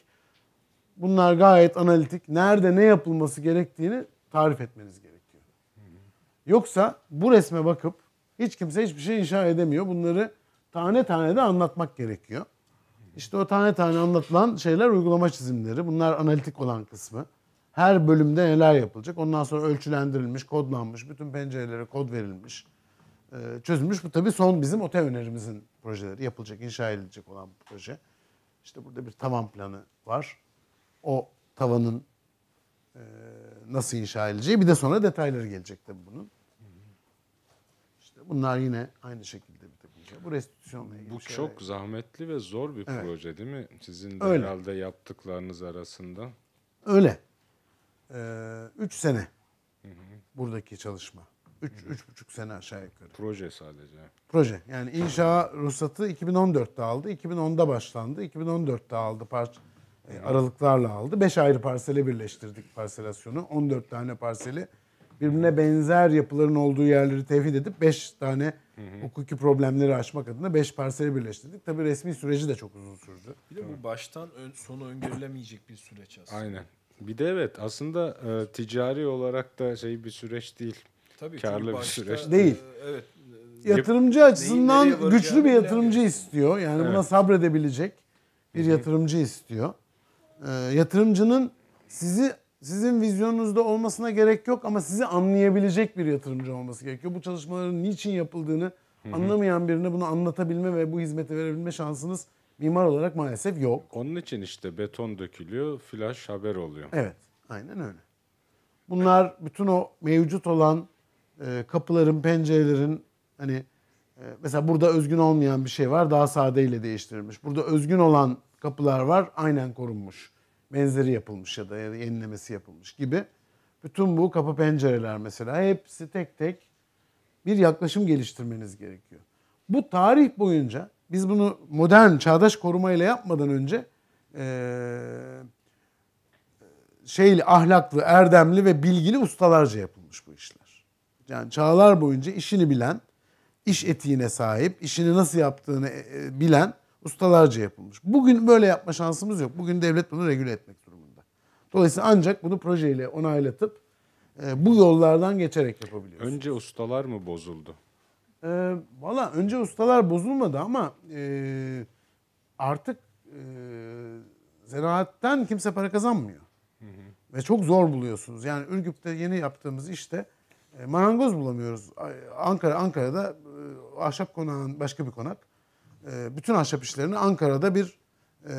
Speaker 3: Bunlar gayet analitik. Nerede ne yapılması gerektiğini tarif etmeniz gerekiyor. Yoksa bu resme bakıp hiç kimse hiçbir şey inşa edemiyor. Bunları tane tane de anlatmak gerekiyor. İşte o tane tane anlatılan şeyler uygulama çizimleri. Bunlar analitik olan kısmı. Her bölümde neler yapılacak. Ondan sonra ölçülendirilmiş, kodlanmış, bütün pencerelere kod verilmiş, e, çözülmüş. Bu tabii son bizim otel önerimizin projeleri. Yapılacak, inşa edilecek olan proje. İşte burada bir tavan planı var. O tavanın e, nasıl inşa edileceği. Bir de sonra detayları gelecek tabii bunun. İşte bunlar yine aynı şekilde gerekiyor. Bu restitüsyonla ilgili Bu şeyler. çok
Speaker 2: zahmetli ve zor bir evet. proje değil mi? Sizin de Öyle. herhalde yaptıklarınız arasında.
Speaker 3: Öyle. Ee, üç sene Hı-hı. buradaki çalışma. Üç, Hı-hı. üç buçuk sene aşağı yukarı. Proje sadece. Proje. Yani inşa ruhsatı 2014'te aldı. 2010'da başlandı. 2014'te aldı. parç e, aralıklarla aldı. Beş ayrı parsele birleştirdik parselasyonu. 14 tane parseli birbirine benzer yapıların olduğu yerleri tevhid edip beş tane hukuki problemleri aşmak adına beş parseli birleştirdik. tabi resmi süreci de çok
Speaker 1: uzun sürdü. Bir de bu baştan ön, sonu öngörülemeyecek bir süreç aslında. Aynen.
Speaker 2: Bir de evet aslında e, ticari olarak da şey bir süreç değil. Tabii Karlı bir süreç e, değil. evet.
Speaker 3: E, yatırımcı açısından güçlü bir yatırımcı yani. istiyor. Yani evet. buna sabredebilecek bir Hı-hı. yatırımcı istiyor. E, yatırımcının sizi sizin vizyonunuzda olmasına gerek yok ama sizi anlayabilecek bir yatırımcı olması gerekiyor. Bu çalışmaların niçin yapıldığını Hı-hı. anlamayan birine bunu anlatabilme ve bu hizmeti verebilme şansınız mimar olarak maalesef yok.
Speaker 2: Onun için işte beton dökülüyor, flash haber
Speaker 3: oluyor. Evet, aynen öyle. Bunlar bütün o mevcut olan e, kapıların, pencerelerin hani e, mesela burada özgün olmayan bir şey var daha sadeyle değiştirilmiş. Burada özgün olan kapılar var aynen korunmuş benzeri yapılmış ya da yenilemesi yapılmış gibi. Bütün bu kapı pencereler mesela hepsi tek tek bir yaklaşım geliştirmeniz gerekiyor. Bu tarih boyunca biz bunu modern çağdaş korumayla yapmadan önce şeyli ahlaklı, erdemli ve bilgili ustalarca yapılmış bu işler. Yani çağlar boyunca işini bilen, iş etiğine sahip, işini nasıl yaptığını e, e, bilen ustalarca yapılmış. Bugün böyle yapma şansımız yok. Bugün devlet bunu regüle etmek durumunda. Dolayısıyla ancak bunu projeyle onaylatıp e, bu yollardan geçerek yapabiliyoruz. Önce ustalar mı bozuldu? E, Valla önce ustalar bozulmadı ama e, artık e, zanaatten kimse para kazanmıyor. Hı hı. Ve çok zor buluyorsunuz. Yani Ürgüp'te yeni yaptığımız işte e, marangoz bulamıyoruz. Ankara Ankara'da e, ahşap konağın başka bir konak. Ee, bütün ahşap işlerini Ankara'da bir e,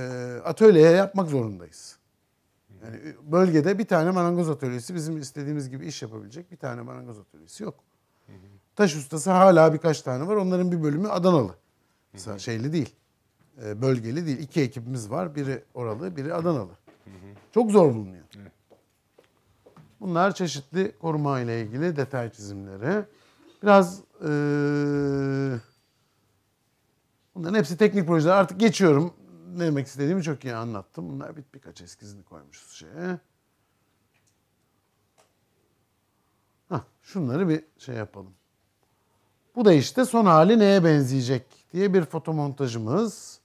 Speaker 3: atölyeye yapmak zorundayız. Yani bölgede bir tane marangoz atölyesi bizim istediğimiz gibi iş yapabilecek bir tane marangoz atölyesi yok. Taş ustası hala birkaç tane var. Onların bir bölümü Adanalı. Mesela şeyli değil. Ee, bölgeli değil. İki ekibimiz var. Biri oralı, biri Adanalı. Çok zor bulunuyor. Bunlar çeşitli koruma ile ilgili detay çizimleri. Biraz eee Bunların hepsi teknik projeler. Artık geçiyorum. Ne demek istediğimi çok iyi anlattım. Bunlar bir, birkaç eskizini koymuşuz şeye. Hah, şunları bir şey yapalım. Bu da işte son hali neye benzeyecek diye bir fotomontajımız.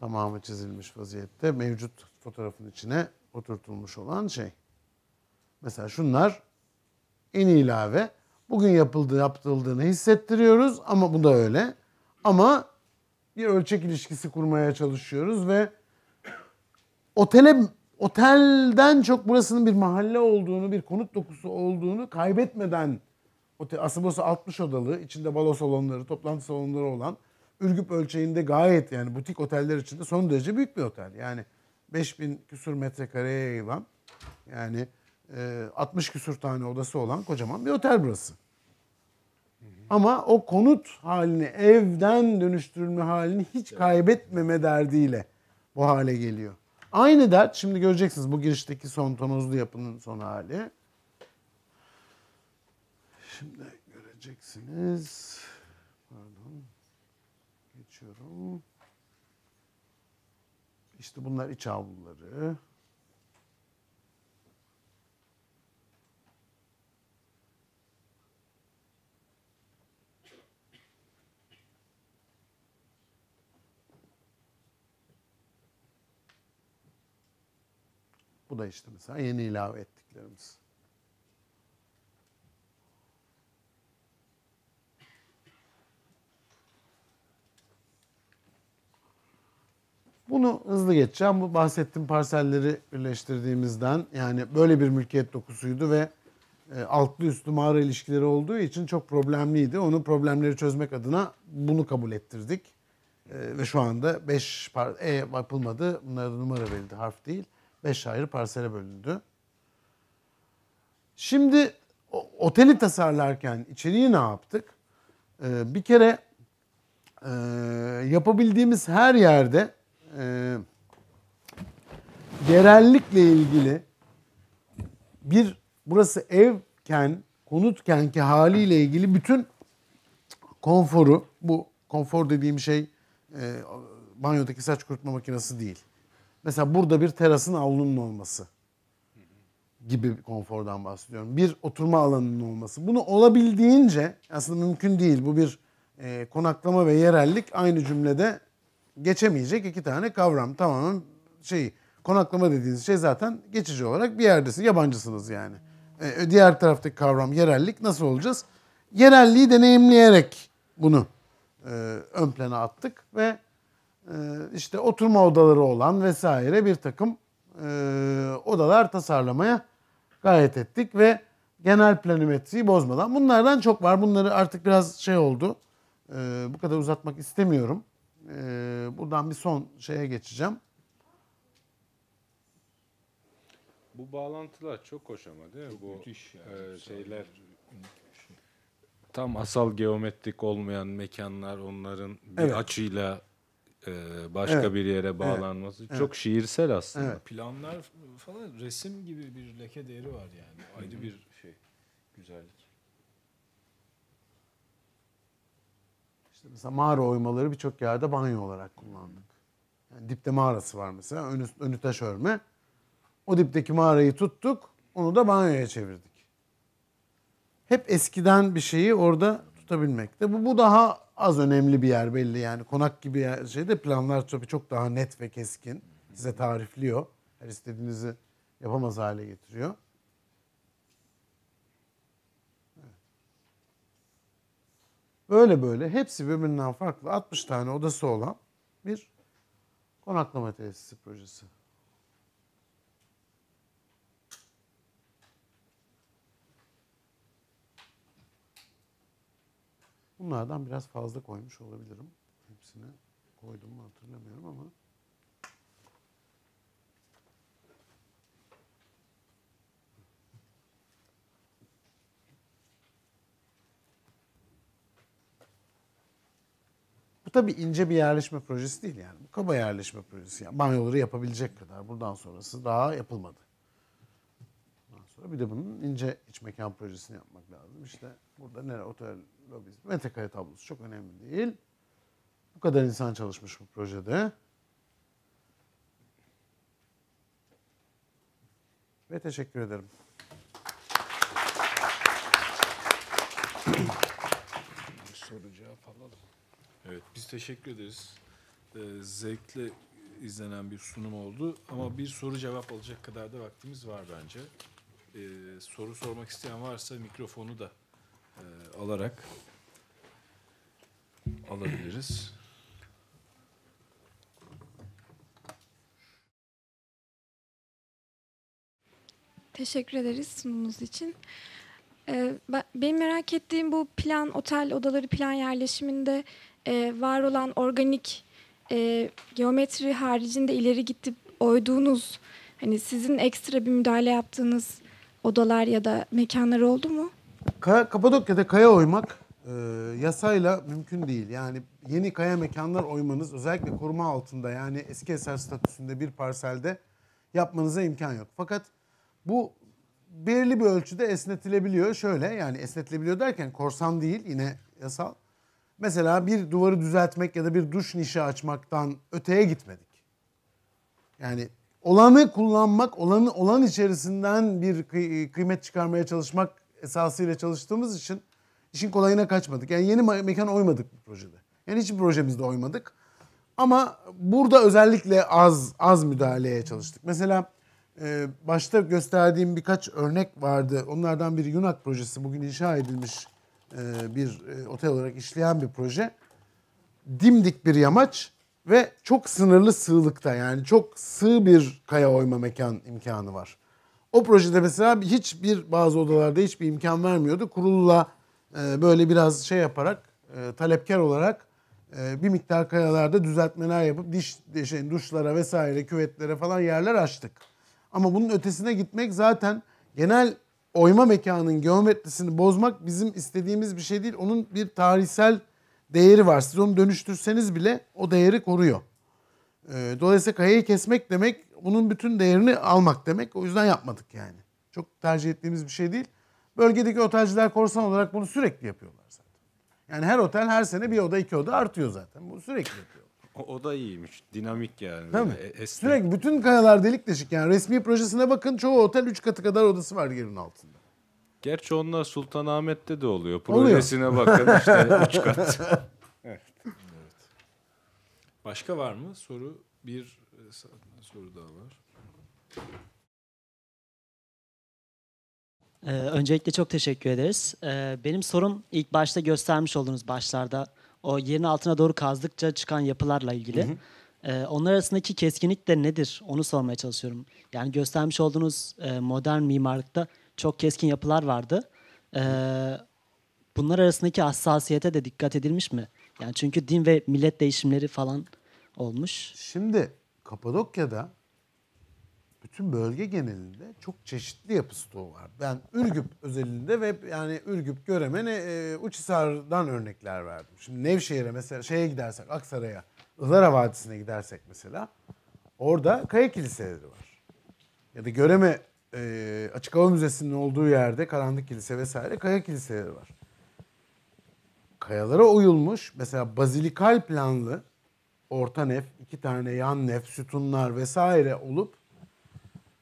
Speaker 3: Tamamı çizilmiş vaziyette mevcut fotoğrafın içine oturtulmuş olan şey. Mesela şunlar en ilave. Bugün yapıldı, yapıldığını hissettiriyoruz ama bu da öyle. Ama bir ölçek ilişkisi kurmaya çalışıyoruz ve otele otelden çok burasının bir mahalle olduğunu, bir konut dokusu olduğunu kaybetmeden otel Asibos'a 60 odalı, içinde balo salonları, toplantı salonları olan Ürgüp ölçeğinde gayet yani butik oteller içinde son derece büyük bir otel. Yani 5000 küsur metrekareye yayılan yani 60 küsur tane odası olan kocaman bir otel burası. Ama o konut halini, evden dönüştürme halini hiç kaybetmeme derdiyle bu hale geliyor. Aynı dert şimdi göreceksiniz bu girişteki son tonozlu yapının son hali. Şimdi göreceksiniz. Pardon. Geçiyorum. İşte bunlar iç avluları. da işte mesela yeni ilave ettiklerimiz. Bunu hızlı geçeceğim. Bu bahsettiğim parselleri birleştirdiğimizden yani böyle bir mülkiyet dokusuydu ve e, altlı üstlü mağara ilişkileri olduğu için çok problemliydi. Onu problemleri çözmek adına bunu kabul ettirdik. E, ve şu anda 5 E yapılmadı. Bunlara da numara verildi harf değil. 5 ayrı parsele bölündü. Şimdi oteli tasarlarken içeriği ne yaptık? Ee, bir kere e, yapabildiğimiz her yerde e, yerellikle ilgili bir burası evken, konutken ki haliyle ilgili bütün konforu, bu konfor dediğim şey e, banyodaki saç kurutma makinesi değil. Mesela burada bir terasın avlunun olması gibi konfordan bahsediyorum. Bir oturma alanının olması. Bunu olabildiğince aslında mümkün değil. Bu bir e, konaklama ve yerellik aynı cümlede geçemeyecek iki tane kavram. Tamamen şey konaklama dediğiniz şey zaten geçici olarak bir yerdesin. Yabancısınız yani. E, e diğer taraftaki kavram yerellik nasıl olacağız? Yerelliği deneyimleyerek bunu e, ön plana attık ve ee, işte oturma odaları olan vesaire bir takım e, odalar tasarlamaya gayret ettik ve genel planimetriyi bozmadan. Bunlardan çok var. Bunları artık biraz şey oldu. Ee, bu kadar uzatmak istemiyorum. Ee, buradan bir son şeye geçeceğim.
Speaker 2: Bu bağlantılar çok hoş ama değil mi? Bu müthiş yani. E, şeyler tam asal geometrik olmayan mekanlar onların bir evet. açıyla e, başka evet. bir yere bağlanması evet. çok şiirsel aslında. Evet.
Speaker 1: Planlar falan resim gibi bir leke değeri var yani. Ayrı bir şey güzellik.
Speaker 3: İşte mesela mağara oymaları birçok yerde banyo olarak kullandık. Yani dipte mağarası var mesela. Önü, önü taş örme. O dipteki mağarayı tuttuk. Onu da banyoya çevirdik. Hep eskiden bir şeyi orada tutabilmekte. Bu, bu daha az önemli bir yer belli yani konak gibi şeyde planlar tabii çok daha net ve keskin size tarifliyor. Her istediğinizi yapamaz hale getiriyor. Böyle böyle hepsi birbirinden farklı 60 tane odası olan bir konaklama tesisi projesi. Bunlardan biraz fazla koymuş olabilirim. Hepsini koydum mu hatırlamıyorum ama. Bu tabi ince bir yerleşme projesi değil yani. Bu kaba yerleşme projesi. Yani banyoları yapabilecek kadar. Buradan sonrası daha yapılmadı. Bir de bunun ince iç mekan projesini yapmak lazım. İşte burada nere otel lobisi, metrekare tablosu çok önemli değil. Bu kadar insan çalışmış bu projede. Ve teşekkür ederim.
Speaker 1: Bir soru cevap alalım. Evet biz teşekkür ederiz. Ee, zevkle izlenen bir sunum oldu ama bir soru cevap alacak kadar da vaktimiz var bence e, soru sormak isteyen varsa mikrofonu da e, alarak alabiliriz. Teşekkür ederiz sunumunuz için. Ee, benim merak ettiğim bu plan otel odaları plan yerleşiminde e, var olan organik e, geometri haricinde ileri gidip oyduğunuz hani sizin ekstra bir müdahale yaptığınız odalar ya da mekanlar oldu mu?
Speaker 3: Kaya, Kapadokya'da kaya oymak e, yasayla mümkün değil. Yani yeni kaya mekanlar oymanız özellikle koruma altında yani eski eser statüsünde bir parselde yapmanıza imkan yok. Fakat bu belirli bir ölçüde esnetilebiliyor. Şöyle yani esnetilebiliyor derken korsan değil yine yasal. Mesela bir duvarı düzeltmek ya da bir duş nişi açmaktan öteye gitmedik. Yani olanı kullanmak, olanı olan içerisinden bir e, kıymet çıkarmaya çalışmak esasıyla çalıştığımız için işin kolayına kaçmadık. Yani yeni mekan oymadık bu projede. Yani hiçbir projemizde oymadık. Ama burada özellikle az az müdahaleye çalıştık. Mesela e, başta gösterdiğim birkaç örnek vardı. Onlardan biri Yunak projesi. Bugün inşa edilmiş e, bir e, otel olarak işleyen bir proje. Dimdik bir yamaç ve çok sınırlı sığlıkta yani çok sığ bir kaya oyma mekan imkanı var. O projede mesela hiçbir bazı odalarda hiçbir imkan vermiyordu. Kurulu'la e, böyle biraz şey yaparak e, talepkar olarak e, bir miktar kayalarda düzeltmeler yapıp diş şey, duşlara vesaire küvetlere falan yerler açtık. Ama bunun ötesine gitmek zaten genel oyma mekanının geometrisini bozmak bizim istediğimiz bir şey değil. Onun bir tarihsel değeri var. Siz onu dönüştürseniz bile o değeri koruyor. Ee, dolayısıyla kayayı kesmek demek bunun bütün değerini almak demek. O yüzden yapmadık yani. Çok tercih ettiğimiz bir şey değil. Bölgedeki otelciler korsan olarak bunu sürekli yapıyorlar zaten. Yani her otel her sene bir oda iki oda artıyor zaten. Bu sürekli yapıyor.
Speaker 2: O, da iyiymiş. Dinamik yani.
Speaker 3: Değil mi? Esnek. Sürekli bütün kayalar delik deşik yani. Resmi projesine bakın çoğu otel üç katı kadar odası var yerin altında.
Speaker 2: Gerçi onlar Sultanahmet'te de oluyor. Projesine bakın işte üç kat.
Speaker 1: evet. evet. Başka var mı? Soru bir e, soru daha var.
Speaker 3: Ee, öncelikle çok teşekkür ederiz. Ee, benim sorum ilk başta göstermiş olduğunuz başlarda o yerin altına doğru kazdıkça çıkan
Speaker 2: yapılarla ilgili. Hı hı. Ee, onlar arasındaki keskinlik de nedir? Onu sormaya çalışıyorum. Yani göstermiş olduğunuz e, modern mimarlıkta çok keskin yapılar vardı. E,
Speaker 3: bunlar arasındaki hassasiyete de dikkat edilmiş mi? Yani çünkü din ve millet değişimleri falan olmuş. Şimdi Kapadokya'da bütün bölge genelinde çok çeşitli yapı stoğu var. Ben Ürgüp özelinde ve yani Ürgüp, Göremen, e, Uçhisar'dan örnekler verdim. Şimdi Nevşehir'e mesela şeye gidersek Aksaray'a, Ilara Vadisi'ne gidersek mesela orada Kaya Kiliseleri var. Ya da Göreme e, Açık Hava Müzesi'nin olduğu yerde Karanlık Kilise vesaire kaya kiliseleri var. Kayalara oyulmuş mesela bazilikal planlı orta nef, iki tane yan nef, sütunlar vesaire olup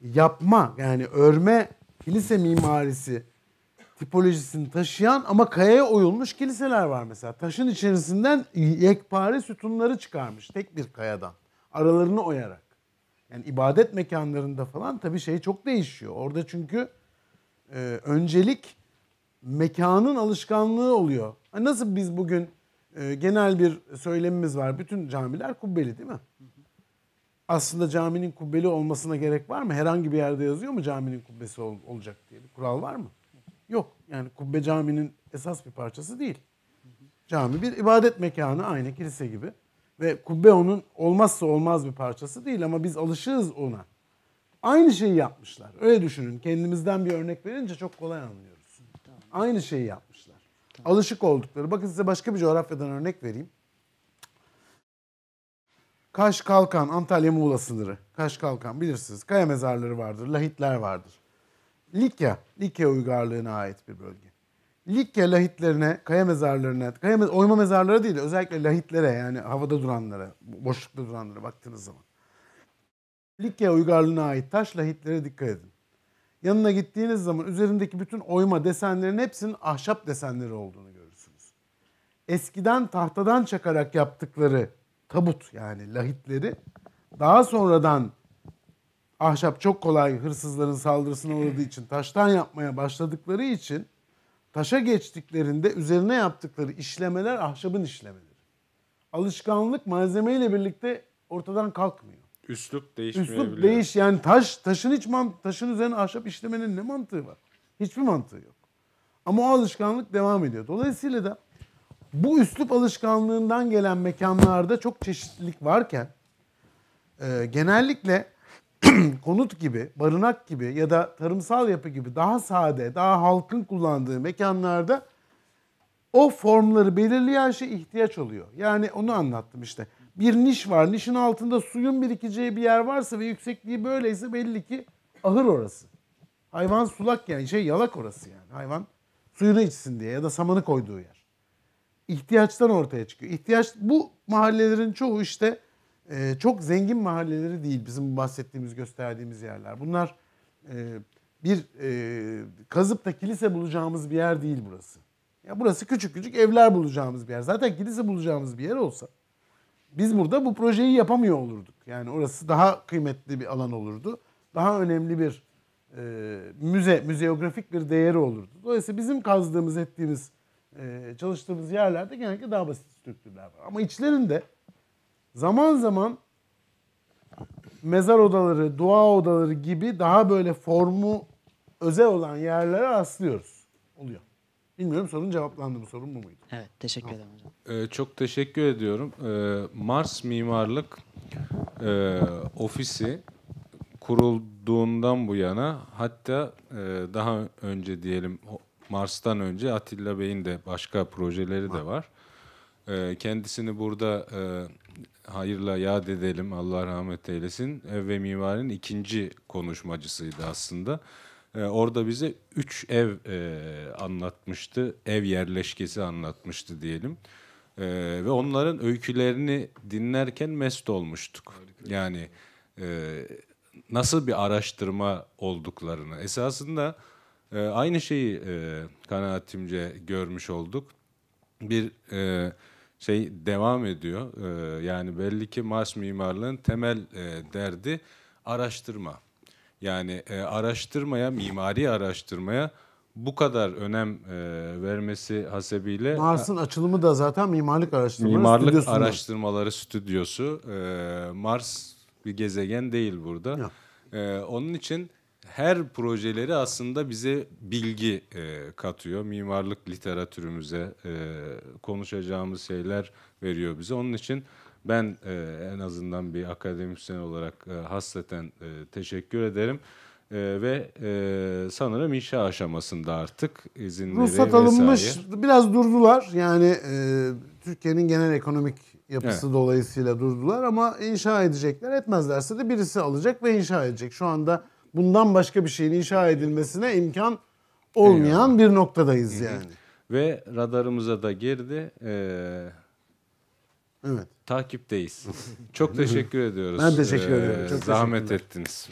Speaker 3: yapma yani örme kilise mimarisi tipolojisini taşıyan ama kayaya oyulmuş kiliseler var mesela. Taşın içerisinden yekpare sütunları çıkarmış tek bir kayadan aralarını oyarak yani ibadet mekanlarında falan tabii şey çok değişiyor. Orada çünkü e, öncelik mekanın alışkanlığı oluyor. Hani nasıl biz bugün e, genel bir söylemimiz var. Bütün camiler kubbeli değil mi? Aslında caminin kubbeli olmasına gerek var mı? Herhangi bir yerde yazıyor mu caminin kubbesi ol, olacak diye bir kural var mı? Yok. Yani kubbe caminin esas bir parçası değil. Cami bir ibadet mekanı aynı kilise gibi. Ve kubbe onun olmazsa olmaz bir parçası değil ama biz alışığız ona. Aynı şeyi yapmışlar. Öyle düşünün. Kendimizden bir örnek verince çok kolay anlıyoruz. Tamam. Aynı şeyi yapmışlar. Tamam. Alışık oldukları. Bakın size başka bir coğrafyadan örnek vereyim. Kaş Kalkan, Antalya Muğla sınırı. Kaş Kalkan bilirsiniz. Kaya mezarları vardır, lahitler vardır. Likya, Likya uygarlığına ait bir bölge. Likya lahitlerine, kaya mezarlarına, kaya mez oyma mezarları değil de özellikle lahitlere yani havada duranlara, boşlukta duranlara baktığınız zaman. Likya uygarlığına ait taş lahitlere dikkat edin. Yanına gittiğiniz zaman üzerindeki bütün oyma desenlerin hepsinin ahşap desenleri olduğunu görürsünüz. Eskiden tahtadan çakarak yaptıkları tabut yani lahitleri daha sonradan ahşap çok kolay hırsızların saldırısına uğradığı için taştan yapmaya başladıkları için Taşa geçtiklerinde üzerine yaptıkları işlemeler ahşabın işlemeleri. Alışkanlık malzemeyle birlikte ortadan kalkmıyor.
Speaker 2: Üslup değişmeyebilir. Üslup değiş
Speaker 3: yani taş taşın hiç man taşın üzerine ahşap işlemenin ne mantığı var? Hiçbir mantığı yok. Ama o alışkanlık devam ediyor. Dolayısıyla da bu üslup alışkanlığından gelen mekanlarda çok çeşitlilik varken e, genellikle konut gibi, barınak gibi ya da tarımsal yapı gibi daha sade, daha halkın kullandığı mekanlarda o formları belirleyen şey ihtiyaç oluyor. Yani onu anlattım işte. Bir niş var. Nişin altında suyun birikeceği bir yer varsa ve yüksekliği böyleyse belli ki ahır orası. Hayvan sulak yani şey yalak orası yani. Hayvan suyunu içsin diye ya da samanı koyduğu yer. İhtiyaçtan ortaya çıkıyor. İhtiyaç bu mahallelerin çoğu işte e, çok zengin mahalleleri değil bizim bahsettiğimiz, gösterdiğimiz yerler. Bunlar e, bir e, kazıp da kilise bulacağımız bir yer değil burası. Ya burası küçük küçük evler bulacağımız bir yer. Zaten kilise bulacağımız bir yer olsa biz burada bu projeyi yapamıyor olurduk. Yani orası daha kıymetli bir alan olurdu. Daha önemli bir e, müze, müzeografik bir değeri olurdu. Dolayısıyla bizim kazdığımız, ettiğimiz, e, çalıştığımız yerlerde genellikle daha basit strüktürler var. Ama içlerinde Zaman zaman mezar odaları, dua odaları gibi daha böyle formu özel olan yerlere rastlıyoruz. Oluyor. Bilmiyorum sorun cevaplandı mı? Sorun mu muydu? Evet. Teşekkür tamam. ederim
Speaker 2: hocam. Ee, çok teşekkür ediyorum. Ee, Mars Mimarlık e, Ofisi kurulduğundan bu yana hatta e, daha önce diyelim Mars'tan önce Atilla Bey'in de başka projeleri de var. E, kendisini burada e, hayırla yad edelim Allah rahmet eylesin ev ve mimarın ikinci konuşmacısıydı aslında. E, orada bize üç ev e, anlatmıştı, ev yerleşkesi anlatmıştı diyelim. E, ve onların öykülerini dinlerken mest olmuştuk. Harika. Yani e, nasıl bir araştırma olduklarını. Esasında e, aynı şeyi e, kanaatimce görmüş olduk. Bir... E, şey devam ediyor. Ee, yani belli ki Mars mimarlığın temel e, derdi araştırma. Yani e, araştırmaya, mimari araştırmaya bu kadar önem e, vermesi hasebiyle Mars'ın
Speaker 3: açılımı da zaten mimarlık araştırmaları mimarlık stüdyosu. Mimarlık
Speaker 2: araştırmaları stüdyosu. Ee, Mars bir gezegen değil burada. E, onun için her projeleri aslında bize bilgi e, katıyor. Mimarlık literatürümüze e, konuşacağımız şeyler veriyor bize. Onun için ben e, en azından bir akademisyen olarak e, hasreten e, teşekkür ederim. E, ve e, sanırım inşa aşamasında artık izinleri Ruhsat alınmış,
Speaker 3: vesaire. biraz durdular. Yani e, Türkiye'nin genel ekonomik yapısı evet. dolayısıyla durdular ama inşa edecekler. Etmezlerse de birisi alacak ve inşa edecek. Şu anda bundan başka bir şeyin inşa edilmesine imkan olmayan Eyvallah. bir noktadayız Hı-hı. yani.
Speaker 2: Ve radarımıza da girdi. Ee, evet. Takipteyiz. Çok teşekkür ediyoruz. Ben teşekkür ederim. Ee, Çok zahmet ettiniz.